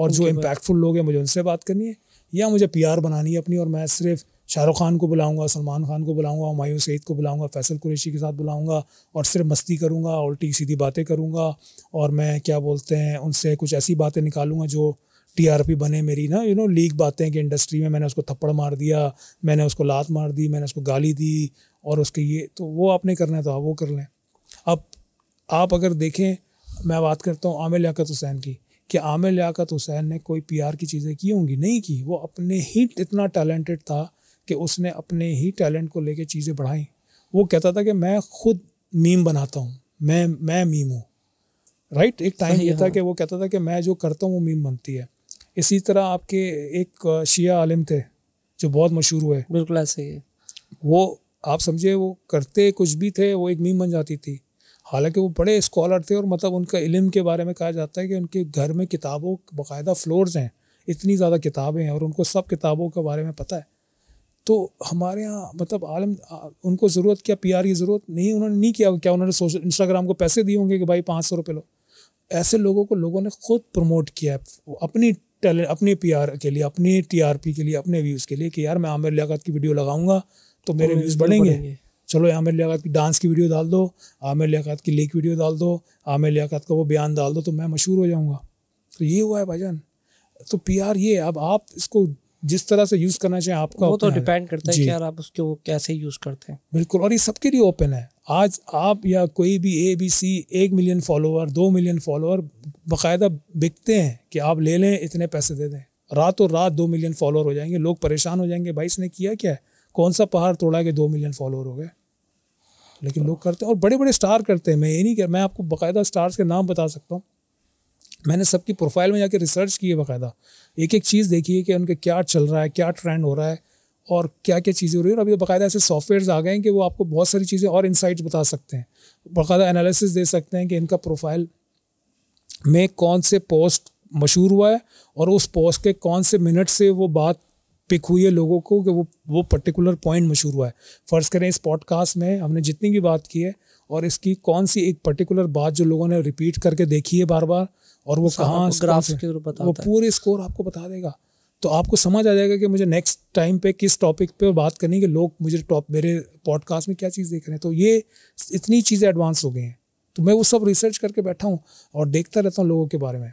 Speaker 2: और जो इम्पैक्टफुल लोग हैं मुझे उनसे बात करनी है या मुझे पी बनानी है अपनी और मैं सिर्फ शाहरुख खान को बुलाऊंगा सलमान खान को बुलाऊंगा हमायूं सईद को बुलाऊंगा फैसल कुरेशी के साथ बुलाऊंगा और सिर्फ मस्ती करूंगा उल्टी सीधी बातें करूंगा और मैं क्या बोलते हैं उनसे कुछ ऐसी बातें निकालूंगा जो टीआरपी बने मेरी ना यू नो लीक बातें कि इंडस्ट्री में मैंने उसको थप्पड़ मार दिया मैंने उसको लात मार दी मैंने उसको गाली दी और उसके ये तो वो आपने करना है तो आप वो कर लें अब आप अगर देखें मैं बात करता हूँ आमिर लियात हुसैन की कि आमिर लियाकत हुसैन ने कोई पीआर की चीज़ें की होंगी नहीं की वो अपने ही इतना टैलेंटेड था कि उसने अपने ही टैलेंट को लेके चीज़ें बढ़ाई वो कहता था कि मैं खुद मीम बनाता हूँ मैं मैं मीम हूँ राइट एक टाइम ये था कि वो कहता था कि मैं जो करता हूँ वो मीम बनती है इसी तरह आपके एक शिया आलिम थे जो बहुत मशहूर हुए बिल्कुल ऐसे ही वो आप समझे वो करते कुछ भी थे वो एक मीम बन जाती थी हालांकि वो बड़े स्कॉलर थे और मतलब उनका इलम के बारे में कहा जाता है कि उनके घर में किताबों बाकायदा फ्लोर्स हैं इतनी ज़्यादा किताबें हैं और उनको सब किताबों के बारे में पता है तो हमारे यहाँ मतलब आलम उनको ज़रूरत क्या पी की ज़रूरत नहीं उन्होंने नहीं किया क्या उन्होंने सोशल इंस्टाग्राम को पैसे दिए होंगे कि भाई पाँच सौ रुपये लो ऐसे लोगों को लोगों ने खुद प्रमोट किया है अपनी टैलेंट अपने पी के लिए अपने टी के लिए अपने व्यूज़ के लिए कि यार मैं आमिर लियात की वीडियो लगाऊंगा तो मेरे व्यूज़ तो बढ़ेंगे चलो आमिर लियात की डांस की वीडियो डाल दो आमिर लियात की लेक वीडियो डाल दो आमिर लियात का वो बयान डाल दो तो मैं मशहूर हो जाऊँगा तो ये हुआ है भाईजान तो आर ये अब आप इसको जिस तरह से यूज़ करना चाहें आपका वो तो डिपेंड करता है कि यार आप उसको कैसे यूज़ करते हैं बिल्कुल और ये सबके लिए ओपन है आज आप या कोई भी ए बी सी एक मिलियन फॉलोअर दो मिलियन फॉलोअर बाकायदा बिकते हैं कि आप ले लें इतने पैसे दे दें रात और रात दो मिलियन फॉलोअर हो जाएंगे लोग परेशान हो जाएंगे भाई इसने किया क्या है कौन सा पहाड़ तोड़ा के दो मिलियन फॉलोअर हो गए लेकिन लोग करते हैं और बड़े बड़े स्टार करते हैं मैं ये नहीं कह मैं आपको बाकायदा स्टार्स के नाम बता सकता हूँ मैंने सबकी प्रोफाइल में जाके रिसर्च की है बाकायदा एक एक चीज़ देखी है कि उनके क्या चल रहा है क्या ट्रेंड हो रहा है और क्या क्या चीज़ें हो रही है और अभी तो बाकायदा ऐसे सॉफ्टवेयर आ गए हैं कि वो आपको बहुत सारी चीज़ें और इनसाइट्स बता सकते हैं बाकायदा एनालिसिस दे सकते हैं कि इनका प्रोफाइल में कौन से पोस्ट मशहूर हुआ है और उस पोस्ट के कौन से मिनट से वो बात पिक हुई है लोगों को कि वो वो पर्टिकुलर पॉइंट मशहूर हुआ है फ़र्ज़ करें इस पॉडकास्ट में हमने जितनी भी बात की है और इसकी कौन सी एक पर्टिकुलर बात जो लोगों ने रिपीट करके देखी है बार बार और वो कहाँ ग्राफ्स के वो पूरे स्कोर आपको बता देगा तो आपको समझ आ जाएगा कि मुझे नेक्स्ट टाइम पे किस टॉपिक पे बात करनी है कि लोग मुझे टॉप मेरे पॉडकास्ट में क्या चीज़ देख रहे हैं तो ये इतनी चीज़ें एडवांस हो गई हैं तो मैं वो सब रिसर्च करके बैठा हूँ और देखता रहता हूँ लोगों के बारे में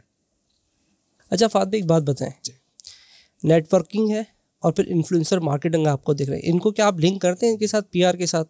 Speaker 1: अच्छा फात एक बात बताएं नेटवर्किंग है और फिर इन्फ्लुएंसर मार्केटिंग आपको देख रहे हैं इनको क्या आप लिंक करते हैं इनके साथ पीआर के साथ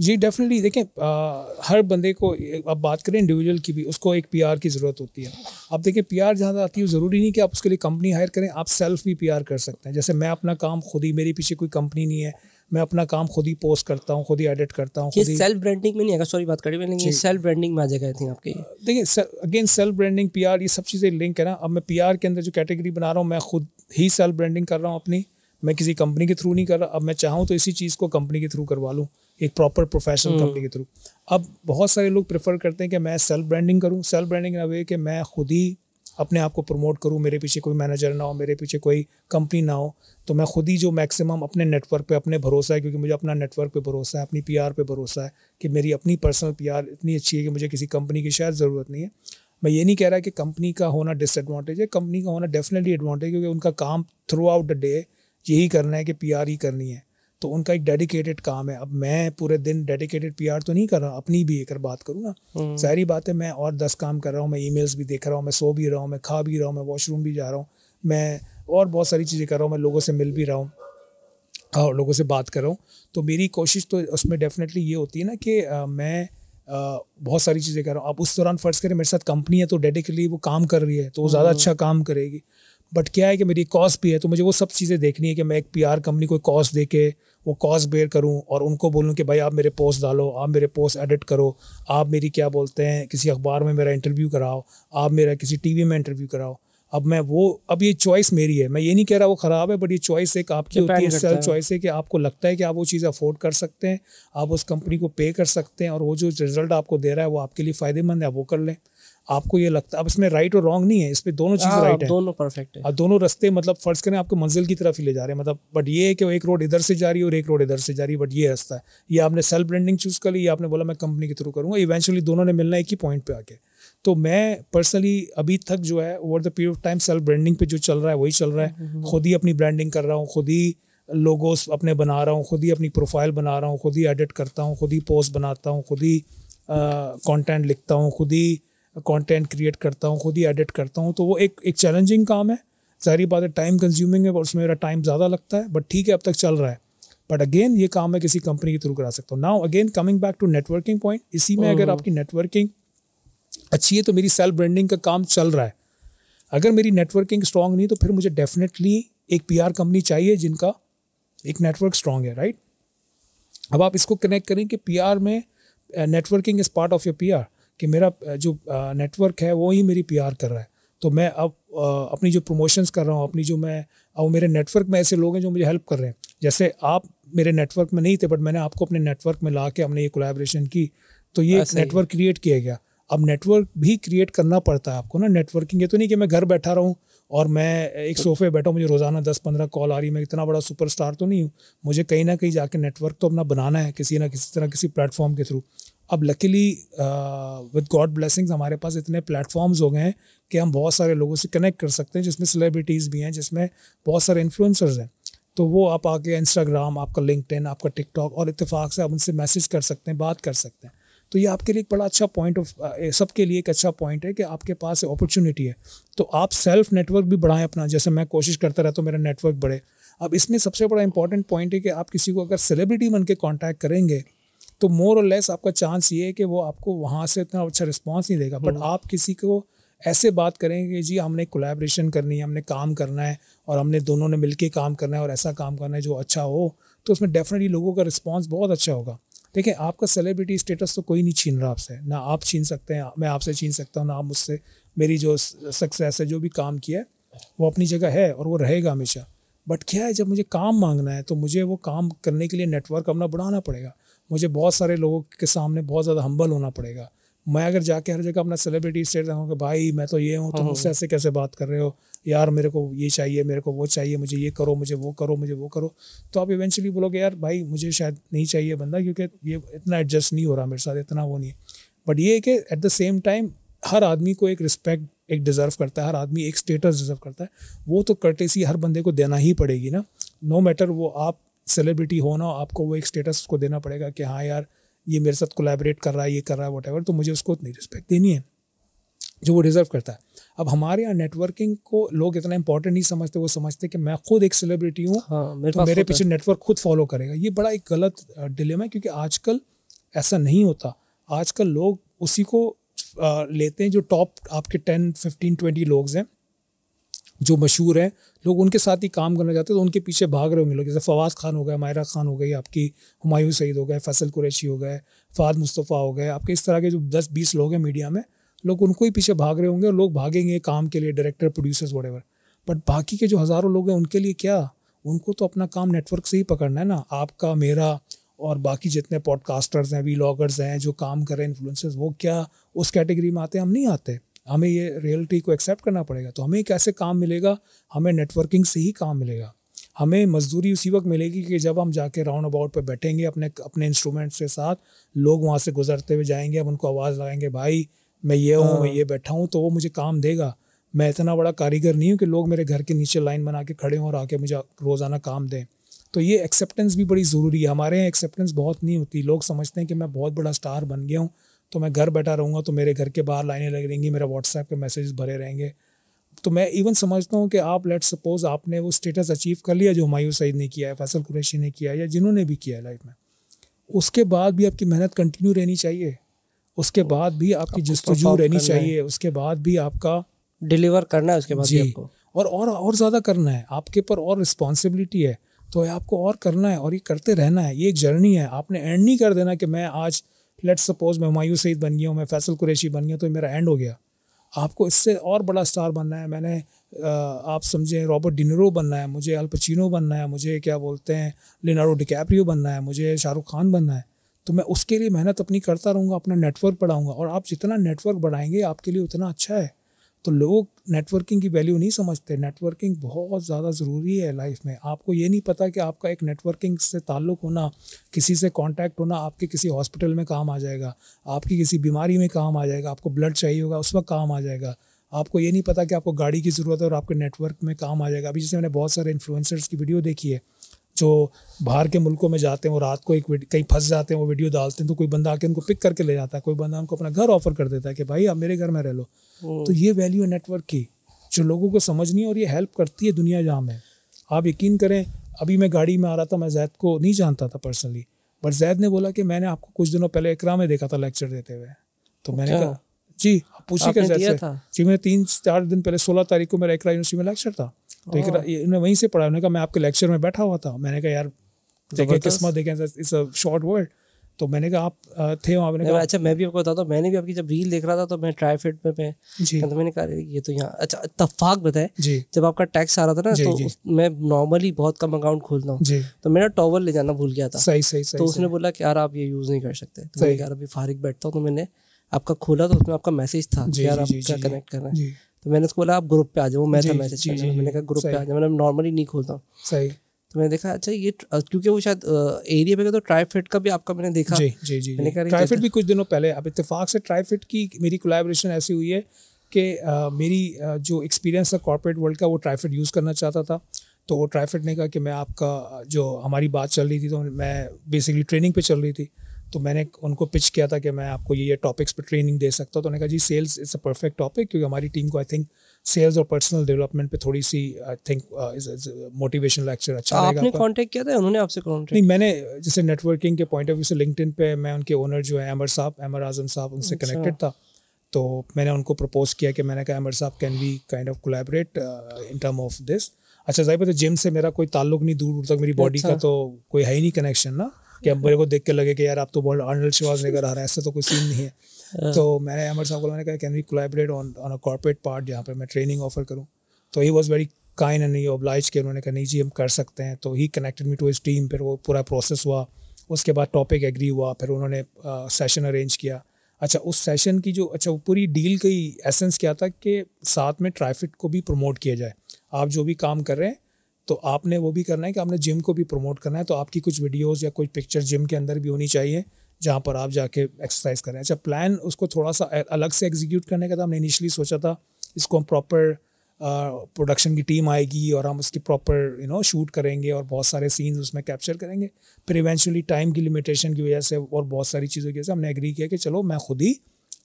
Speaker 1: जी डेफिनेटली देखें आ, हर बंदे को अब बात करें इंडिविजुअल की भी उसको एक पीआर की ज़रूरत होती है
Speaker 2: अब देखें पीआर जहाँ आती है ज़रूरी नहीं कि आप उसके लिए कंपनी हायर करें आप सेल्फ भी पीआर कर सकते हैं जैसे मैं अपना काम खुद ही मेरे पीछे कोई कंपनी नहीं है मैं अपना काम खुद ही पोस्ट करता हूँ खुद ही एडिट करता हूँ सेल्फ
Speaker 1: ब्रांडिंग में नहीं आएगा सॉरी बात करी मैंने
Speaker 2: सेल्फ ब्रांडिंग में आ जाएगा थी आपके
Speaker 1: देखिए अगेन सेल्फ ब्रांडिंग पी ये
Speaker 2: सब चीज़ें लिंक है ना अब मैं पी के अंदर जो कैटेगरी बना रहा हूँ मैं खुद ही सेल्फ ब्रांडिंग कर रहा हूँ अपनी मैं किसी कंपनी के थ्रू नहीं कर रहा अब मैं चाहूँ तो इसी चीज़ को कंपनी के थ्रू करवा लूँ एक प्रॉपर प्रोफेशनल कंपनी के थ्रू अब बहुत सारे लोग प्रेफर करते हैं कि मैं सेल्फ ब्रांडिंग करूँ सेल्फ ब्रांडिंग इन वे कि मैं खुद ही अपने आप को प्रमोट करूँ मेरे पीछे कोई मैनेजर ना हो मेरे पीछे कोई कंपनी ना हो तो मैं खुद ही जो मैक्सिमम अपने नेटवर्क पे अपने भरोसा है क्योंकि मुझे अपना नेटवर्क पे भरोसा है अपनी पीआर पे भरोसा है कि मेरी अपनी पर्सनल पीआर इतनी अच्छी है कि मुझे किसी कंपनी की शायद ज़रूरत नहीं है मैं ये नहीं कह रहा कि कंपनी का होना डिसएडवांटेज है कंपनी का होना डेफिनेटली एडवांटेज क्योंकि उनका काम थ्रू आउट द डे यही करना है कि पी ही करनी है तो उनका एक डेडिकेटेड काम है अब मैं पूरे दिन डेडिकेटेड पीआर तो नहीं कर रहा अपनी भी एक बात करूँ ना हम्म। सारी बात है मैं और दस काम कर रहा हूँ मैं ई भी देख रहा हूँ मैं सो भी रहा हूँ मैं खा भी रहा हूँ मैं वॉशरूम भी जा रहा हूँ मैं और बहुत सारी चीज़ें कर रहा हूँ मैं लोगों से मिल भी रहा हूँ और लोगों से बात कर रहा हूँ तो मेरी कोशिश तो उसमें डेफिनेटली ये होती है ना कि मैं बहुत सारी चीज़ें कर रहा हूँ आप उस दौरान फ़र्ज़ करें मेरे साथ कंपनी है तो डेडिकली वो काम कर रही है तो वो ज़्यादा हम्म। अच्छा काम करेगी बट क्या है कि मेरी कॉस्ट भी है तो मुझे वो सब चीज़ें देखनी है कि मैं एक पीआर कंपनी को कॉस्ट दे के वो कॉज बेयर करूँ और उनको बोलूँ कि भाई आप मेरे पोस्ट डालो आप मेरे पोस्ट एडिट करो आप मेरी क्या बोलते हैं किसी अखबार में मेरा इंटरव्यू कराओ आप मेरा किसी टीवी में इंटरव्यू कराओ अब मैं वो अब ये चॉइस मेरी है मैं ये नहीं कह रहा वो ख़राब है बट ये चॉइस एक आपकी होती है सेल्फ चॉइस है कि आपको लगता है कि आप वो चीज़ अफोर्ड कर सकते हैं आप उस कंपनी को पे कर सकते हैं और वो जो रिजल्ट आपको दे रहा है वो आपके लिए फ़ायदेमंद है वो कर लें आपको ये लगता है अब इसमें राइट और रॉन्ग नहीं है इसमें दोनों चीज़ राइट हाँ, है दोनों परफेक्ट है और दोनों रस्ते मतलब फर्ज करें आपको मंजिल की तरफ ही ले जा रहे हैं मतलब बट ये है कि एक रोड इधर से जा रही है और एक रोड इधर से जा रही है बट ये रास्ता है ये आपने सेल्फ ब्रांडिंग चूज़ कर ली आपने बोला मैं कंपनी के थ्रू करूँगा इवेंचुअली दोनों ने मिलना एक ही पॉइंट पर आके तो मैं पर्सनली अभी तक जो है over the period of time self branding पे जो चल रहा है वही चल रहा है हम्म, हम्म, हम्म। खुद ही अपनी ब्रांडिंग कर रहा हूँ खुद ही लोगोस अपने बना रहा हूँ खुद ही अपनी प्रोफाइल बना रहा हूँ खुद ही एडिट करता हूँ खुद ही पोस्ट बनाता हूँ खुद ही कंटेंट लिखता हूँ खुद ही कंटेंट क्रिएट करता हूँ खुद ही एडिट करता हूँ तो वो एक एक चैलेंजिंग काम है सारी बात है टाइम कंज्यूमिंग है और उसमें मेरा टाइम ज़्यादा लगता है बट ठीक है अब तक चल रहा है बट अगेन ये काम मैं किसी कंपनी के थ्रू करा सकता हूँ now again coming back to networking point इसी में अगर आपकी नेटवर्किंग अच्छी है तो मेरी सेल्फ ब्रांडिंग का काम चल रहा है अगर मेरी नेटवर्किंग स्ट्रांग नहीं तो फिर मुझे डेफिनेटली एक पी कंपनी चाहिए जिनका एक नेटवर्क स्ट्रांग है राइट अब आप इसको कनेक्ट करें कि पी में networking is part of your P R कि मेरा जो नेटवर्क है वो ही मेरी प्यार कर रहा है तो मैं अब अपनी जो प्रमोशंस कर रहा हूँ अपनी जो मैं अब मेरे नेटवर्क में ऐसे लोग हैं जो मुझे हेल्प कर रहे हैं जैसे आप मेरे नेटवर्क में नहीं थे बट मैंने आपको अपने नेटवर्क में ला के हमने ये कोलेब्रेशन की तो ये नेटवर्क क्रिएट किया गया अब नेटवर्क भी क्रिएट करना पड़ता है आपको ना नेटवर्किंग ये तो नहीं कि मैं घर बैठा हूँ और मैं एक सोफे बैठा हूँ मुझे रोज़ाना दस पंद्रह कॉल आ रही मैं इतना बड़ा सुपरस्टार तो नहीं हूँ मुझे कहीं ना कहीं जाके नेटवर्क तो अपना बनाना है किसी ना किसी तरह किसी प्लेटफॉर्म के थ्रू अब लकीली विद गॉड ब्लेसिंग्स हमारे पास इतने प्लेटफॉर्म्स हो गए हैं कि हम बहुत सारे लोगों से कनेक्ट कर सकते हैं जिसमें सेलिब्रिटीज़ भी हैं जिसमें बहुत सारे इन्फ्लुएंसर्स हैं तो वो आप आके इंस्टाग्राम आपका लिंकड आपका टिकटॉक और इतफाक़ से आप उनसे मैसेज कर सकते हैं बात कर सकते हैं तो ये आपके लिए एक बड़ा अच्छा पॉइंट ऑफ uh, सबके लिए एक अच्छा पॉइंट है कि आपके पास अपॉर्चुनिटी है तो आप सेल्फ नेटवर्क भी बढ़ाएं अपना जैसे मैं कोशिश करता रहता हूँ मेरा नेटवर्क बढ़े अब इसमें सबसे बड़ा इंपॉर्टेंट पॉइंट है कि आप किसी को अगर सेलिब्रिटी बन के कॉन्टैक्ट करेंगे तो मोर और लेस आपका चांस ये है कि वो आपको वहाँ से इतना अच्छा रिस्पॉन्स नहीं देगा बट हम्म। आप किसी को ऐसे बात करेंगे कि जी हमने कोलेब्रेशन करनी है हमने काम करना है और हमने दोनों ने मिलकर काम करना है और ऐसा काम करना है जो अच्छा हो तो उसमें डेफिनेटली लोगों का रिस्पॉन्स बहुत अच्छा होगा देखिए आपका सेलिब्रिटी स्टेटस तो कोई नहीं छीन रहा आपसे ना आप छीन सकते हैं मैं आपसे छीन सकता हूँ ना आप मुझसे मेरी जो सक्सेस है जो भी काम किया है वो अपनी जगह है और वो रहेगा हमेशा बट क्या है जब मुझे काम मांगना है तो मुझे वो काम करने के लिए नेटवर्क अपना बढ़ाना पड़ेगा मुझे बहुत सारे लोगों के सामने बहुत ज़्यादा हम्बल होना पड़ेगा मैं अगर जाके हर जगह अपना सेलिब्रिटी स्टेट कि भाई मैं तो ये हूँ तुम मुझसे हाँ। ऐसे कैसे बात कर रहे हो यार मेरे को ये चाहिए मेरे को वो चाहिए मुझे ये करो मुझे वो करो मुझे वो करो तो आप इवेंचुअली बोलोगे यार भाई मुझे शायद नहीं चाहिए बंदा क्योंकि ये इतना एडजस्ट नहीं हो रहा मेरे साथ इतना वो नहीं है बट ये कि एट द सेम टाइम हर आदमी को एक रिस्पेक्ट एक डिज़र्व करता है हर आदमी एक स्टेटस डिज़र्व करता है वो तो करटेसी हर बंदे को देना ही पड़ेगी ना नो no मैटर वो आप सेलिब्रिटी हो ना आपको वो एक स्टेटस उसको देना पड़ेगा कि हाँ यार ये मेरे साथ कोलेबरेट कर रहा है ये कर रहा है वट तो मुझे उसको उतनी रिस्पेक्ट देनी है जो वो डिज़र्व करता है अब हमारे यहाँ नेटवर्किंग को लोग इतना इंपॉर्टेंट नहीं समझते वो समझते कि मैं खुद एक सेलिब्रिटी हूँ
Speaker 1: हाँ, मेरे, तो मेरे पीछे
Speaker 2: नेटवर्क खुद फॉलो करेगा ये बड़ा एक गलत डिलेम है क्योंकि आजकल ऐसा नहीं होता आजकल लोग उसी को लेते हैं जो टॉप आपके टेन फिफ्टीन ट्वेंटी लोग हैं जो मशहूर हैं लोग उनके साथ ही काम करना चाहते हैं तो उनके पीछे भाग रहे होंगे लोग जैसे फवाद खान हो गए मायरा खान हो गई आपकी हमायूँ सईद हो गए फसल कुरैशी हो गए फ़ाद मुस्तफ़ा हो गए आपके इस तरह के जो दस बीस लोग हैं मीडिया में लोग उनको ही पीछे भाग रहे होंगे और लोग भागेंगे काम के लिए डायरेक्टर प्रोड्यूसर्स वडेवर बट बाकी के जो हज़ारों लोग हैं उनके लिए क्या उनको तो अपना काम नेटवर्क से ही पकड़ना है ना आपका मेरा और बाकी जितने पॉडकास्टर्स हैं वीलॉगर्स हैं जो काम कर रहे हैं इन्फ्लुएंसर्स वो क्या उस कैटेगरी में आते हैं हम नहीं आते हमें ये रियलिटी को एक्सेप्ट करना पड़ेगा तो हमें कैसे काम मिलेगा हमें नेटवर्किंग से ही काम मिलेगा हमें मजदूरी उसी वक्त मिलेगी कि जब हम जाके राउंड अबाउट पर बैठेंगे अपने अपने इंस्ट्रूमेंट्स के साथ लोग वहाँ से गुजरते हुए जाएंगे अब उनको आवाज़ लगाएंगे भाई मैं ये हूँ मैं हाँ। ये बैठा हूँ तो वो मुझे काम देगा मैं इतना बड़ा कारीगर नहीं हूँ कि लोग मेरे घर के नीचे लाइन बना के खड़े हों और आके मुझे रोज़ाना काम दें तो ये एक्सेप्टेंस भी बड़ी ज़रूरी है हमारे यहाँ एक्सेप्टेंस बहुत नहीं होती लोग समझते हैं कि मैं बहुत बड़ा स्टार बन गया हूँ तो मैं घर बैठा रहूँगा तो मेरे घर के बाहर लाइनें लग रहेंगी मेरा व्हाट्सएप के मैसेज भरे रहेंगे तो मैं इवन समझता हूँ कि आप लेट सपोज आपने वो स्टेटस अचीव कर लिया जो हमायूँ सईद ने किया है फैसल कुरैशी ने किया है या जिन्होंने भी किया है लाइफ में उसके बाद भी आपकी मेहनत कंटिन्यू रहनी चाहिए उसके तो बाद भी आपकी जस्तजू रहनी चाहिए उसके बाद भी आपका डिलीवर करना है उसके बाद जी आपको। और और और ज़्यादा करना है आपके पर और रिस्पॉन्सिबिलिटी है तो आपको और करना है और ये करते रहना है ये एक जर्नी है आपने एंड नहीं कर देना कि मैं आज लेट सपोज मैं हुमायूं सईद बन गया हूँ मैं फैसल कुरैशी बन गया तो मेरा एंड हो गया आपको इससे और बड़ा स्टार बनना है मैंने आप समझे रॉबर्ट डिनरो बनना है मुझे अल्पचिनो बनना है मुझे क्या बोलते हैं लिनारो डिकैप्रियो बनना है मुझे शाहरुख खान बनना है तो मैं उसके लिए मेहनत अपनी करता रहूँगा अपना नेटवर्क बढ़ाऊँगा और आप जितना नेटवर्क बढ़ाएंगे आपके लिए उतना अच्छा है तो लोग नेटवर्किंग की वैल्यू नहीं समझते नेटवर्किंग बहुत ज़्यादा ज़रूरी है लाइफ में आपको ये नहीं पता कि आपका एक नेटवर्किंग से ताल्लुक़ होना किसी से कांटेक्ट होना आपके किसी हॉस्पिटल में काम आ जाएगा आपकी किसी बीमारी में काम आ जाएगा आपको ब्लड चाहिए होगा उस वक्त काम आ जाएगा आपको ये नहीं पता कि आपको गाड़ी की ज़रूरत है और आपके नेटवर्क में काम आ जाएगा अभी जैसे मैंने बहुत सारे इन्फ्लुएंसर्स की वीडियो देखी है जो बाहर के मुल्कों में जाते हैं वो रात को एक कहीं फंस जाते हैं वो वीडियो डालते हैं तो कोई बंदा आके उनको पिक करके ले जाता है कोई बंदा उनको अपना घर ऑफर कर देता है कि भाई आप मेरे घर में रह लो तो ये वैल्यू है नेटवर्क की जो लोगों को समझनी है और ये हेल्प करती है दुनिया जहाँ में आप यकीन करें अभी मैं गाड़ी में आ रहा था मैं जैद को नहीं जानता था पर्सनली बट जैद ने बोला कि मैंने आपको कुछ दिनों पहले इकरा में देखा था लेक्चर देते हुए तो मैंने अच्छा। कहा जी पूछी कैसे था जी मैं तीन चार दिन पहले सोलह तारीख को मेरा एक यूनिवर्सिटी में लेक्चर था तो एक इन्होंने वहीं से पढ़ा उन्होंने कहा मैं आपके लेक्चर में बैठा हुआ था मैंने कहा यार देखें किस्मत
Speaker 1: देखें इट्स अ शॉर्ट वर्ड तो मैंने कहा आप थे वहाँ मैंने कहा अच्छा मैं भी आपको बताता हूँ मैंने भी आपकी जब रील देख रहा था तो मैं ट्राई फिट में मैं तो मैंने कहा ये तो यहाँ अच्छा इतफाक बताए जब आपका टैक्स आ रहा था ना जी, तो जी. मैं नॉर्मली बहुत कम अकाउंट खोलता हूँ तो मेरा टॉवल ले जाना भूल गया था सही सही तो उसने बोला कि यार आप ये यूज़ नहीं कर सकते तो मैं यार अभी फारिक बैठता हूँ तो मैंने आपका खोला तो उसमें आपका मैसेज था जी, यार जी, आप क्या कनेक्ट कर रहे हैं तो मैंने उसको बोला आप ग्रुप पे आ जाओ मैं था मैसेज मैंने कहा ग्रुप पे आ जाओ मैंने नॉर्मली नहीं खोलता सही तो मैंने देखा अच्छा ये क्योंकि वो शायद एरिया पे तो ट्राइफिट का भी आपका मैंने देखा जी जी जी मैंने कहा ट्राइफिट भी
Speaker 2: कुछ दिनों पहले अब इतफाक से ट्राइफिट की मेरी कोलैबोरेशन ऐसी हुई है कि मेरी जो एक्सपीरियंस था कॉर्पोरेट वर्ल्ड का वो ट्राइफिट यूज़ करना चाहता था तो वो ट्राइफिट ने कहा कि मैं आपका जो हमारी बात चल रही थी तो मैं बेसिकली ट्रेनिंग पे चल रही थी तो मैंने उनको पिच किया था कि मैं आपको ये ये टॉपिक्स पर ट्रेनिंग दे सकता हूँ तो उन्होंने कहा जी sales is a perfect topic क्योंकि हमारी टीम को आई थिंक सेल्स और पर्सनल डेवलपमेंट पे थोड़ी सी आई थिंक मोटिवेशन लेक्चर अच्छा रहेगा आपने
Speaker 1: कांटेक्ट किया था उन्होंने आपसे कांटेक्ट नहीं मैंने
Speaker 2: जैसे नेटवर्किंग के पॉइंट ऑफ व्यू से लिंक्डइन पे मैं उनके ओनर जो है अमर साहब अमर आजम साहब उनसे कनेक्टेड अच्छा। था तो मैंने उनको प्रपोज किया कि मैंने कहा अमर साहब can we kind of collaborate in term of this अच्छा जाहिर है जिम से मेरा कोई ताल्लुक नहीं दूर दूर तक मेरी बॉडी अच्छा। का तो कोई है ही नहीं कनेक्शन ना कि अब मेरे को देख के लगे कि यार आप तो वर्ल्ड आर्नल्ड शिवाज लेकर आ रहे हैं ऐसा तो कोई सीन नहीं है हाँ। तो मैंने अमर साहब को मैंने कहा can we collaborate on on a corporate part जहाँ पर मैं ट्रेनिंग ऑफर करूँ तो he was very kind and he oblige के उन्होंने कहा नहीं जी हम कर सकते हैं तो he connected me to his team फिर वो पूरा प्रोसेस हुआ उसके बाद टॉपिक एग्री हुआ फिर उन्होंने सेशन अरेंज किया अच्छा उस सेशन की जो अच्छा वो पूरी डील की एसेंस क्या था कि साथ में ट्रैफिक को भी प्रमोट किया जाए आप जो भी काम कर रहे हैं तो आपने वो भी करना है कि आपने जिम को भी प्रमोट करना है तो आपकी कुछ वीडियोस या कुछ पिक्चर जिम के अंदर भी होनी चाहिए जहाँ पर आप जाके एक्सरसाइज करें अच्छा प्लान उसको थोड़ा सा अलग से एग्जीक्यूट करने का था तो हमने इनिशली सोचा था इसको हम प्रॉपर प्रोडक्शन की टीम आएगी और हम उसकी प्रॉपर यू नो शूट करेंगे और बहुत सारे सीन्स उसमें कैप्चर करेंगे फिर इवेंचुअली टाइम की लिमिटेशन की वजह से और बहुत सारी चीज़ों की वजह से हमने एग्री किया कि चलो मैं खुद ही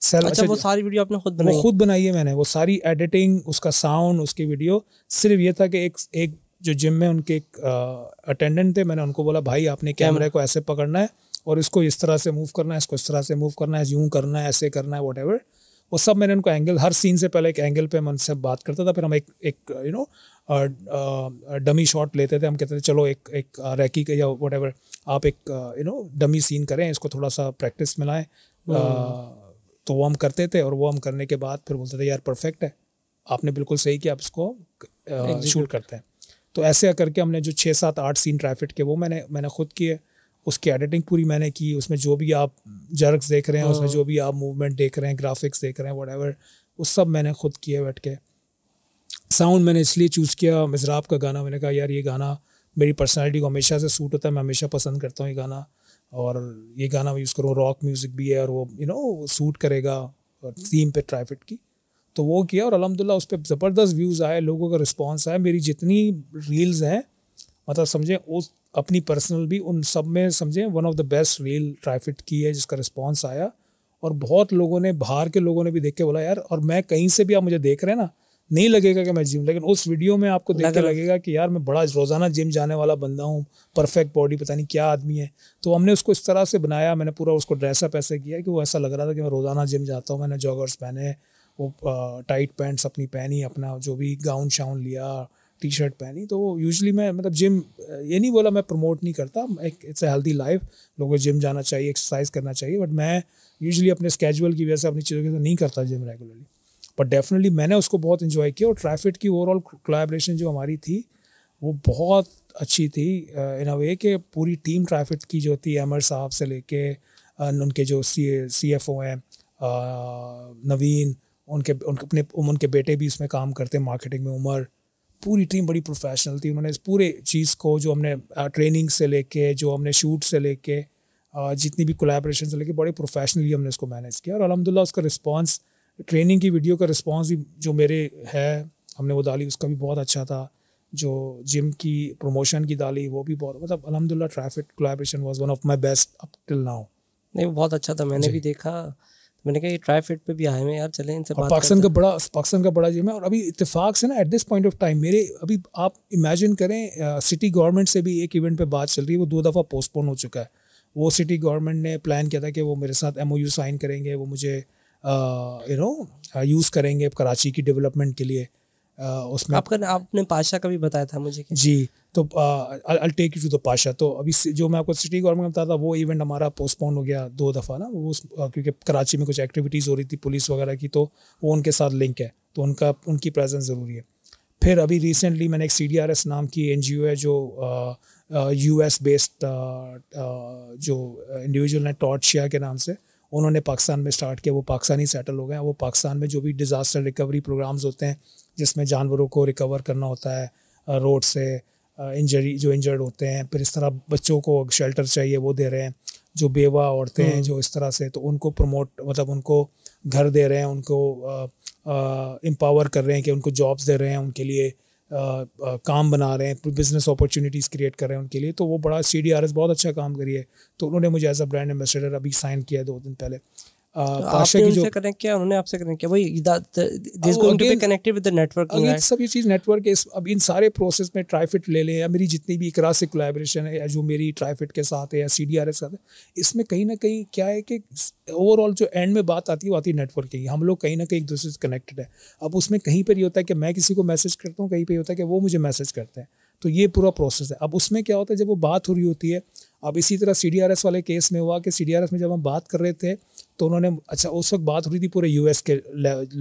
Speaker 2: सेल अच्छा, अच्छा, वो सारी वीडियो आपने खुद बनाई खुद बनाई है मैंने वो सारी एडिटिंग उसका साउंड उसकी वीडियो सिर्फ ये था कि एक एक जो जिम में उनके एक अटेंडेंट थे मैंने उनको बोला भाई आपने कैमरे को ऐसे पकड़ना है और इसको इस तरह से मूव करना है इसको इस तरह से मूव करना है यूं करना है ऐसे करना है वट वो सब मैंने उनको एंगल हर सीन से पहले एक एंगल पे मन से बात करता था फिर हम एक एक यू नो डमी शॉट लेते थे हम कहते थे चलो एक एक रैकी का या वट आप एक यू नो डमी सीन करें इसको थोड़ा सा प्रैक्टिस में hmm. तो वो हम करते थे और वो हम करने के बाद फिर बोलते थे यार परफेक्ट है आपने बिल्कुल सही किया आप इसको शूट करते हैं तो ऐसे करके हमने जो छः सात आठ सीन ट्राईफिट के वो मैंने मैंने खुद किए उसकी एडिटिंग पूरी मैंने की उसमें जो भी आप जर्क्स देख रहे हैं उसमें हाँ। जो भी आप मूवमेंट देख रहे हैं ग्राफिक्स देख रहे हैं वट वो सब मैंने खुद किए बैठ के साउंड मैंने इसलिए चूज़ किया मिजराब का गाना मैंने कहा यार ये गाना मेरी पर्सनैलिटी को हमेशा से सूट होता है मैं हमेशा पसंद करता हूँ ये गाना और ये गाना मैं यूज़ करूँ रॉक म्यूज़िक भी है और वो you you know know, suit करेगा और थीम पे ट्राइफिट की तो वो किया और अलहमदिल्ला उस पर ज़बरदस्त व्यूज़ आए लोगों का रिस्पॉन्स आया मेरी जितनी रील्स हैं मतलब समझें उस अपनी पर्सनल भी उन सब में समझें one of the best reel ट्राइफिट की है जिसका रिस्पॉन्स आया और बहुत लोगों ने बाहर के लोगों ने भी देख के बोला यार और मैं कहीं से भी आप मुझे देख रहे हैं ना नहीं लगेगा कि मैं जिम लेकिन उस वीडियो में आपको देख के लगेगा कि यार मैं बड़ा रोज़ाना जिम जाने वाला बंदा हूँ परफेक्ट बॉडी पता नहीं क्या आदमी है तो हमने उसको इस तरह से बनाया मैंने पूरा उसको ड्रेसअप ऐसे किया कि वो ऐसा लग रहा था कि मैं रोज़ाना जिम जाता हूँ मैंने जॉगर्स पहने हैं वो टाइट पैंट्स अपनी पहनी अपना जो भी गाउन शाउन लिया टी शर्ट पहनी तो यूजली मैं मतलब जिम ये नहीं बोला मैं प्रमोट नहीं करता एक इट्स अ हेल्दी लाइफ लोगों को जिम जाना चाहिए एक्सरसाइज करना चाहिए बट मैं यूजली अपने स्केजुअल की वजह से अपनी चीज़ों की नहीं करता जिम रेगुलरली बट डेफिनेटली मैंने उसको बहुत इन्जॉय किया और ट्रैफिक की ओवरऑल कोलेब्रेशन जो हमारी थी वो बहुत अच्छी थी इन अ वे कि पूरी टीम ट्रैफिक की जो थी एमर साहब से लेके उनके जो सी सी एफ ओ हैं नवीन उनके उनके अपने उनके बेटे भी इसमें काम करते हैं मार्केटिंग में उमर पूरी टीम बड़ी प्रोफेशनल थी उन्होंने इस पूरे चीज़ को जो हमने ट्रेनिंग से लेके जो हमने शूट से लेके जितनी भी कोलेब्रेशन से लेके बड़े प्रोफेशनली हमने इसको मैनेज किया और अलहमदिल्ला उसका रिस्पॉन्स ट्रेनिंग की वीडियो का रिस्पॉन्स भी जो मेरे है हमने वो डाली उसका भी बहुत अच्छा था जो जिम की प्रमोशन की डाली वो भी बहुत मतलब अलहमदिल्ला traffic collaboration was one of my best up till now नहीं बहुत अच्छा था मैंने भी
Speaker 1: देखा मैंने कहा ये ट्राई फिट पे भी आए हैं यार चले इनसे पाकिस्तान का
Speaker 2: बड़ा पाकिस्तान का बड़ा जिम है और अभी इतफाक से ना at this point of time मेरे अभी आप इमेजिन करें सिटी गवर्नमेंट से भी एक इवेंट पे बात चल रही है वो दो दफ़ा पोस्टपोन हो चुका है वो सिटी गवर्नमेंट ने प्लान किया था कि वो मेरे साथ एम साइन करेंगे वो मुझे यू नो यूज़ करेंगे कराची की डेवलपमेंट के लिए उसमें आपका आपने पाशा का भी बताया था मुझे जी तो I'll take you to the पाशा तो अभी जो मैं आपको सिटी गवर्नमेंट बताया था वो इवेंट हमारा पोस्टपोन हो गया दो दफ़ा ना वो क्योंकि कराची में कुछ एक्टिविटीज़ हो रही थी पुलिस वगैरह की तो वो उनके साथ लिंक है तो उनका उनकी प्रेजेंस ज़रूरी है फिर अभी रिसेंटली मैंने एक सी नाम की एन है जो यू एस बेस्ड जो इंडिविजुअल है टॉर्चिया के नाम से उन्होंने पाकिस्तान में स्टार्ट किया वो पाकिस्तानी सेटल हो गए हैं वो पाकिस्तान में जो भी डिज़ास्टर रिकवरी प्रोग्राम्स होते हैं जिसमें जानवरों को रिकवर करना होता है रोड से इंजरी जो इंजर्ड होते हैं फिर इस तरह बच्चों को शेल्टर चाहिए वो दे रहे हैं जो बेवा औरतें हैं हम्म। जो इस तरह से तो उनको प्रमोट मतलब उनको घर दे रहे हैं उनको एम्पावर कर रहे हैं कि उनको जॉब्स दे रहे हैं उनके लिए काम बना रहे हैं बिज़नेस अपॉर्चुनिटीज़ क्रिएट कर रहे हैं उनके लिए तो वो बड़ा सी डी आर एस बहुत अच्छा काम करी है तो उन्होंने मुझे एज अ ब्रांड एम्बेसडर अभी साइन किया है दो दिन पहले तो सब ये चीज नेटवर्क अब इन सारे प्रोसेस में ट्राइफिट ले लें या मेरी जितनी भी इकरा से कोलैबोरेशन है या जो मेरी ट्राइफिट के साथ है या सी के साथ है इसमें कहीं ना कहीं क्या है कि ओवरऑल जो एंड में बात आती है वो आती है नेटवर्किंग हम लोग कहीं ना कहीं एक दूसरे से कनेक्टेड है अब उसमें कहीं पर ये होता है कि मैं किसी को मैसेज करता हूँ कहीं पर होता है कि वो मुझे मैसेज करते हैं तो ये पूरा प्रोसेस है अब उसमें क्या होता है जब वो बात हो रही होती है अब इसी तरह सी वाले केस में हुआ कि सी में जब हम बात कर रहे थे तो उन्होंने अच्छा उस वक्त बात हो रही थी पूरे यूएस के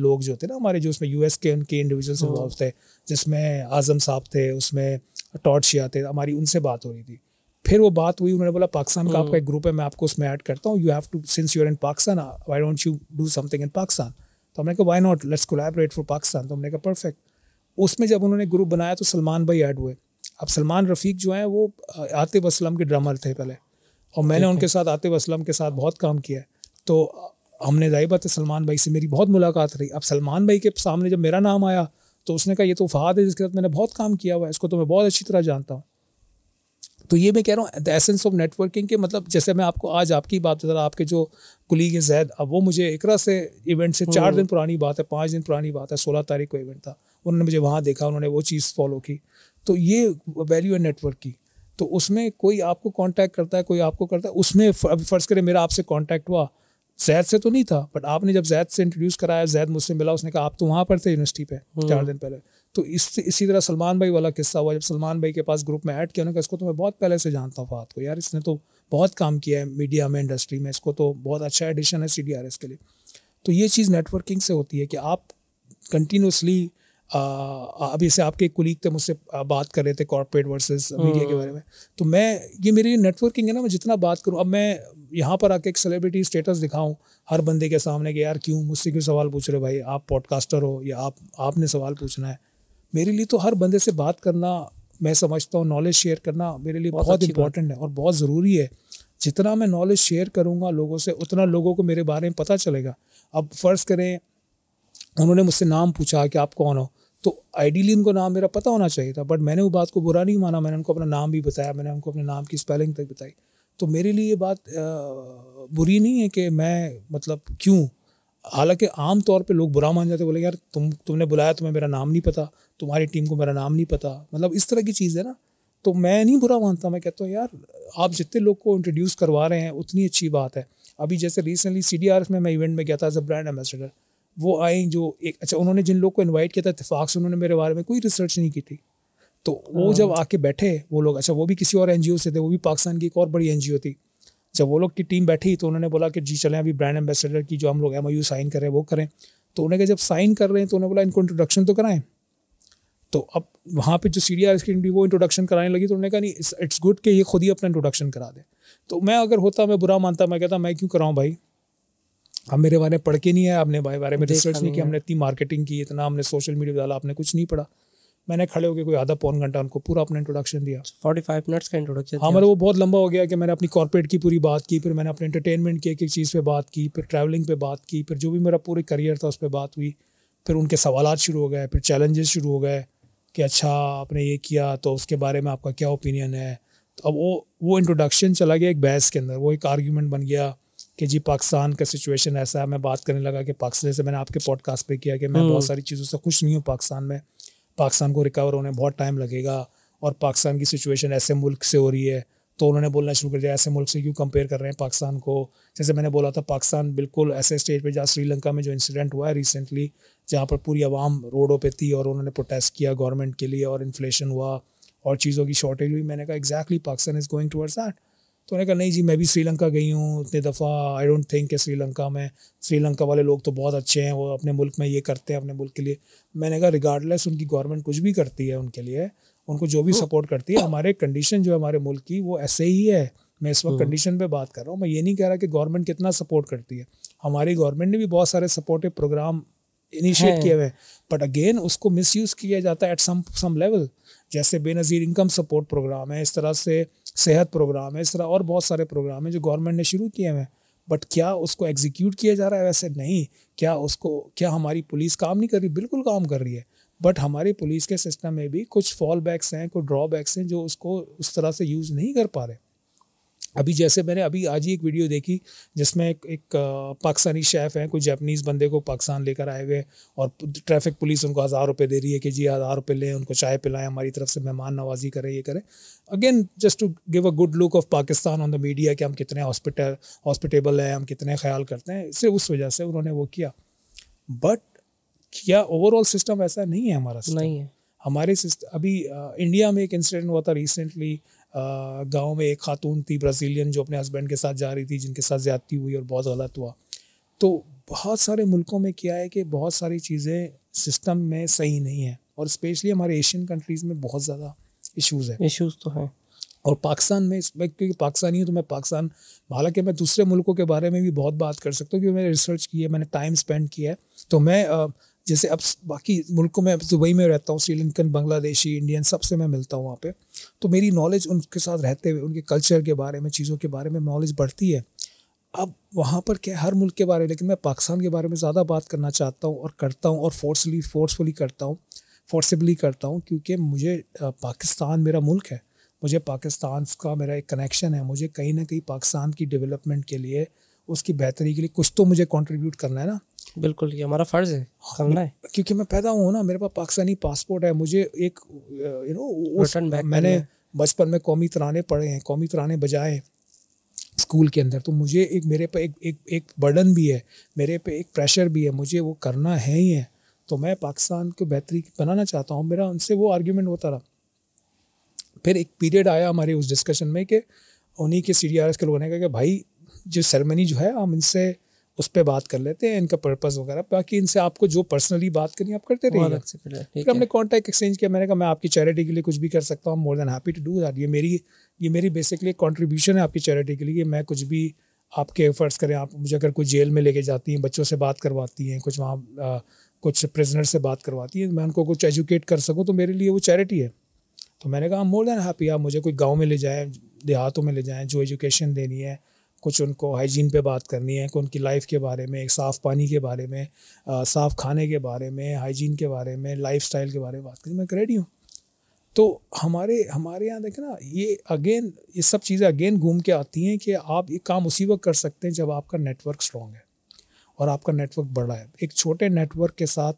Speaker 2: लोग जो थे ना हमारे जो उसमें यूएस के उनके इंडिविजुअल्स इन्वॉल्व हाँ। थे जिसमें आजम साहब थे उसमें टॉट शिया थे हमारी उनसे बात हो रही थी फिर वो बात हुई उन्होंने बोला पाकिस्तान का आपका एक ग्रुप हाँ। है मैं आपको उसमें ऐड करता हूँ you have to since you're in Pakistan why don't you do something in Pakistan तो हमने कहा why not let's collaborate for Pakistan तो हमने कहा परफेक्ट उसमें जब उन्होंने ग्रुप बनाया तो सलमान भाई ऐड हुए अब सलमान रफ़ीक जो हैं वो आतिब असलम के ड्रामर थे पहले और मैंने उनके साथ आतिब असलम के साथ बहुत काम किया है तो हमने जाहिर बात है सलमान भाई से मेरी बहुत मुलाकात रही अब सलमान भाई के सामने जब मेरा नाम आया तो उसने कहा ये तो फहाद है जिसके साथ मैंने बहुत काम किया हुआ है इसको तो मैं बहुत अच्छी तरह जानता हूँ तो ये मैं कह रहा हूँ द एसेंस ऑफ नेटवर्किंग के मतलब जैसे मैं आपको आज आपकी बात बता रहा आपके जो कुलीग है जैद अब वो मुझे इकरा से इवेंट से चार हम्म। दिन पुरानी बात है पाँच दिन पुरानी बात है सोलह तारीख को इवेंट था उन्होंने मुझे वहाँ देखा उन्होंने वो चीज़ फॉलो की तो ये वैल्यू है नेटवर्क की तो उसमें कोई आपको कांटेक्ट करता है कोई आपको करता है उसमें फर्ज करें मेरा आपसे कांटेक्ट हुआ जैद से तो नहीं था बट आपने जब जैद से इंट्रोड्यूस कराया जैद मुझसे मिला उसने कहा आप तो वहाँ पर थे यूनिवर्सिटी पे हम्म। चार दिन पहले तो इस इसी तरह सलमान भाई वाला किस्सा हुआ जब सलमान भाई के पास ग्रुप में ऐड किया उन्होंने कहा इसको तो मैं बहुत पहले से जानता हूँ फात को यार इसने तो बहुत काम किया है मीडिया में इंडस्ट्री में इसको तो बहुत अच्छा एडिशन है सी के लिए तो ये चीज़ नेटवर्किंग से होती है कि आप कंटिन्यूसली अभी से आपके कुलीग थे मुझसे बात कर रहे थे कॉर्पोरेट वर्सेस मीडिया के बारे में तो मैं ये मेरी नेटवर्किंग है ना मैं जितना बात करूँ अब मैं यहाँ पर आके एक सेलिब्रिटी स्टेटस दिखाऊँ हर बंदे के सामने कि यार क्यों मुझसे क्यों सवाल पूछ रहे हो भाई आप पॉडकास्टर हो या आप आपने सवाल पूछना है मेरे लिए तो हर बंदे से बात करना मैं समझता हूँ नॉलेज शेयर करना मेरे लिए बहुत इंपॉर्टेंट है और बहुत ज़रूरी है जितना मैं नॉलेज शेयर करूँगा लोगों से उतना लोगों को मेरे बारे में पता चलेगा अब फ़र्ज़ करें उन्होंने मुझसे नाम पूछा कि आप कौन हो तो आइडियली उनको नाम मेरा पता होना चाहिए था बट मैंने वो बात को बुरा नहीं माना मैंने उनको अपना नाम भी बताया मैंने उनको अपने नाम की स्पेलिंग तक बताई तो मेरे लिए ये बात बुरी नहीं है कि मैं मतलब क्यों हालांकि आम तौर पे लोग बुरा मान जाते बोले यार तुम तुमने बुलाया तुम्हें मेरा नाम नहीं पता तुम्हारी टीम को मेरा नाम नहीं पता मतलब इस तरह की चीज़ है ना तो मैं नहीं बुरा मानता मैं कहता हूँ यार आप जितने लोग को इंट्रोड्यूस करवा रहे हैं उतनी अच्छी बात है अभी जैसे रिसेंटली सी में मैं इवेंट में गया था एज अ ब्रांड एम्बेसडर वो आई जो एक अच्छा उन्होंने जिन लोग को इनवाइट किया था इतफाक़ से उन्होंने मेरे बारे में कोई रिसर्च नहीं की थी तो वो हाँ। जब आके बैठे वो लोग अच्छा वो भी किसी और एनजीओ से थे वो भी पाकिस्तान की एक और बड़ी एनजीओ थी जब वो लोग की टीम बैठी तो उन्होंने बोला कि जी चलें अभी ब्रांड एम्बेसडर की जो हम लोग एम साइन करें वो करें तो उन्होंने कहा जब साइन कर रहे हैं तो उन्होंने बोला इनको इंट्रोडक्शन तो कराएं तो अब वहाँ पे जो सी डी आर वो इंट्रोडक्शन कराने लगी तो उन्होंने कहा नहीं इट्स गुड कि ये खुद ही अपना इंट्रोडक्शन करा दे तो मैं अगर होता मैं बुरा मानता मैं कहता मैं क्यों कराऊँ भाई हम मेरे बारे में पढ़ के नहीं है आपने भाई बारे में रिसर्च नहीं किया हमने इतनी मार्केटिंग की इतना हमने सोशल मीडिया डाला आपने कुछ नहीं पढ़ा मैंने खड़े होकर कोई आधा पौन घंटा उनको पूरा अपना इंट्रोडक्शन दिया फोर्टी फाइव मिनट्स का इंट्रोडक्शन हाँ मेरा मतलब वो बहुत लंबा हो गया कि मैंने अपनी कॉर्पोरेट की पूरी बात की फिर मैंने अपने इंटरटेनमेंट की एक एक चीज़ पर बात की फिर ट्रैवलिंग पे बात की फिर जो भी मेरा पूरे करियर था उस पर बात हुई फिर उनके सवाल शुरू हो गए फिर चैलेंजेस शुरू हो गए कि अच्छा आपने ये किया तो उसके बारे में आपका क्या ओपिनियन है तो अब वो वो इंट्रोडक्शन चला गया एक बहस के अंदर वो एक आर्ग्यूमेंट बन गया कि जी पाकिस्तान का सिचुएशन ऐसा है मैं बात करने लगा कि पाकिस्तान से मैंने आपके पॉडकास्ट पे किया कि मैं बहुत हम्म। सारी चीज़ों से खुश नहीं हूँ पाकिस्तान में पाकिस्तान को रिकवर होने बहुत टाइम लगेगा और पाकिस्तान की सिचुएशन ऐसे मुल्क से हो रही है तो उन्होंने बोलना शुरू कर दिया ऐसे मुल्क से क्यों कंपेयर कर रहे हैं पाकिस्तान को जैसे मैंने बोला था पाकिस्तान बिल्कुल ऐसे स्टेज पर जहाँ श्रीलंका में जो इंसिडेंट हुआ है रिसेंटली जहाँ पर पूरी आवाम रोडों पर थी और उन्होंने प्रोटेस्ट किया गवर्नमेंट के लिए और इन्फ्लेशन हुआ और चीज़ों की शॉर्टेज हुई मैंने कहा exactly Pakistan is going towards that तो उन्होंने कहा नहीं जी मैं भी श्रीलंका गई हूँ इतने दफ़ा आई डोंट थिंक कि श्रीलंका में श्रीलंका वाले लोग तो बहुत अच्छे हैं वो अपने मुल्क में ये करते हैं अपने मुल्क के लिए मैंने कहा रिगार्डलेस उनकी गवर्नमेंट कुछ भी करती है उनके लिए उनको जो भी सपोर्ट तो करती है हमारे कंडीशन जो है हमारे मुल्क की वो ऐसे ही है मैं इस वक्त कंडीशन हम्म। पर बात कर रहा हूँ मैं ये नहीं कह रहा कि गवर्नमेंट कितना सपोर्ट करती है हमारी गवर्नमेंट ने भी बहुत सारे सपोर्टिव प्रोग्राम इनिशिएट किए हुए हैं बट अगेन उसको मिसयूज़ किया जाता है एट सम सम लेवल जैसे बेनज़ीर इनकम सपोर्ट प्रोग्राम है इस तरह से सेहत प्रोग्राम है इस तरह और बहुत सारे प्रोग्राम हैं जो गवर्नमेंट ने शुरू किए हैं बट क्या उसको एग्जीक्यूट किया जा रहा है वैसे नहीं क्या उसको क्या हमारी पुलिस काम नहीं कर रही बिल्कुल काम कर रही है बट हमारी पुलिस के सिस्टम में भी कुछ फॉल बैक्स हैं कुछ ड्रॉबैक्स हैं जो उसको उस तरह से यूज़ नहीं कर पा रहे अभी जैसे मैंने अभी आज ही एक वीडियो देखी जिसमें एक, एक पाकिस्तानी शेफ़ हैं कोई जैपनीज़ बंदे को पाकिस्तान लेकर आए हुए और ट्रैफिक पुलिस उनको हज़ार रुपये दे रही है कि जी हज़ार रुपये लें उनको चाय पिलाएं हमारी तरफ से मेहमान नवाजी करें ये करें again just to give a good look of Pakistan on the media कि हम कितने हॉस्पिटल हॉस्पिटेबल हैं हम कितने ख्याल करते हैं इससे उस वजह से उन्होंने वो किया बट क्या ओवरऑल सिस्टम ऐसा नहीं है हमारा नहीं है हमारे सिस्टम अभी इंडिया में एक इंसिडेंट हुआ था रिसेंटली गांव में एक खातून थी ब्राज़ीलियन जो अपने हस्बैंड के साथ जा रही थी जिनके साथ ज़्यादती हुई और बहुत गलत हुआ तो बहुत सारे मुल्कों में क्या है कि बहुत सारी चीज़ें सिस्टम में सही नहीं है और स्पेशली हमारे एशियन कंट्रीज़ में बहुत ज़्यादा इशूज़ हैं इशूज़ तो हैं और पाकिस्तान में क्योंकि पाकिस्तानी हूँ तो मैं पाकिस्तान हालांकि मैं दूसरे मुल्कों के बारे में भी बहुत बात कर सकता हूँ क्योंकि मैंने रिसर्च की है मैंने टाइम स्पेंड किया है तो मैं जैसे अब बाकी मुल्कों में दुबई में रहता हूँ श्रीलंकन बांग्लादेशी इंडियन सबसे मैं मिलता हूँ वहाँ पे तो मेरी नॉलेज उनके साथ रहते हुए उनके कल्चर के बारे में चीज़ों के बारे में नॉलेज बढ़ती है अब वहाँ पर क्या हर मुल्क के बारे में लेकिन मैं पाकिस्तान के बारे में ज़्यादा बात करना चाहता हूँ और करता हूँ और फोर्सली फोर्सफुली करता हूँ फोर्सबली करता हूँ क्योंकि मुझे पाकिस्तान मेरा मुल्क है मुझे पाकिस्तान का मेरा एक कनेक्शन है मुझे कहीं ना कहीं पाकिस्तान की डेवलपमेंट के लिए उसकी बेहतरी के लिए कुछ तो
Speaker 1: मुझे कंट्रीब्यूट करना है ना बिल्कुल ये हमारा फ़र्ज़ है करना है
Speaker 2: क्योंकि मैं पैदा हुआ ना मेरे पास पाकिस्तानी पासपोर्ट है मुझे एक यू नो उस मैंने बचपन में कौमी तराने पढ़े हैं कौमी तराने बजाए स्कूल के अंदर तो मुझे एक मेरे पे एक एक एक बर्डन भी है मेरे पे एक प्रेशर भी है मुझे वो करना है ही है तो मैं पाकिस्तान को बेहतरी बनाना चाहता हूँ मेरा उनसे वो आर्ग्यूमेंट होता रहा फिर एक पीरियड आया हमारे उस डिस्कशन में कि उन्हीं के सी के लोगों ने कहा कि भाई जो सेरेमनी जो है हम इनसे उस पर बात कर लेते हैं इनका पर्पज़ वगैरह बाकी इनसे आपको जो पर्सनली बात करनी आप करते
Speaker 1: रहिए फिर
Speaker 2: हमने कॉन्टैक्ट एक्सचेंज किया मैंने कहा मैं आपकी चैरिटी के लिए कुछ भी कर सकता हूँ more than happy to do that ये मेरी ये मेरी बेसिकली कॉन्ट्रीब्यूशन है आपकी चैरिटी के लिए मैं कुछ भी आपके एफर्ट्स करें आप मुझे अगर कोई जेल में लेके जाती हैं बच्चों से बात करवाती हैं कुछ वहाँ कुछ प्रिजनर से बात करवाती हैं मैं उनको कुछ एजुकेट कर सकूँ तो मेरे लिए वो चैरिटी है तो मैंने कहा मोर देन हैप्पी आप मुझे कोई गाँव में ले जाएँ देहातों में ले जाएँ जो एजुकेशन देनी है कुछ उनको हाइजीन पे बात करनी है कि उनकी लाइफ के बारे में साफ़ पानी के बारे में साफ़ खाने के बारे में हाइजीन के बारे में लाइफ के बारे में बात करनी मैं रेडी हूँ तो हमारे हमारे यहाँ देखें ना ये अगेन ये सब चीज़ें अगेन घूम के आती हैं कि आप ये काम उसी वक्त कर सकते हैं जब आपका नेटवर्क स्ट्रॉन्ग है और आपका नेटवर्क बड़ा है एक छोटे नेटवर्क के साथ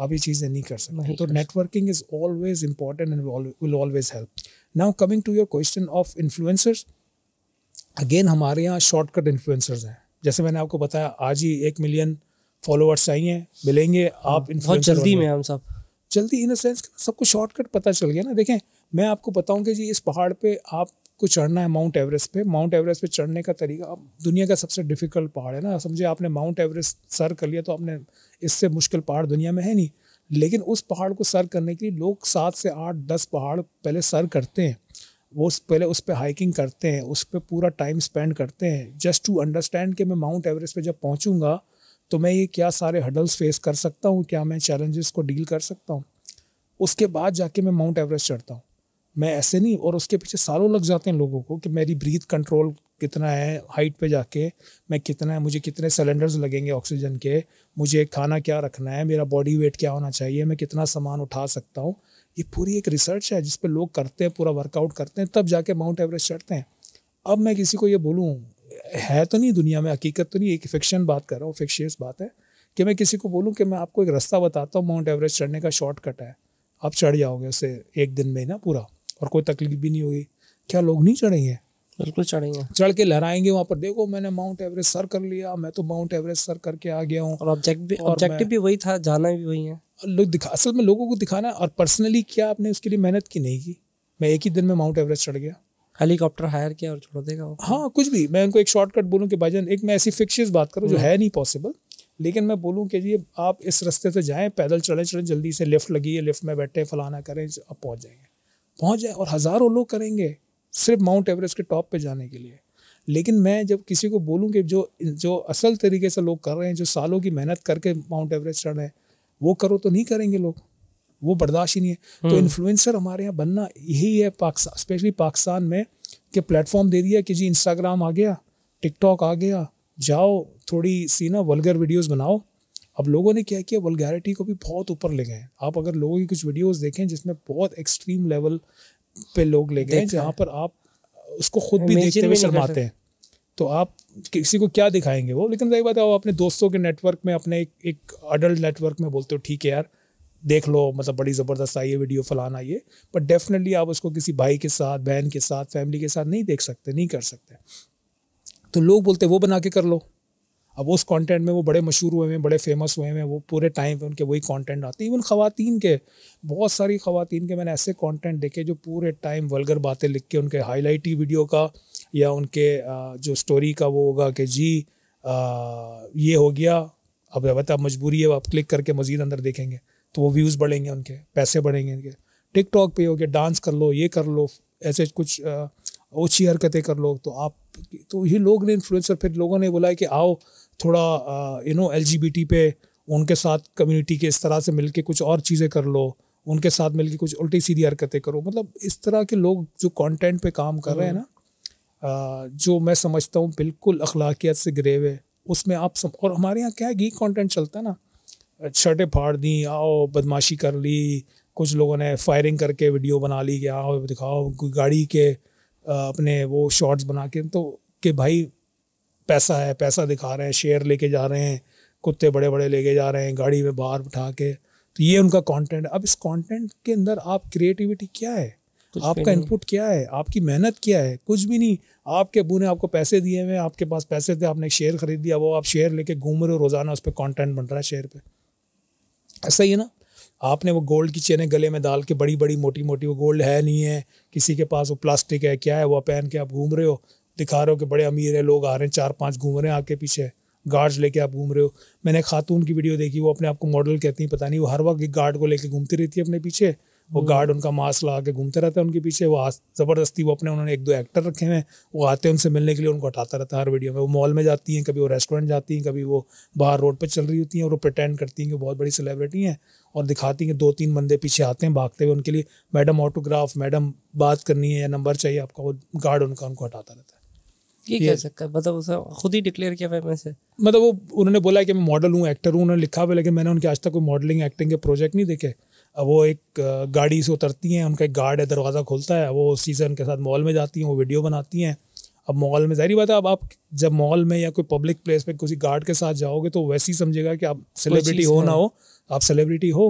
Speaker 2: आप ये चीज़ें नहीं कर सकते तो networking is always important and will always help now coming to your question of influencers again हमारे यहाँ शॉर्टकट इन्फ्लुएंसर्स हैं जैसे मैंने आपको बताया आज ही एक मिलियन फॉलोअर्स चाहिए मिलेंगे आप बहुत जल्दी में हम सब जल्दी इन सेंस सबको शॉर्टकट पता चल गया ना देखें मैं आपको बताऊँ कि जी इस पहाड़ पे आपको चढ़ना है माउंट एवरेस्ट पे माउंट एवरेस्ट पे चढ़ने का तरीका अब दुनिया का सबसे डिफिकल्ट पहाड़ है ना समझे आपने माउंट एवरेस्ट सर कर लिया तो आपने इससे मुश्किल पहाड़ दुनिया में है नहीं लेकिन उस पहाड़ को सर करने के लिए लोग सात से आठ दस पहाड़ पहले सर करते हैं वो पहले उस पर हाइकिंग करते हैं उस पर पूरा टाइम स्पेंड करते हैं जस्ट टू अंडरस्टैंड कि मैं माउंट एवरेस्ट पे जब पहुंचूंगा तो मैं ये क्या सारे हडल्स फेस कर सकता हूँ क्या मैं चैलेंजेस को डील कर सकता हूँ उसके बाद जाके मैं माउंट एवरेस्ट चढ़ता हूँ मैं ऐसे नहीं और उसके पीछे सालों लग जाते हैं लोगों को कि मेरी ब्रीथ कंट्रोल कितना है हाइट पे जाके मैं कितना है मुझे कितने सिलेंडर्स लगेंगे ऑक्सीजन के मुझे खाना क्या रखना है मेरा बॉडी वेट क्या होना चाहिए मैं कितना सामान उठा सकता हूँ ये पूरी एक रिसर्च है जिस पर लोग करते हैं पूरा वर्कआउट करते हैं तब जाके माउंट एवरेस्ट चढ़ते हैं अब मैं किसी को ये बोलूँ है तो नहीं दुनिया में हकीकत तो नहीं एक फिक्शन बात कर रहा हूँ फिक्शियस बात है कि मैं किसी को बोलूँ कि मैं आपको एक रास्ता बताता हूँ माउंट एवरेस्ट चढ़ने का शॉर्टकट है आप चढ़ जाओगे उसे एक दिन में ना पूरा और कोई तकलीफ भी नहीं होगी क्या लोग नहीं चढ़ेंगे बिल्कुल चढ़ेंगे चढ़ के लहराएंगे वहाँ पर देखो मैंने माउंट एवरेस्ट सर कर लिया मैं तो माउंट एवरेस्ट सर करके आ गया हूँ और ऑब्जेक्टिव भी, भी
Speaker 1: वही था जाना भी वही
Speaker 2: है लोग दिखा असल में लोगों को दिखाना और पर्सनली क्या आपने उसके लिए मेहनत की नहीं की मैं एक ही दिन में माउंट एवरेस्ट चढ़ गया हेलीकॉप्टर हायर किया और छोड़ देगा हाँ कुछ भी मैं उनको एक शॉर्टकट बोलूँ कि भाई एक मैं ऐसी फिक्शियस बात करूँ जो हम्म। है नहीं पॉसिबल लेकिन मैं बोलूँ कि जी आप इस रास्ते से जाएँ पैदल चले चले जल्दी से लिफ्ट लगी है लिफ्ट में बैठे फलाना करें आप पहुँच जाएंगे पहुँच जाए और हज़ारों लोग करेंगे सिर्फ माउंट एवरेस्ट के टॉप पर जाने के लिए लेकिन मैं जब किसी को बोलूँ कि जो जो असल तरीके से लोग कर रहे हैं जो सालों की मेहनत करके माउंट एवरेस्ट चढ़ रहे हैं वो करो तो नहीं करेंगे लोग वो बर्दाश्त ही नहीं है तो इन्फ्लुएंसर हम्म। हमारे यहाँ बनना यही है पाकिस्तान स्पेशली पाकिस्तान में कि प्लेटफॉर्म दे दिया कि जी इंस्टाग्राम आ गया टिकटॉक आ गया जाओ थोड़ी सी ना वलगर वीडियोज़ बनाओ अब लोगों ने क्या किया वलगैरिटी को भी बहुत ऊपर ले गए आप अगर लोगों की कुछ वीडियोज़ देखें जिसमें बहुत एक्सट्रीम लेवल पे लोग ले गए जहाँ पर आप उसको खुद भी देखते हुए शर्माते हैं तो आप किसी को क्या दिखाएंगे वो लेकिन सही बात है अपने दोस्तों के नेटवर्क में अपने एक, एक अडल्ट नेटवर्क में बोलते हो ठीक है यार देख लो मतलब बड़ी ज़बरदस्त आई है वीडियो फलाना ये बट डेफिनेटली आप उसको किसी भाई के साथ बहन के साथ फैमिली के साथ नहीं देख सकते नहीं कर सकते तो लोग बोलते वो बना के कर लो अब उस कंटेंट में वो बड़े मशहूर हुए हैं बड़े फेमस हुए हैं वो पूरे टाइम पे उनके वही कंटेंट आते हैं इवन ख़वान के बहुत सारी ख़वातीन के मैंने ऐसे कंटेंट देखे जो पूरे टाइम वलगर बातें लिख के उनके हाईलाइटी वीडियो का या उनके जो स्टोरी का वो होगा कि जी ये हो गया अब अलबत्त मजबूरी है आप क्लिक करके मज़ीद अंदर देखेंगे तो वो व्यूज़ बढ़ेंगे उनके पैसे बढ़ेंगे उनके टिकटॉक पे हो गया डांस कर लो ये कर लो ऐसे कुछ ओछी हरकतें कर लो तो आप तो ये लोग ने इन्फ्लुएंसर फिर लोगों ने बोला कि आओ थोड़ा यू नो एल पे उनके साथ कम्युनिटी के इस तरह से मिलके कुछ और चीज़ें कर लो उनके साथ मिलके कुछ उल्टी सीधी हरकतें करो मतलब इस तरह के लोग जो कंटेंट पे काम कर रहे हैं हम्म। ना जो मैं समझता हूँ बिल्कुल अखलाकियत से गिरे हुए उसमें आप सम और हमारे यहाँ क्या है घी कॉन्टेंट चलता है ना शर्टें फाड़ दी आओ बदमाशी कर ली कुछ लोगों ने फायरिंग करके वीडियो बना ली कि आओ दिखाओ गाड़ी के अपने वो शॉट्स बना के तो कि भाई पैसा है पैसा दिखा रहे हैं शेयर लेके जा रहे हैं कुत्ते बड़े बड़े लेके जा रहे हैं गाड़ी में बाहर उठा के तो ये उनका कंटेंट अब इस कंटेंट के अंदर आप क्रिएटिविटी क्या है आपका इनपुट क्या है आपकी मेहनत क्या है कुछ भी नहीं आपके अबू ने आपको पैसे दिए हुए आपके पास पैसे थे आपने शेयर खरीद दिया वो आप शेयर लेके घूम रहे हो रोजाना उस पर कॉन्टेंट बन रहा है शेयर पे ऐसा ही है ना आपने वो गोल्ड की चेने गले में डाल के बड़ी बड़ी मोटी मोटी वो गोल्ड है नहीं है किसी के पास वो प्लास्टिक है क्या है वो पहन के आप घूम रहे हो दिखा रहे हो कि बड़े अमीर है लोग आ रहे हैं चार पाँच घूम रहे हैं आपके पीछे गार्ड्स लेके आप घूम रहे हो मैंने खातून की वीडियो देखी वो अपने आप को मॉडल कहती है पता नहीं वो हर वक्त गार्ड को लेके घूमती रहती है अपने पीछे वो गार्ड उनका मास्क लगा के घूमते रहता है उनके पीछे वो ज़बरदस्ती वो अपने उन्होंने एक दो एक्टर रखे हुए हैं वो आते हैं उनसे मिलने के लिए उनको हटाता रहता है हर वीडियो में वो मॉल में जाती हैं कभी वो रेस्टोरेंट जाती हैं कभी वो बाहर रोड पर चल रही होती हैं और वो प्रटेंड करती हैं कि बहुत बड़ी सेलिब्रिटी हैं और दिखाती हैं दो तीन बंदे पीछे आते हैं भागते हुए उनके लिए मैडम ऑटोग्राफ मैडम बात करनी है या नंबर चाहिए आपका वो गार्ड उनका उनको हटाता रहता है
Speaker 1: मतलब खुद ही डिक्लेयर किया है मतलब
Speaker 2: वो उन्होंने बोला कि मैं मॉडल हूँ एक्टर हूँ उन्होंने लिखा हुआ लेकिन मैंने उनके आज तक कोई मॉडलिंग एक्टिंग के प्रोजेक्ट नहीं देखे वो एक गाड़ी से उतरती हैं उनका एक गार्ड है दरवाज़ा खोलता है वो उस से उनके साथ मॉल में जाती हैं वो वीडियो बनाती हैं अब मॉल में जाहिर बात है अब आप जब मॉल में या कोई पब्लिक प्लेस पे किसी गार्ड के साथ जाओगे तो वैसे ही समझेगा कि आप सेलिब्रिटी हो ना हो आप सेलिब्रिटी हो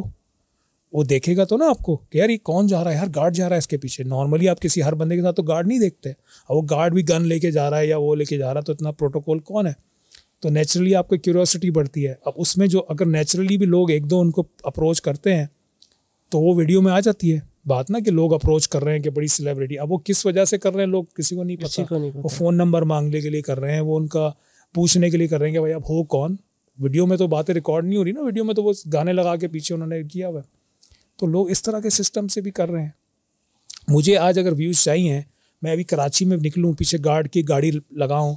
Speaker 2: वो देखेगा तो ना आपको कि यार ये कौन जा रहा है यार गार्ड जा रहा है इसके पीछे नॉर्मली आप किसी हर बंदे के साथ तो गार्ड नहीं देखते अब वो गार्ड भी गन लेके जा रहा है या वो लेके जा रहा है तो इतना प्रोटोकॉल कौन है तो नेचुरली आपको क्यूरियोसिटी बढ़ती है अब उसमें जो अगर नेचुरली भी लोग एक दो उनको अप्रोच करते हैं तो वो वीडियो में आ जाती है बात ना कि लोग अप्रोच कर रहे हैं कि बड़ी सेलिब्रिटी अब वो किस वजह से कर रहे हैं लोग किसी को नहीं पता, को नहीं पता। वो फ़ोन नंबर मांगने के लिए कर रहे हैं वो उनका पूछने के लिए कर रहे हैं कि भाई अब हो कौन वीडियो में तो बातें रिकॉर्ड नहीं हो रही ना वीडियो में तो वो गाने लगा के पीछे उन्होंने किया हुआ तो लोग इस तरह के सिस्टम से भी कर रहे हैं मुझे आज अगर व्यूज़ चाहिए मैं अभी कराची में निकलूँ पीछे गार्ड की गाड़ी लगाऊँ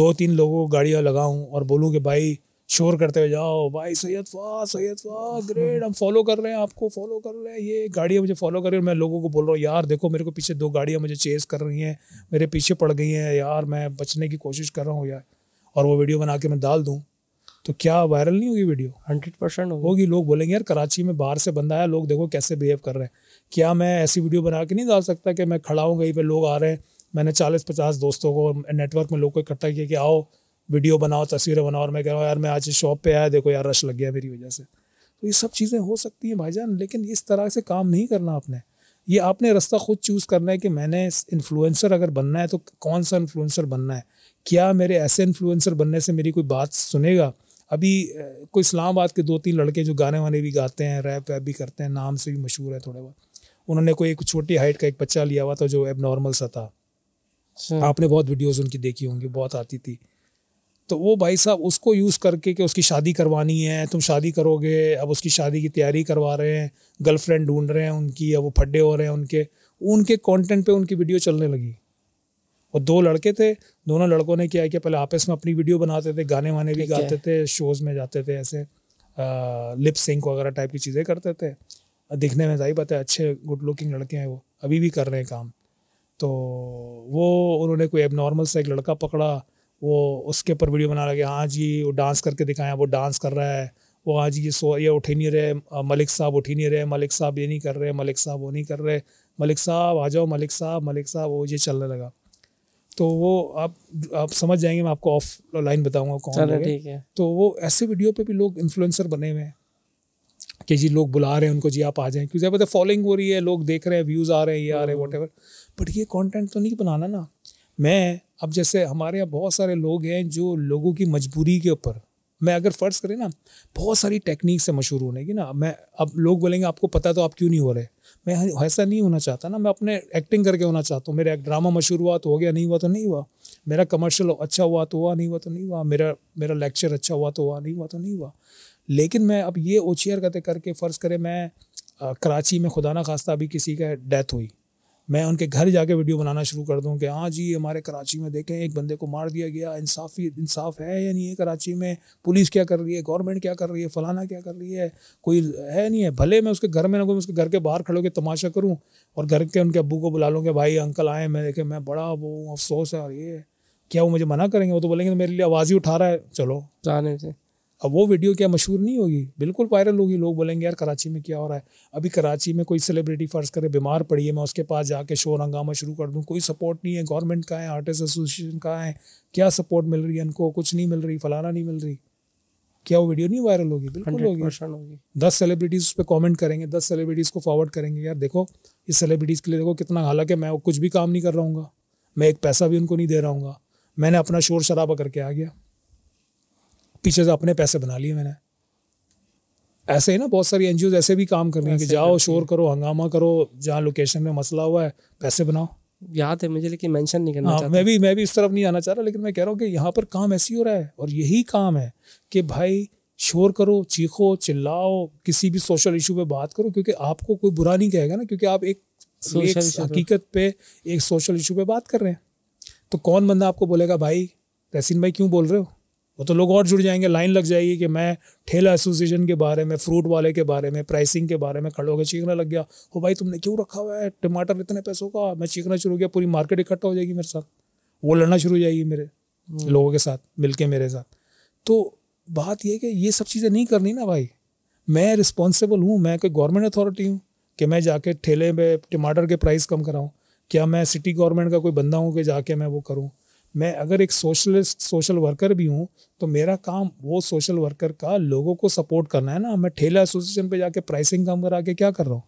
Speaker 2: दो तीन लोगों को गाड़ियाँ लगाऊँ और बोलूँ कि भाई शोर करते हुए जाओ भाई सैयद वाह सैयद वाह ग्रेट हम फॉलो कर रहे हैं आपको फॉलो कर रहे हैं ये गाड़ियाँ मुझे फॉलो कर रही है मैं लोगों को बोल रहा हूँ यार देखो मेरे को पीछे दो गाड़ियाँ मुझे चेस कर रही हैं मेरे पीछे पड़ गई हैं यार मैं बचने की कोशिश कर रहा हूँ यार और वो वीडियो बना के मैं डाल दूँ तो क्या वायरल नहीं होगी वीडियो हंड्रेड परसेंट होगी लोग बोलेंगे यार कराची में बाहर से बंदा आया लोग देखो कैसे बिहेव कर रहे हैं क्या मैं ऐसी वीडियो बना के नहीं डाल सकता कि मैं खड़ा हूँ कहीं पर लोग आ रहे हैं मैंने चालीस पचास दोस्तों को नेटवर्क में लोग को इकट्ठा किया कि आओ वीडियो बनाओ तस्वीरें बनाओ और मैं कह रहा हूँ यार मैं आज शॉप पे आया देखो यार रश लग गया मेरी वजह से तो ये सब चीज़ें हो सकती हैं भाईजान लेकिन इस तरह से काम नहीं करना आपने ये आपने रास्ता खुद चूज़ करना है कि मैंने इन्फ्लुएंसर अगर बनना है तो कौन सा इन्फ्लुएंसर बनना है क्या मेरे ऐसे इन्फ्लुएंसर बनने से मेरी कोई बात सुनेगा अभी कोई इस्लामाबाद के दो तीन लड़के जो गाने वाने भी गाते हैं रैप वैप भी करते हैं नाम से भी मशहूर है थोड़े बहुत उन्होंने कोई एक छोटी हाइट का एक बच्चा लिया हुआ था जो एब नॉर्मल सा था अच्छा। आपने बहुत वीडियोज़ उनकी देखी होंगी बहुत आती थी तो वो भाई साहब उसको यूज़ करके कि उसकी शादी करवानी है तुम शादी करोगे अब उसकी शादी की तैयारी करवा रहे हैं गर्लफ्रेंड ढूंढ रहे हैं उनकी अब वो फड्डे हो रहे हैं उनके उनके कंटेंट पे उनकी वीडियो चलने लगी और दो लड़के थे दोनों लड़कों ने क्या किया पहले आपस में अपनी वीडियो बनाते थे गाने वाने भी गाते थे शोज़ में जाते थे ऐसे लिप सिंक वगैरह टाइप की चीज़ें करते थे दिखने में जाहिर पता है अच्छे गुड लुकिंग लड़के हैं वो अभी भी कर रहे हैं काम तो वो उन्होंने कोई एबनॉर्मल सा एक लड़का पकड़ा वो उसके ऊपर वीडियो बना लगे हाँ जी वो डांस करके दिखाएं वो डांस कर रहा है वो आज हाँ ये सो ये उठ ही नहीं रहे मलिक साहब उठ ही नहीं रहे मलिक साहब ये नहीं कर रहे मलिक साहब वो नहीं कर रहे मलिक साहब आ जाओ मलिक साहब मलिक साहब वो ये चलने लगा तो वो आप आप समझ जाएंगे मैं आपको ऑफ लाइन बताऊंगा कौन है तो वो ऐसे वीडियो पे भी लोग इन्फ्लुएंसर बने हुए हैं कि जी लोग बुला रहे हैं उनको जी आप आ जाएं क्योंकि पता फॉलोइंग हो रही है लोग देख रहे हैं व्यूज़ आ रहे हैं ये आ रहे हैं वट हाँ। बट ये कॉन्टेंट तो नहीं बनाना ना मैं अब जैसे हमारे यहाँ बहुत सारे लोग हैं जो लोगों की मजबूरी के ऊपर मैं अगर फ़र्ज़ करें ना बहुत सारी टेक्निक से मशहूर होने की ना मैं अब लोग बोलेंगे आपको पता तो आप क्यों नहीं हो रहे मैं ऐसा नहीं होना चाहता ना मैं अपने एक्टिंग करके होना चाहता हूँ मेरा एक ड्रामा मशहूर हुआ तो हो गया नहीं हुआ तो नहीं हुआ मेरा कमर्शल अच्छा हुआ तो हुआ नहीं हुआ तो नहीं हुआ मेरा मेरा लेक्चर अच्छा हुआ तो हुआ नहीं हुआ तो नहीं हुआ लेकिन मैं अब ये ओछियर करते करके फ़र्ज़ करें मैं कराची में खुदा ना खास्ता अभी किसी का डेथ हुई मैं उनके घर जाके वीडियो बनाना शुरू कर दूं कि हाँ जी हमारे कराची में देखें एक बंदे को मार दिया गया इंसाफी इंसाफ है या नहीं है कराची में पुलिस क्या कर रही है गवर्नमेंट क्या कर रही है फलाना क्या कर रही है कोई है नहीं है भले मैं उसके घर में ना कोई उसके घर के बाहर खड़े के तमाशा करूँ और घर के उनके अबू को बुला लूँ कि भाई अंकल आए मैं देखे मैं बड़ा वो अफसोस है और ये क्या वो मुझे मना करेंगे वो तो बोलेंगे तो मेरे लिए आवाज़ ही उठा रहा है चलो जाने से अब वो वीडियो क्या मशहूर नहीं होगी बिल्कुल वायरल होगी लोग बोलेंगे यार कराची में क्या हो रहा है अभी कराची में कोई सेलिब्रिटी फ़र्ज़ करे बीमार पड़ी है मैं उसके पास जाके शोर हंगामा शुरू कर दूँ कोई सपोर्ट नहीं है गवर्नमेंट का है आर्टिस्ट एसोसिएशन का है क्या सपोर्ट मिल रही है इनको कुछ नहीं मिल रही फलाना नहीं मिल रही क्या वो वीडियो नहीं वायरल होगी बिल्कुल होगी दस सेलिब्रिटीज़ उस पर कॉमेंट करेंगे दस सेलिब्रिटीज़ को फॉरवर्ड करेंगे यार देखो इस सेलिब्रिटीज़ के लिए देखो कितना हालांकि मैं कुछ भी काम नहीं कर रहा हूँ मैं एक पैसा भी उनको नहीं दे रहा हूँ मैंने अपना शोर शराबा करके आ गया पीछे से अपने पैसे बना लिए मैंने ऐसे ही ना बहुत सारी एनजीओ ऐसे भी काम कर रही हैं कि जाओ शोर करो हंगामा करो जहाँ लोकेशन में मसला हुआ है पैसे बनाओ याद है मुझे लेकिन मेंशन नहीं करना हाँ, मैं भी मैं भी इस तरफ नहीं आना चाह रहा लेकिन मैं कह रहा हूँ कि यहाँ पर काम ऐसी हो रहा है और यही काम है कि भाई शोर करो चीखो चिल्लाओ किसी भी सोशल इशू पे बात करो क्योंकि आपको कोई बुरा नहीं कहेगा ना क्योंकि आप एक, एक हकीकत पे एक सोशल इशू पे बात कर रहे हैं तो कौन बंदा आपको बोलेगा भाई तहसीन भाई क्यों बोल रहे हो वो तो लोग और जुड़ जाएंगे लाइन लग जाएगी कि मैं ठेला एसोसिएशन के बारे में फ्रूट वाले के बारे में प्राइसिंग के बारे में खड़े होकर चीखने लग गया हो भाई तुमने क्यों रखा हुआ है टमाटर इतने पैसों का मैं चीखना शुरू किया पूरी मार्केट इकट्ठा हो जाएगी मेरे साथ वो लड़ना शुरू हो जाएगी मेरे हम्म। लोगों के साथ मिल मेरे साथ तो बात यह कि ये सब चीज़ें नहीं करनी ना भाई मैं रिस्पॉन्सिबल हूँ मैं कोई गवर्नमेंट अथॉरिटी हूँ कि मैं जाके ठेले में टमाटर के प्राइस कम कराऊँ क्या मैं सिटी गवर्नमेंट का कोई बंदा हूँ कि जाके मैं वो करूँ मैं अगर एक सोशलिस्ट सोशल वर्कर भी हूँ तो मेरा काम वो सोशल वर्कर का लोगों को सपोर्ट करना है ना मैं ठेला एसोसिएशन पे जाके प्राइसिंग कम करा के क्या कर रहा हूँ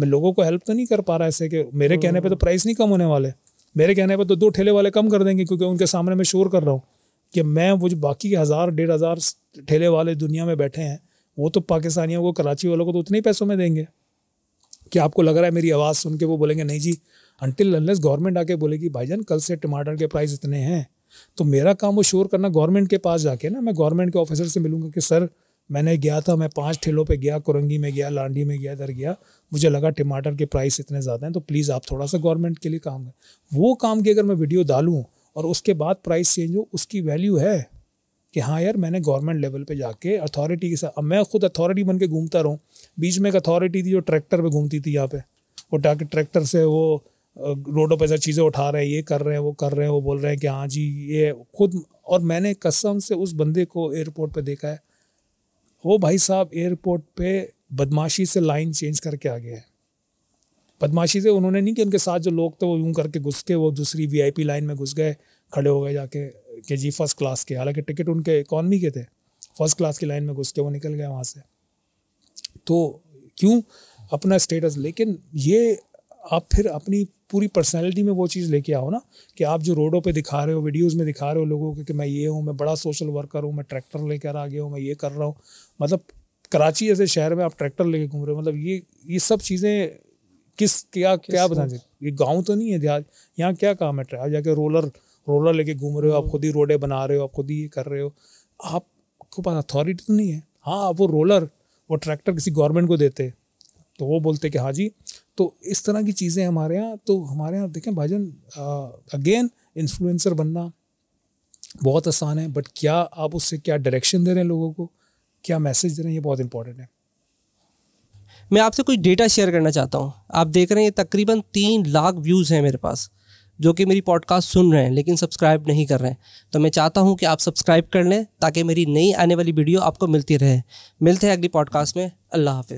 Speaker 2: मैं लोगों को हेल्प तो नहीं कर पा रहा ऐसे कि मेरे हम्म। कहने पे तो प्राइस नहीं कम होने वाले मेरे कहने पर तो दो ठेले वाले कम कर देंगे क्योंकि उनके सामने मैं शोर कर रहा हूँ कि मैं वो जो बाकी हज़ार डेढ़ हज़ार ठेले वाले दुनिया में बैठे हैं वो तो पाकिस्तानियों को कराची वालों को तो उतने ही पैसों में देंगे कि आपको लग रहा है मेरी आवाज़ सुन के वो बोलेंगे नहीं जी अनटिल अनलेस गवर्नमेंट आके बोलेगी भाईजान कल से टमाटर के प्राइस इतने हैं तो मेरा काम वो श्योर करना गवर्नमेंट के पास जाके ना मैं गवर्नमेंट के ऑफिसर से मिलूंगा कि सर मैंने गया था मैं पांच ठेलों पे गया कुरंगी में गया लांडी में गया इधर गया मुझे लगा टमाटर के प्राइस इतने ज़्यादा हैं तो प्लीज़ आप थोड़ा सा गवर्नमेंट के लिए काम करें वो काम की अगर मैं वीडियो डालूँ और उसके बाद प्राइस चेंज हो उसकी वैल्यू है कि हाँ यार मैंने गवर्नमेंट लेवल पे जाके अथॉरिटी के साथ अब मैं खुद अथॉरिटी बन के घूमता रहूँ बीच में एक अथॉरिटी थी जो ट्रैक्टर पे घूमती थी यहाँ पे वो ट्रैक्टर से वो रोडों पर चीज़ें उठा रहे हैं ये कर रहे हैं वो कर रहे हैं वो बोल रहे हैं कि हाँ जी ये खुद और मैंने कसम से उस बंदे को एयरपोर्ट पर देखा है वो भाई साहब एयरपोर्ट पर बदमाशी से लाइन चेंज करके आ गया है बदमाशी से उन्होंने नहीं कि उनके साथ जो लोग थे वो यूं करके घुस के वो दूसरी वीआईपी लाइन में घुस गए खड़े हो गए जाके कि जी फर्स्ट क्लास के हालांकि टिकट उनके इकॉनमी के थे फर्स्ट क्लास की लाइन में घुस के वो निकल गए वहाँ से तो क्यों अपना स्टेटस लेकिन ये आप फिर अपनी पूरी पर्सनैलिटी में वो चीज़ लेके आओ ना कि आप जो रोडों पे दिखा रहे हो वीडियोज़ में दिखा रहे हो लोगों को कि मैं ये हूँ मैं बड़ा सोशल वर्कर हूँ मैं ट्रैक्टर लेकर आ गया हूँ मैं ये कर रहा हूँ मतलब कराची जैसे शहर में आप ट्रैक्टर लेके घूम रहे हो मतलब ये ये सब चीज़ें किस क्या किस क्या बता ये गाँव तो नहीं है ध्यान यहाँ क्या काम है आप जाके रोलर रोलर लेके घूम रहे हो आप हम्म। खुद ही रोडे बना रहे हो आप खुद ही ये कर रहे हो आपको पास अथॉरिटी तो नहीं है हाँ वो रोलर वो ट्रैक्टर किसी गवर्नमेंट को देते तो वो बोलते कि हाँ जी तो इस तरह की चीज़ें हमारे यहाँ तो हमारे यहाँ देखें भाईजान अगेन इन्फ्लुएंसर बनना बहुत आसान है बट क्या आप उससे क्या डायरेक्शन दे रहे हैं लोगों को क्या मैसेज दे रहे हैं ये बहुत इंपॉर्टेंट है
Speaker 1: मैं आपसे कुछ डेटा शेयर करना चाहता हूँ आप देख रहे हैं ये तकरीबन तीन लाख व्यूज़ हैं मेरे पास जो कि मेरी पॉडकास्ट सुन रहे हैं लेकिन सब्सक्राइब नहीं कर रहे हैं तो मैं चाहता हूँ कि आप सब्सक्राइब कर लें ताकि मेरी नई आने वाली वीडियो आपको मिलती रहे मिलते हैं अगली पॉडकास्ट में अल्लाह हाफिज़